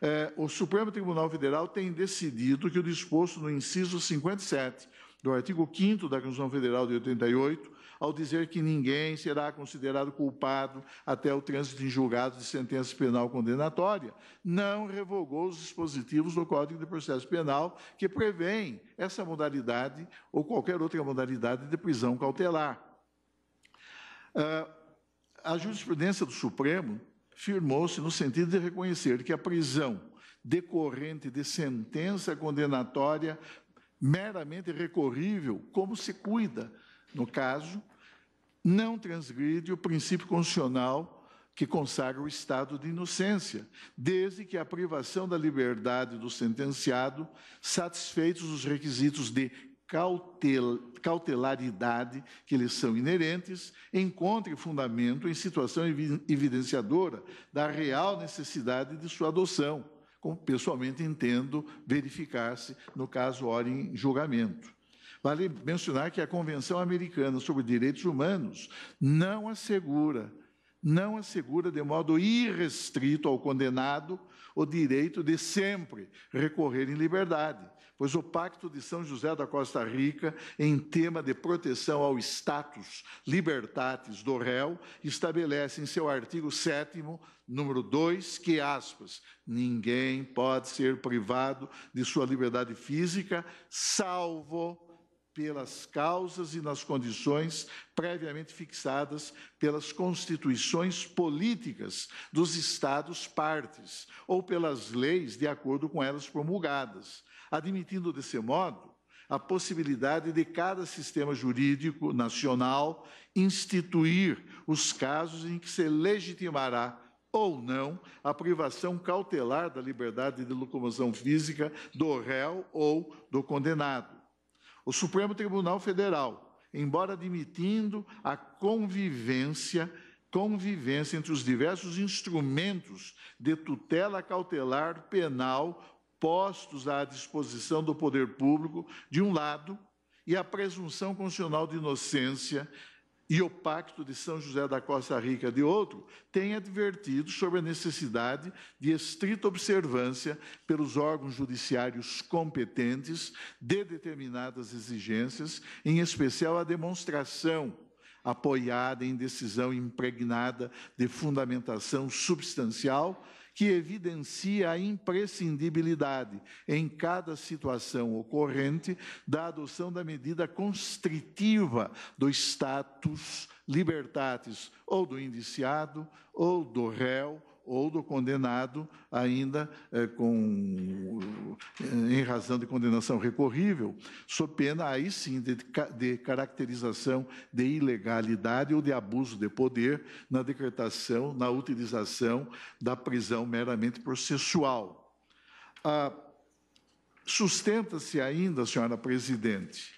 É, o Supremo Tribunal Federal tem decidido que o disposto no inciso 57 do artigo 5 da Constituição Federal de 88, ao dizer que ninguém será considerado culpado até o trânsito em julgado de sentença penal condenatória, não revogou os dispositivos do Código de Processo Penal que prevêem essa modalidade ou qualquer outra modalidade de prisão cautelar. Uh, a jurisprudência do Supremo firmou-se no sentido de reconhecer que a prisão decorrente de sentença condenatória meramente recorrível, como se cuida, no caso, não transgride o princípio constitucional que consagra o estado de inocência, desde que a privação da liberdade do sentenciado, satisfeitos os requisitos de cautel, cautelaridade que lhes são inerentes, encontre fundamento em situação evidenciadora da real necessidade de sua adoção, como pessoalmente entendo verificar-se no caso ora em julgamento. Vale mencionar que a Convenção Americana sobre Direitos Humanos não assegura não assegura de modo irrestrito ao condenado o direito de sempre recorrer em liberdade, pois o Pacto de São José da Costa Rica, em tema de proteção ao status libertatis do réu, estabelece em seu artigo 7 número 2, que aspas, ninguém pode ser privado de sua liberdade física, salvo pelas causas e nas condições previamente fixadas pelas constituições políticas dos Estados partes ou pelas leis de acordo com elas promulgadas, admitindo desse modo a possibilidade de cada sistema jurídico nacional instituir os casos em que se legitimará ou não a privação cautelar da liberdade de locomoção física do réu ou do condenado. O Supremo Tribunal Federal, embora admitindo a convivência convivência entre os diversos instrumentos de tutela cautelar penal postos à disposição do poder público, de um lado, e a presunção constitucional de inocência e o Pacto de São José da Costa Rica, de outro, têm advertido sobre a necessidade de estrita observância pelos órgãos judiciários competentes de determinadas exigências, em especial a demonstração apoiada em decisão impregnada de fundamentação substancial que evidencia a imprescindibilidade, em cada situação ocorrente, da adoção da medida constritiva do status libertatis, ou do indiciado, ou do réu, ou do condenado, ainda é, com, eh, em razão de condenação recorrível, sob pena aí sim de, de, caracterização de ilegalidade ou de abuso de poder na decretação, na utilização da prisão meramente processual. Ah, Sustenta-se ainda, senhora presidente,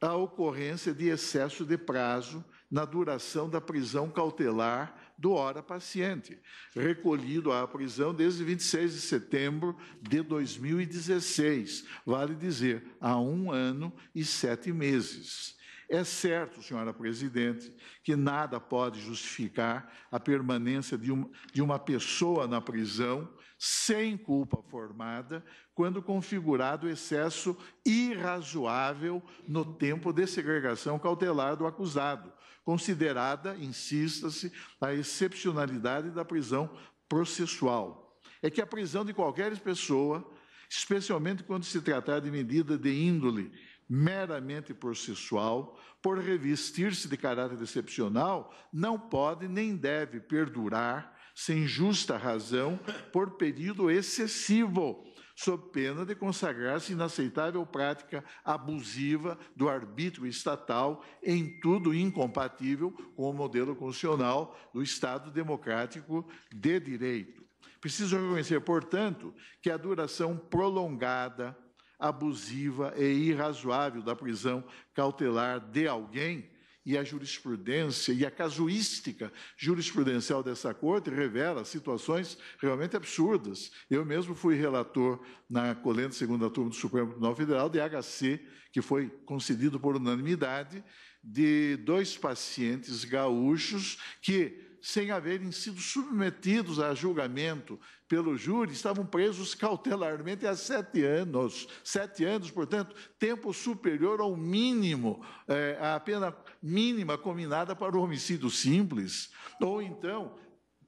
a ocorrência de excesso de prazo na duração da prisão cautelar do Hora Paciente, recolhido à prisão desde 26 de setembro de 2016, vale dizer, há um ano e sete meses. É certo, senhora presidente, que nada pode justificar a permanência de uma, de uma pessoa na prisão sem culpa formada, quando configurado excesso irrazoável no tempo de segregação cautelar do acusado, considerada, insista-se, a excepcionalidade da prisão processual. É que a prisão de qualquer pessoa, especialmente quando se tratar de medida de índole meramente processual, por revestir-se de caráter excepcional, não pode nem deve perdurar sem justa razão por período excessivo sob pena de consagrar-se inaceitável prática abusiva do arbítrio estatal em tudo incompatível com o modelo constitucional do Estado democrático de direito. Preciso reconhecer, portanto, que a duração prolongada, abusiva e irrazoável da prisão cautelar de alguém e a jurisprudência e a casuística jurisprudencial dessa corte revela situações realmente absurdas. Eu mesmo fui relator na colenda segunda turma do Supremo Tribunal Federal de HC, que foi concedido por unanimidade, de dois pacientes gaúchos que sem haverem sido submetidos a julgamento pelo júri, estavam presos cautelarmente há sete anos. Sete anos, portanto, tempo superior ao mínimo, é, à pena mínima combinada para o homicídio simples, ou então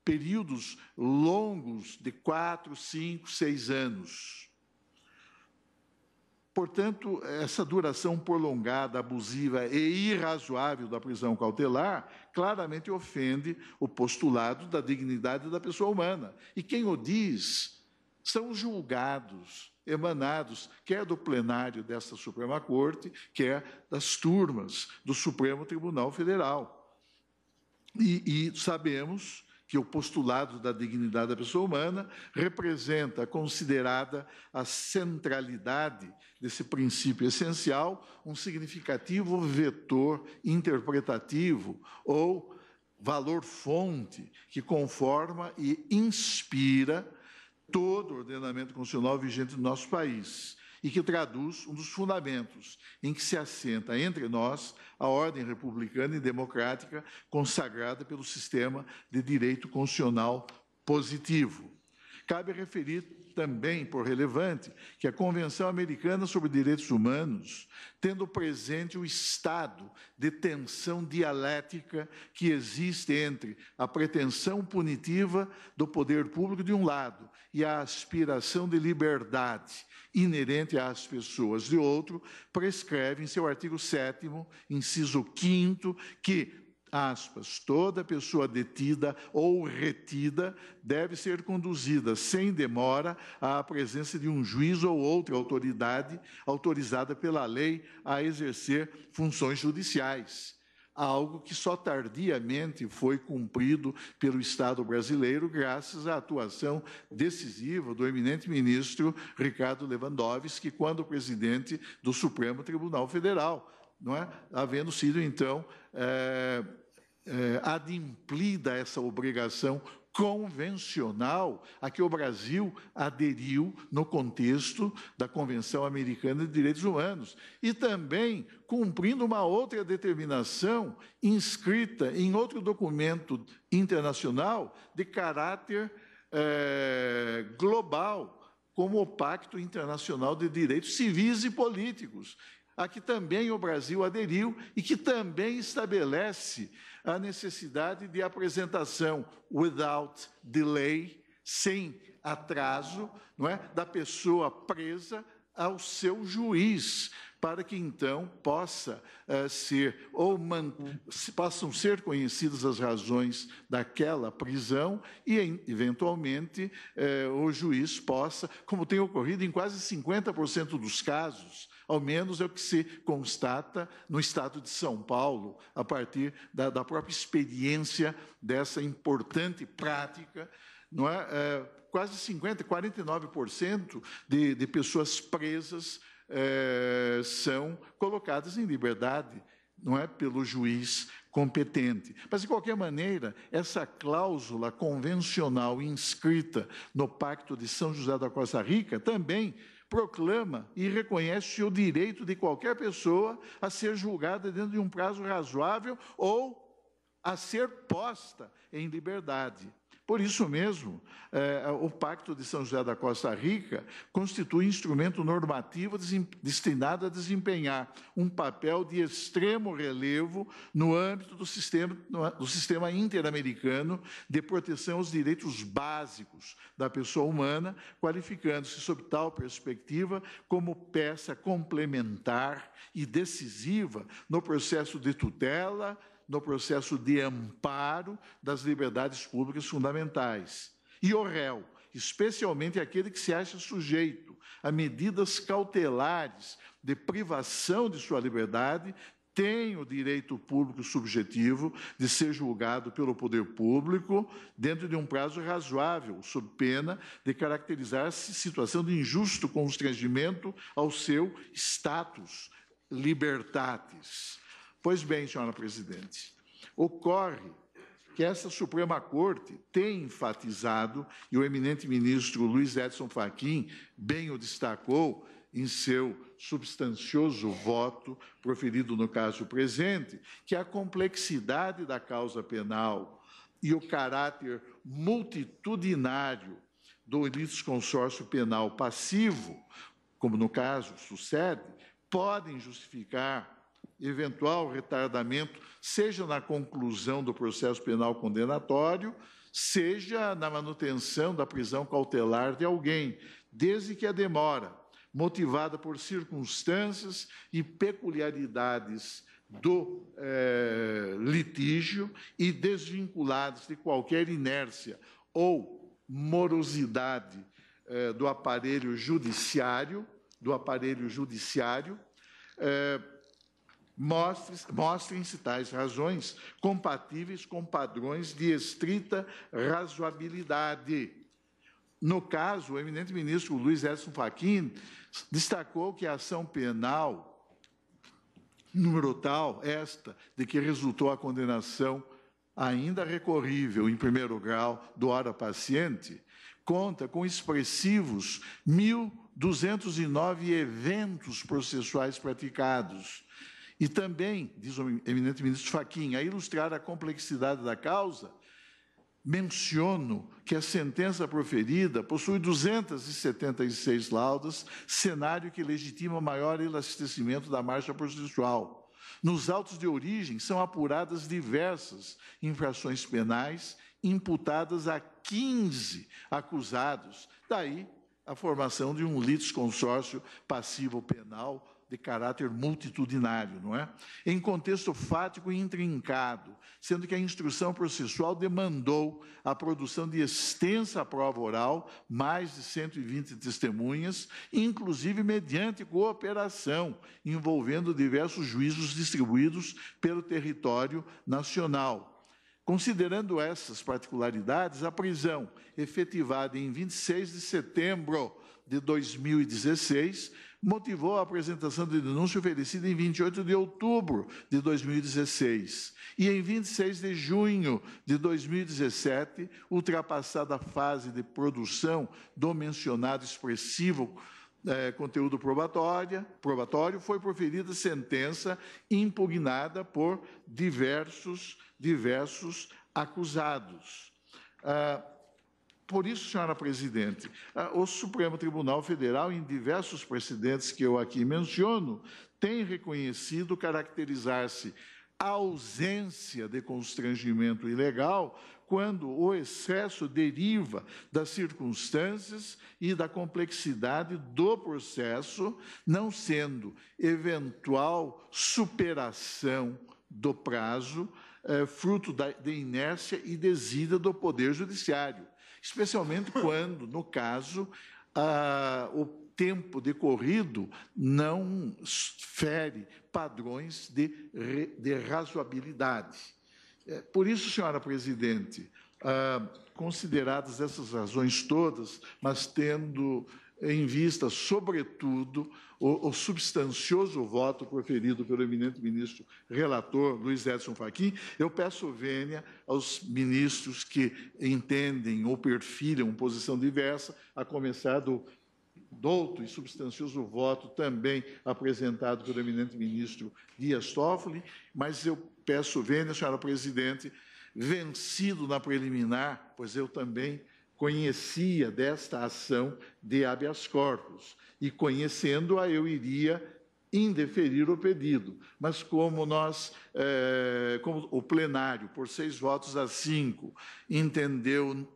períodos longos de quatro, cinco, seis anos. Portanto, essa duração prolongada, abusiva e irrazoável da prisão cautelar claramente ofende o postulado da dignidade da pessoa humana. E quem o diz são os julgados, emanados, quer é do plenário desta Suprema Corte, quer é das turmas do Supremo Tribunal Federal. E, e sabemos que o postulado da dignidade da pessoa humana representa considerada a centralidade desse princípio essencial, um significativo vetor interpretativo ou valor fonte que conforma e inspira todo o ordenamento constitucional vigente no nosso país e que traduz um dos fundamentos em que se assenta entre nós a ordem republicana e democrática consagrada pelo sistema de direito constitucional positivo. Cabe referir também por relevante que é a Convenção Americana sobre Direitos Humanos, tendo presente o estado de tensão dialética que existe entre a pretensão punitiva do poder público de um lado e a aspiração de liberdade inerente às pessoas de outro, prescreve em seu artigo 7 inciso 5 que aspas, toda pessoa detida ou retida deve ser conduzida sem demora à presença de um juiz ou outra autoridade autorizada pela lei a exercer funções judiciais. Algo que só tardiamente foi cumprido pelo Estado brasileiro, graças à atuação decisiva do eminente ministro Ricardo Lewandowski, quando presidente do Supremo Tribunal Federal, não é? havendo sido, então, é, é, adimplida essa obrigação convencional a que o Brasil aderiu no contexto da Convenção Americana de Direitos Humanos e também cumprindo uma outra determinação inscrita em outro documento internacional de caráter é, global, como o Pacto Internacional de Direitos Civis e Políticos, a que também o Brasil aderiu e que também estabelece a necessidade de apresentação without delay, sem atraso, não é, da pessoa presa ao seu juiz, para que então possa uh, ser ou man, possam ser conhecidas as razões daquela prisão e eventualmente uh, o juiz possa, como tem ocorrido em quase 50% dos casos ao menos é o que se constata no estado de São Paulo, a partir da, da própria experiência dessa importante prática. Não é? é quase 50%, 49% de, de pessoas presas é, são colocadas em liberdade não é pelo juiz competente. Mas, de qualquer maneira, essa cláusula convencional inscrita no Pacto de São José da Costa Rica também proclama e reconhece o direito de qualquer pessoa a ser julgada dentro de um prazo razoável ou a ser posta em liberdade, por isso mesmo, eh, o Pacto de São José da Costa Rica constitui instrumento normativo destinado a desempenhar um papel de extremo relevo no âmbito do sistema, do sistema interamericano de proteção aos direitos básicos da pessoa humana, qualificando-se, sob tal perspectiva, como peça complementar e decisiva no processo de tutela no processo de amparo das liberdades públicas fundamentais. E o réu, especialmente aquele que se acha sujeito a medidas cautelares de privação de sua liberdade, tem o direito público subjetivo de ser julgado pelo poder público dentro de um prazo razoável, sob pena de caracterizar-se situação de injusto constrangimento ao seu status libertatis. Pois bem, senhora presidente, ocorre que essa Suprema Corte tem enfatizado, e o eminente ministro Luiz Edson Fachin bem o destacou em seu substancioso voto proferido no caso presente, que a complexidade da causa penal e o caráter multitudinário do litisconsórcio penal passivo, como no caso sucede, podem justificar eventual retardamento, seja na conclusão do processo penal condenatório, seja na manutenção da prisão cautelar de alguém, desde que a demora, motivada por circunstâncias e peculiaridades do eh, litígio e desvinculadas de qualquer inércia ou morosidade eh, do aparelho judiciário, do aparelho judiciário. Eh, mostrem-se tais razões compatíveis com padrões de estrita razoabilidade. No caso, o eminente ministro Luiz Edson Fachin destacou que a ação penal, número tal, esta, de que resultou a condenação ainda recorrível em primeiro grau do hora paciente, conta com expressivos 1.209 eventos processuais praticados, e também, diz o eminente ministro Faquim, a ilustrar a complexidade da causa, menciono que a sentença proferida possui 276 laudas, cenário que legitima maior elastecimento da marcha processual. Nos autos de origem são apuradas diversas infrações penais imputadas a 15 acusados, daí a formação de um litisconsórcio passivo penal de caráter multitudinário, não é? Em contexto fático e intrincado, sendo que a instrução processual demandou a produção de extensa prova oral, mais de 120 testemunhas, inclusive mediante cooperação, envolvendo diversos juízos distribuídos pelo território nacional. Considerando essas particularidades, a prisão, efetivada em 26 de setembro de 2016, motivou a apresentação de denúncia oferecida em 28 de outubro de 2016 e em 26 de junho de 2017, ultrapassada a fase de produção do mencionado expressivo é, conteúdo probatória, probatório, foi proferida sentença impugnada por diversos, diversos acusados. Ah, por isso, senhora presidente, o Supremo Tribunal Federal, em diversos precedentes que eu aqui menciono, tem reconhecido caracterizar-se a ausência de constrangimento ilegal quando o excesso deriva das circunstâncias e da complexidade do processo, não sendo eventual superação do prazo eh, fruto da, de inércia e desida do Poder Judiciário especialmente quando, no caso, ah, o tempo decorrido não fere padrões de, de razoabilidade. É, por isso, senhora presidente, ah, consideradas essas razões todas, mas tendo em vista, sobretudo, o, o, substancioso voto proferido pelo eminente ministro relator Luiz Edson Fachin, eu peço vênia aos ministros que entendem ou perfilham posição diversa, a começar do douto e substancioso voto também apresentado pelo eminente ministro Dias Toffoli, mas eu peço vênia, senhora presidente, vencido na preliminar, pois eu também conhecia desta ação de habeas corpus, e conhecendo-a eu iria indeferir o pedido. Mas como nós, eh, como o plenário, por seis votos a cinco, entendeu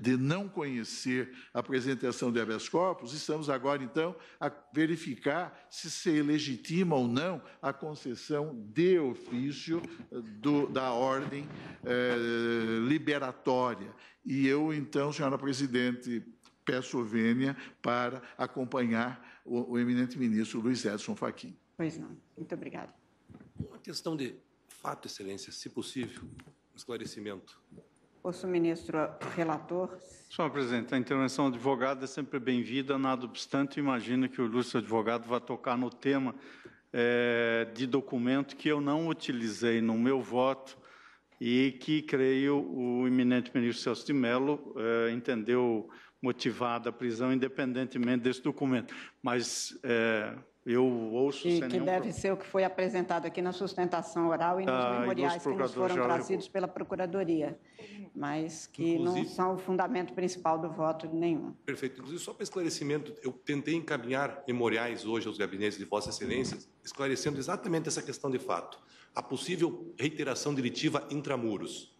de não conhecer a apresentação de habeas corpus, estamos agora, então, a verificar se se legitima ou não a concessão de ofício eh, do, da ordem eh, liberatória. E eu, então, senhora presidente, peço vênia para acompanhar o, o eminente ministro Luiz Edson Fachin. Pois não. Muito obrigada. Uma questão de fato, excelência, se possível, um esclarecimento. Ouço o ministro relator. Senhora presidente, a intervenção do advogado é sempre bem-vinda, nada obstante, imagino que o ilustre advogado vá tocar no tema é, de documento que eu não utilizei no meu voto, e que, creio, o eminente ministro Celso de Mello eh, entendeu motivada a prisão, independentemente desse documento. Mas eh, eu ouço... E que deve ser o que foi apresentado aqui na sustentação oral e nos ah, memoriais e que nos foram trazidos pela Procuradoria, mas que Inclusive, não são o fundamento principal do voto nenhum. Perfeito. Inclusive, só para esclarecimento, eu tentei encaminhar memoriais hoje aos gabinetes de Vossa Excelência, esclarecendo exatamente essa questão de fato a possível reiteração delitiva intramuros.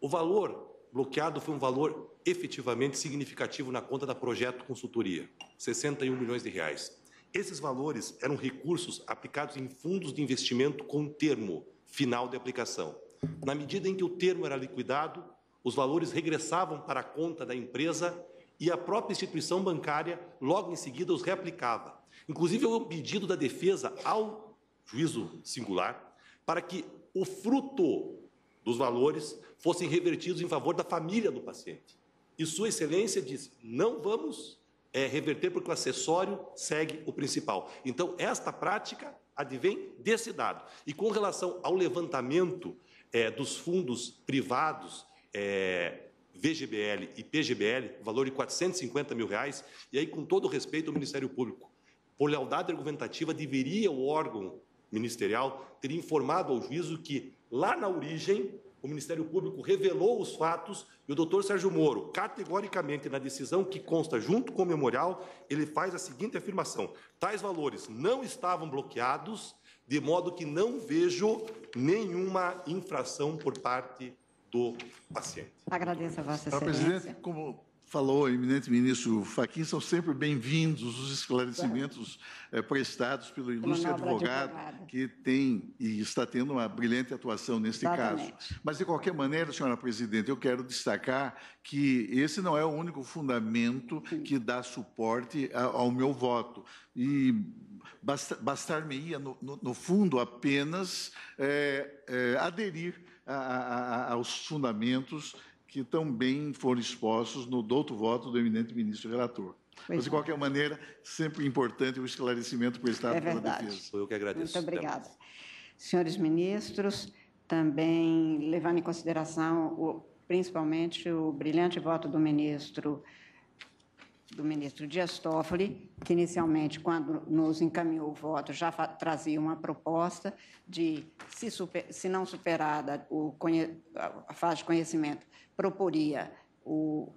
O valor bloqueado foi um valor efetivamente significativo na conta da Projeto Consultoria, 61 milhões de reais. Esses valores eram recursos aplicados em fundos de investimento com termo final de aplicação. Na medida em que o termo era liquidado, os valores regressavam para a conta da empresa e a própria instituição bancária, logo em seguida, os reaplicava. Inclusive, o pedido da defesa ao juízo singular para que o fruto dos valores fossem revertidos em favor da família do paciente. E Sua Excelência disse: não vamos é, reverter, porque o acessório segue o principal. Então, esta prática advém desse dado. E com relação ao levantamento é, dos fundos privados, é, eh, VGBL e PGBL, valor de 450 mil reais, e aí, com todo respeito ao Ministério Público, por lealdade argumentativa, deveria o órgão ministerial teria informado ao juízo que, lá na origem, o Ministério Público revelou os fatos e o doutor Sérgio Moro, categoricamente na decisão que consta junto com o memorial, ele faz a seguinte afirmação: tais valores não estavam bloqueados, de modo que não vejo nenhuma infração por parte do paciente. Agradeço a Vossa Excelência. Presidente, como falou o eminente ministro Faquim, são sempre bem-vindos os esclarecimentos é, prestados pelo ilustre advogado, advogado, que tem e está tendo uma brilhante atuação neste Exatamente. caso. Mas, de qualquer maneira, senhora presidente, eu quero destacar que esse não é o único fundamento Sim. que dá suporte ao meu voto. E bastar-me-ia, no, no, fundo, apenas é, é, aderir a, a, a, aos fundamentos que também foram expostos no douto voto do eminente ministro relator. Pois Mas, de é. qualquer maneira, sempre importante o esclarecimento prestado é verdade. pela defesa. Eu que agradeço. Muito obrigada. Senhores ministros, também levando em consideração, o, principalmente, o brilhante voto do ministro do ministro Dias Toffoli, que inicialmente, quando nos encaminhou o voto, já trazia uma proposta de, se, super, se não superada o, a fase de conhecimento, proporia o,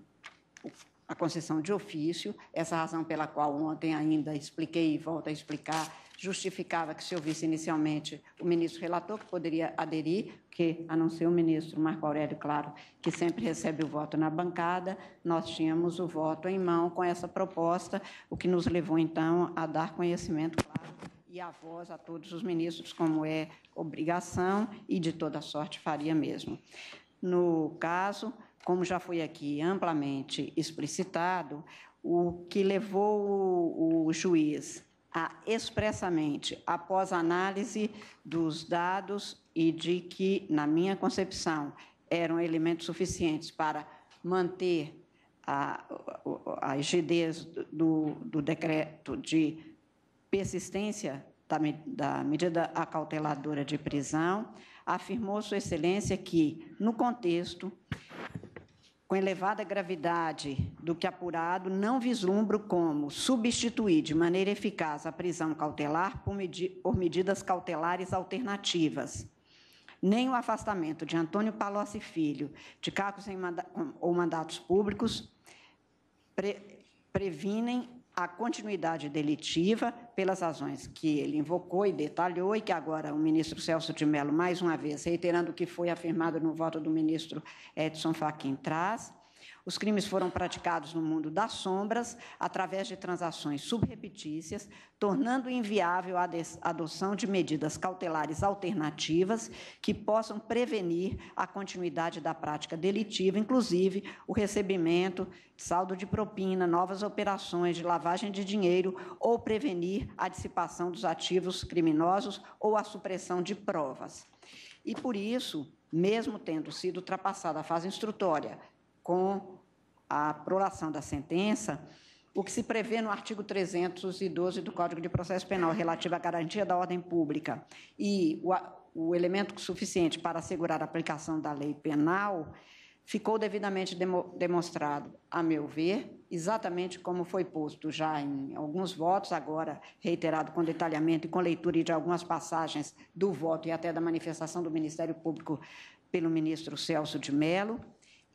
a concessão de ofício, essa razão pela qual ontem ainda expliquei e volto a explicar justificava que se ouvisse inicialmente o ministro relator, que poderia aderir, que, a não ser o ministro Marco Aurélio, claro, que sempre recebe o voto na bancada, nós tínhamos o voto em mão com essa proposta, o que nos levou, então, a dar conhecimento, claro, e a voz a todos os ministros, como é obrigação, e de toda sorte faria mesmo. No caso, como já foi aqui amplamente explicitado, o que levou o, o juiz a, expressamente, após análise dos dados e de que, na minha concepção, eram elementos suficientes para manter a, a rigidez do, do decreto de persistência da, da, medida acauteladora de prisão, afirmou Sua Excelência que, no contexto com elevada gravidade do que apurado, não vislumbro como substituir de maneira eficaz a prisão cautelar por, medi por medidas cautelares alternativas. Nem o afastamento de Antônio Palocci Filho de cargos manda ou mandatos públicos pre previnem a continuidade delitiva, pelas razões que ele invocou e detalhou, e que agora o ministro Celso de Mello, mais uma vez, reiterando o que foi afirmado no voto do ministro Edson Fachin, traz, os crimes foram praticados no mundo das sombras, através de transações subrepetícias, tornando inviável a adoção de medidas cautelares alternativas que possam prevenir a continuidade da prática delitiva, inclusive o recebimento, saldo de propina, novas operações de lavagem de dinheiro ou prevenir a dissipação dos ativos criminosos ou a supressão de provas. E por isso, mesmo tendo sido ultrapassada a fase instrutória, com a prolação da sentença, o que se prevê no artigo 312 do Código de Processo Penal relativo à garantia da ordem pública e o, o elemento suficiente para assegurar a aplicação da lei penal, ficou devidamente demo, demonstrado, a meu ver, exatamente como foi posto já em alguns votos, agora reiterado com detalhamento e com leitura de algumas passagens do voto e até da manifestação do Ministério Público pelo ministro Celso de Mello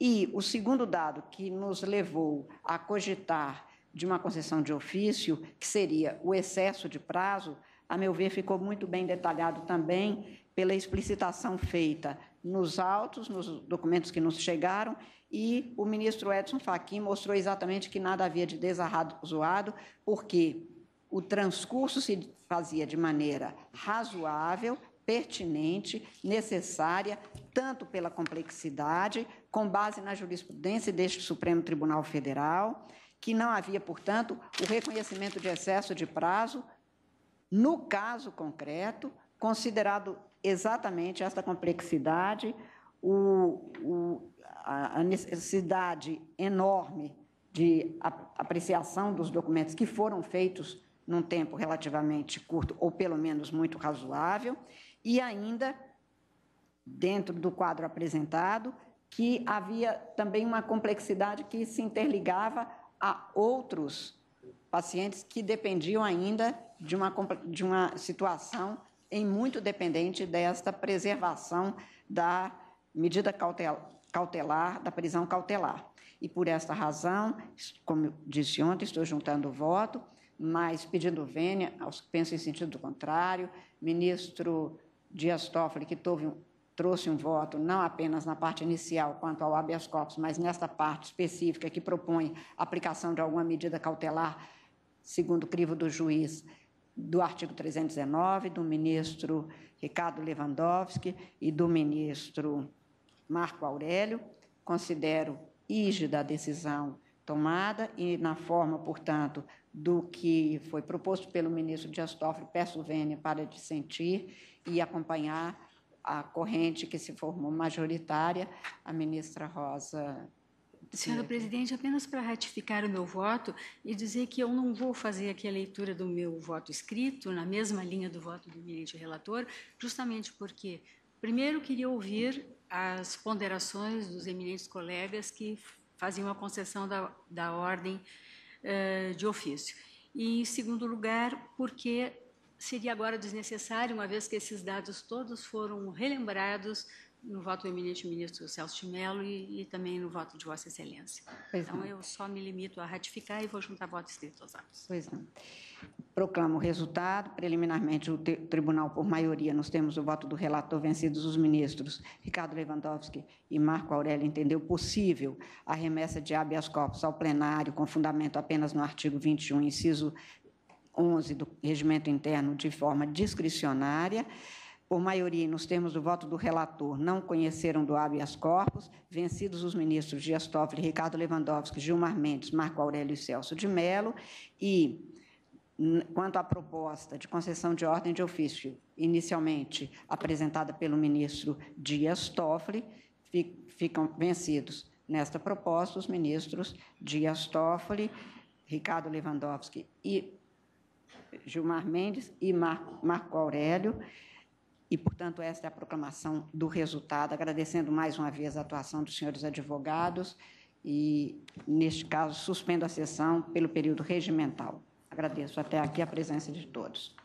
e o segundo dado que nos levou a cogitar de uma concessão de ofício, que seria o excesso de prazo, a meu ver, ficou muito bem detalhado também pela explicitação feita nos autos, nos documentos que nos chegaram, e o ministro Edson Fachin mostrou exatamente que nada havia de desarrazoado, porque o transcurso se fazia de maneira razoável, pertinente, necessária, tanto pela complexidade com base na jurisprudência deste Supremo Tribunal Federal, que não havia, portanto, o reconhecimento de excesso de prazo no caso concreto, considerado exatamente esta complexidade, o, o, a necessidade enorme de apreciação dos documentos que foram feitos num tempo relativamente curto, ou pelo menos muito razoável, e ainda, dentro do quadro apresentado, que havia também uma complexidade que se interligava a outros pacientes que dependiam ainda de uma, de uma situação em muito dependente desta preservação da medida cautelar, da prisão cautelar. E por esta razão, como disse ontem, estou juntando o voto, mas pedindo vênia aos que pensam em sentido contrário, ministro Dias Toffoli, que teve trouxe um voto não apenas na parte inicial quanto ao habeas corpus, mas nesta parte específica que propõe a aplicação de alguma medida cautelar, segundo o crivo do juiz, do artigo 319, do ministro Ricardo Lewandowski e do ministro Marco Aurélio. Considero ígida a decisão tomada e na forma, portanto, do que foi proposto pelo ministro Dias Toffoli, peço vênia para dissentir e acompanhar a corrente que se formou majoritária, a ministra Rosa. Senhora presidente, apenas para ratificar o meu voto e dizer que eu não vou fazer aqui a leitura do meu voto escrito, na mesma linha do voto do eminente relator, justamente porque, primeiro, queria ouvir as ponderações dos eminentes colegas que faziam a concessão da, da ordem uh, de ofício. E, em segundo lugar, porque seria agora desnecessário, uma vez que esses dados todos foram relembrados no voto do eminente ministro Celso de Mello e, e também no voto de Vossa Excelência. Pois então, não. eu só me limito a ratificar e vou juntar votos escrito aos atos. Pois não. Proclamo o resultado. Preliminarmente, o tribunal, por maioria, nos temos o voto do relator, vencidos os ministros Ricardo Lewandowski e Marco Aurélio, entendeu possível a remessa de habeas corpus ao plenário, com fundamento apenas no artigo 21, inciso 11 do Regimento Interno de forma discricionária. Por maioria, nos termos do voto do relator, não conheceram do habeas corpus, vencidos os ministros Dias Toffoli, Ricardo Lewandowski, Gilmar Mendes, Marco Aurélio e Celso de Mello, e quanto à proposta de concessão de ordem de ofício, inicialmente apresentada pelo ministro Dias Toffoli, ficam vencidos nesta proposta os ministros Dias Toffoli, Ricardo Lewandowski e Gilmar Mendes e Mar Marco Aurélio. E, portanto, esta é a proclamação do resultado, agradecendo mais uma vez a atuação dos senhores advogados e, neste caso, suspendo a sessão pelo período regimental. Agradeço até aqui a presença de todos.